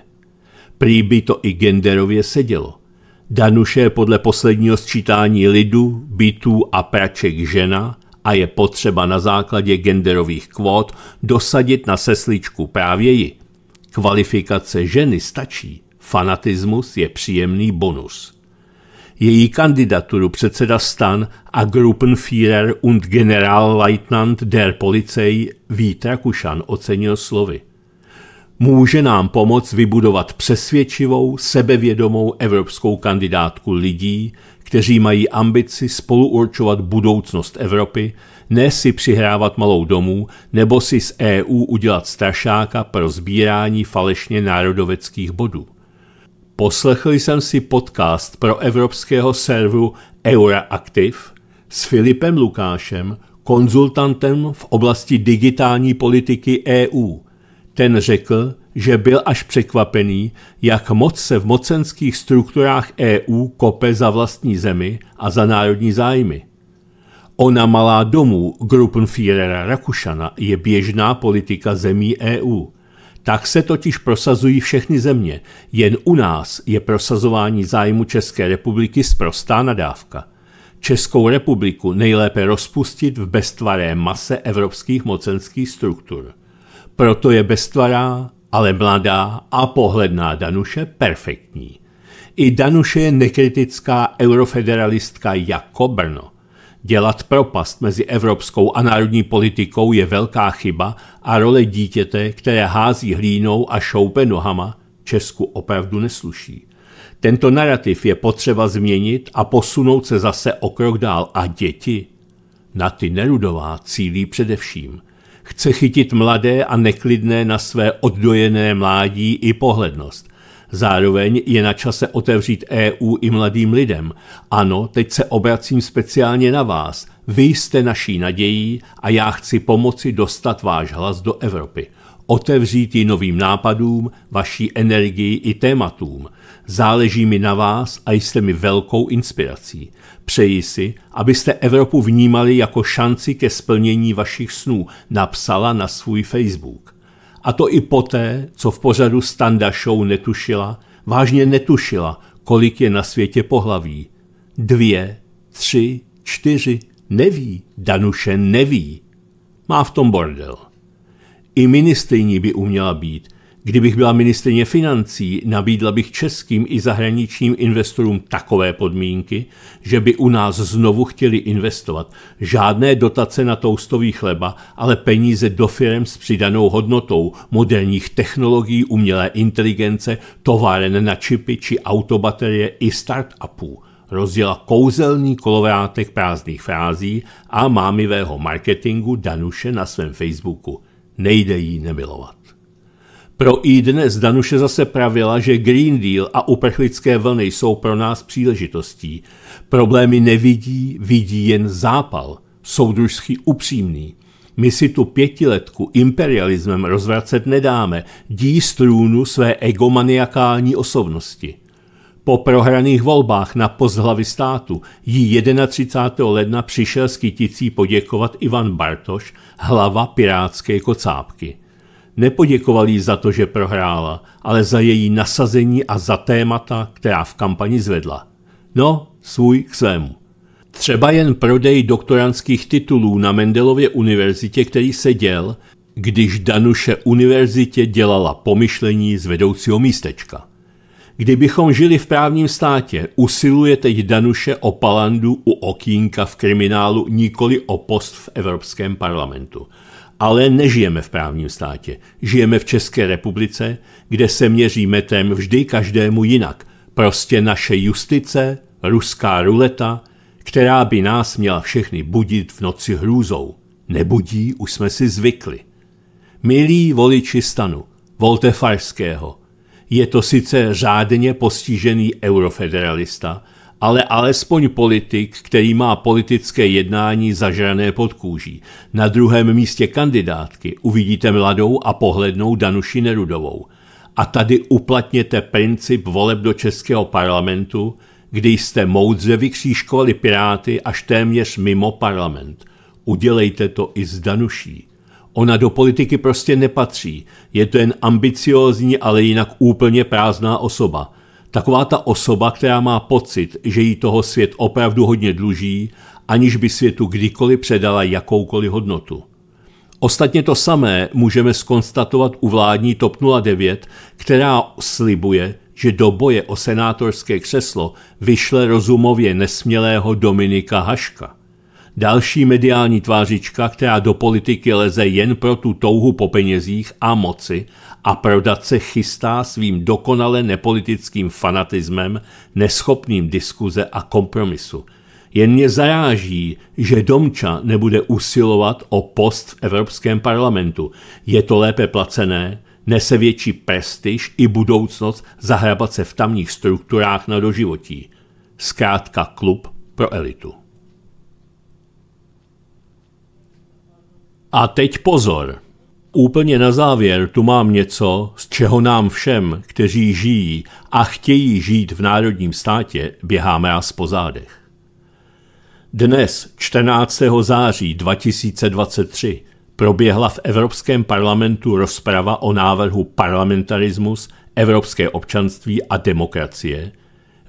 Prý by to i genderově sedělo. Danuše je podle posledního sčítání lidu, bytů a praček žena a je potřeba na základě genderových kvót dosadit na sesličku právě ji. Kvalifikace ženy stačí, fanatismus je příjemný bonus. Její kandidaturu předseda stan a Gruppenführer und Generalleutnant der Polizei Vít Rakušan ocenil slovy. Může nám pomoct vybudovat přesvědčivou, sebevědomou evropskou kandidátku lidí, kteří mají ambici spoluurčovat budoucnost Evropy, ne si přihrávat malou domů, nebo si z EU udělat strašáka pro sbírání falešně národoveckých bodů. Poslechl jsem si podcast pro evropského serveru Euroaktiv s Filipem Lukášem, konzultantem v oblasti digitální politiky EU. Ten řekl, že byl až překvapený, jak moc se v mocenských strukturách EU kope za vlastní zemi a za národní zájmy. Ona malá domů Gruppenführera Rakušana je běžná politika zemí EU – tak se totiž prosazují všechny země. Jen u nás je prosazování zájmu České republiky sprostá nadávka. Českou republiku nejlépe rozpustit v beztvaré mase evropských mocenských struktur. Proto je beztvará, ale mladá a pohledná Danuše perfektní. I Danuše je nekritická eurofederalistka jako Brno. Dělat propast mezi evropskou a národní politikou je velká chyba a role dítěte, které hází hlínou a šoupe nohama, Česku opravdu nesluší. Tento narrativ je potřeba změnit a posunout se zase o krok dál. A děti? Na ty Nerudová cílí především. Chce chytit mladé a neklidné na své oddojené mládí i pohlednost. Zároveň je na čase otevřít EU i mladým lidem. Ano, teď se obracím speciálně na vás. Vy jste naší nadějí a já chci pomoci dostat váš hlas do Evropy. Otevřít ji novým nápadům, vaší energii i tématům. Záleží mi na vás a jste mi velkou inspirací. Přeji si, abyste Evropu vnímali jako šanci ke splnění vašich snů, napsala na svůj Facebook. A to i poté, co v pořadu Standa Show netušila, vážně netušila, kolik je na světě pohlaví. Dvě, tři, čtyři, neví, Danuše neví. Má v tom bordel. I ministrní by uměla být, Kdybych byla ministrně financí, nabídla bych českým i zahraničním investorům takové podmínky, že by u nás znovu chtěli investovat. Žádné dotace na toustový chleba, ale peníze do firm s přidanou hodnotou, moderních technologií, umělé inteligence, továren na čipy či autobaterie i startupů. Rozděla kouzelný kolovrátek prázdných frází a mámivého marketingu Danuše na svém Facebooku. Nejde jí nemilovat. Pro i dnes Danuše zase pravila, že Green Deal a uprchlické vlny jsou pro nás příležitostí. Problémy nevidí, vidí jen zápal, soudružský upřímný. My si tu pětiletku imperialismem rozvracet nedáme, dí strůnu své egomaniakální osobnosti. Po prohraných volbách na post hlavy státu jí 31. ledna přišel s kyticí poděkovat Ivan Bartoš, hlava pirátské kocápky. Nepoděkoval jí za to, že prohrála, ale za její nasazení a za témata, která v kampani zvedla. No, svůj k svému. Třeba jen prodej doktorantských titulů na Mendelově univerzitě, který se děl, když Danuše univerzitě dělala pomyšlení z vedoucího místečka. Kdybychom žili v právním státě, usiluje teď Danuše o palandu u okýnka v kriminálu, nikoli o post v Evropském parlamentu. Ale nežijeme v právním státě. Žijeme v České republice, kde se měří metrem vždy každému jinak. Prostě naše justice, ruská ruleta, která by nás měla všechny budit v noci hrůzou. Nebudí, už jsme si zvykli. Milí voliči stanu, volte Farského. Je to sice řádně postižený eurofederalista, ale alespoň politik, který má politické jednání zažrané pod kůží. Na druhém místě kandidátky uvidíte mladou a pohlednou Danuši Nerudovou. A tady uplatněte princip voleb do Českého parlamentu, kdy jste moudře vykříškovali Piráty až téměř mimo parlament. Udělejte to i s Danuší. Ona do politiky prostě nepatří. Je to jen ambiciózní, ale jinak úplně prázdná osoba – Taková ta osoba, která má pocit, že jí toho svět opravdu hodně dluží, aniž by světu kdykoliv předala jakoukoliv hodnotu. Ostatně to samé můžeme skonstatovat u vládní TOP 09, která slibuje, že do boje o senátorské křeslo vyšle rozumově nesmělého Dominika Haška. Další mediální tvářička, která do politiky leze jen pro tu touhu po penězích a moci a prodat se chystá svým dokonale nepolitickým fanatismem, neschopným diskuze a kompromisu. Jen mě zaráží, že Domča nebude usilovat o post v Evropském parlamentu. Je to lépe placené, nese větší prestiž i budoucnost zahrabat se v tamních strukturách na doživotí. Zkrátka klub pro elitu. A teď pozor. Úplně na závěr tu mám něco, z čeho nám všem, kteří žijí a chtějí žít v národním státě, běháme až po zádech. Dnes, 14. září 2023, proběhla v Evropském parlamentu rozprava o návrhu parlamentarismus, evropské občanství a demokracie,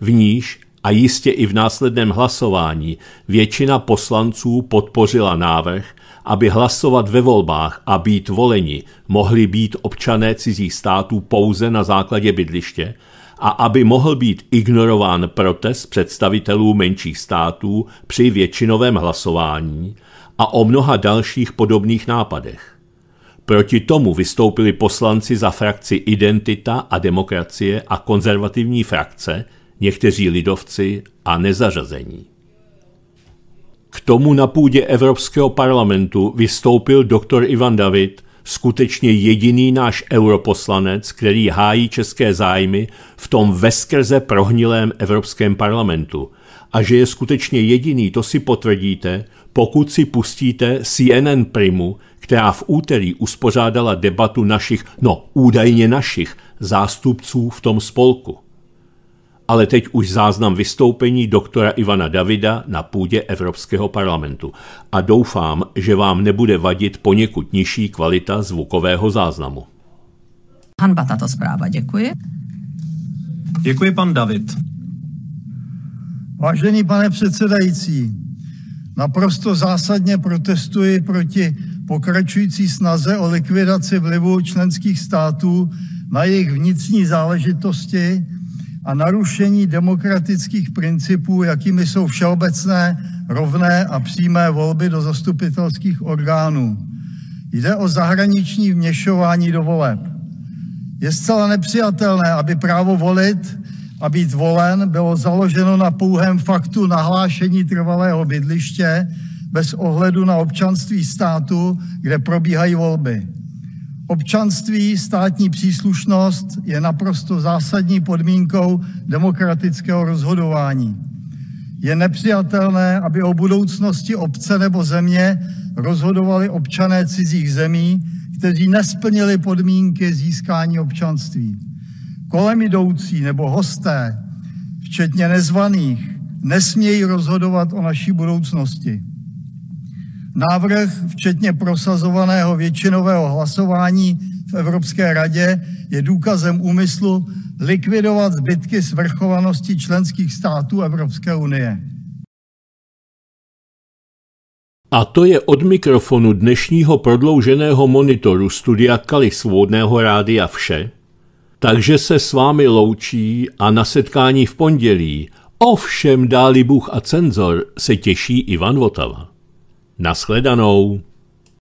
v níž a jistě i v následném hlasování většina poslanců podpořila návrh, aby hlasovat ve volbách a být voleni, mohli být občané cizích států pouze na základě bydliště a aby mohl být ignorován protest představitelů menších států při většinovém hlasování a o mnoha dalších podobných nápadech. Proti tomu vystoupili poslanci za frakci Identita a demokracie a konzervativní frakce, někteří lidovci a nezařazení. K tomu na půdě Evropského parlamentu vystoupil doktor Ivan David, skutečně jediný náš europoslanec, který hájí české zájmy v tom veskrze prohnilém Evropském parlamentu. A že je skutečně jediný, to si potvrdíte, pokud si pustíte CNN Primu, která v úterý uspořádala debatu našich, no údajně našich, zástupců v tom spolku ale teď už záznam vystoupení doktora Ivana Davida na půdě Evropského parlamentu. A doufám, že vám nebude vadit poněkud nižší kvalita zvukového záznamu. Hanba tato zpráva, děkuji. Děkuji, pan David. Vážený pane předsedající, naprosto zásadně protestuji proti pokračující snaze o likvidaci vlivu členských států na jejich vnitřní záležitosti a narušení demokratických principů, jakými jsou všeobecné, rovné a přímé volby do zastupitelských orgánů. Jde o zahraniční vměšování do voleb. Je zcela nepřijatelné, aby právo volit a být volen bylo založeno na pouhém faktu nahlášení trvalého bydliště bez ohledu na občanství státu, kde probíhají volby. Občanství, státní příslušnost je naprosto zásadní podmínkou demokratického rozhodování. Je nepřijatelné, aby o budoucnosti obce nebo země rozhodovali občané cizích zemí, kteří nesplnili podmínky získání občanství. Kolem jdoucí nebo hosté, včetně nezvaných, nesmějí rozhodovat o naší budoucnosti. Návrh, včetně prosazovaného většinového hlasování v Evropské radě, je důkazem úmyslu likvidovat zbytky svrchovanosti členských států Evropské unie. A to je od mikrofonu dnešního prodlouženého monitoru studia Kali Svobodného rádia vše. Takže se s vámi loučí a na setkání v pondělí. Ovšem dáli Bůh a cenzor se těší Ivan Votava. Naschledanou.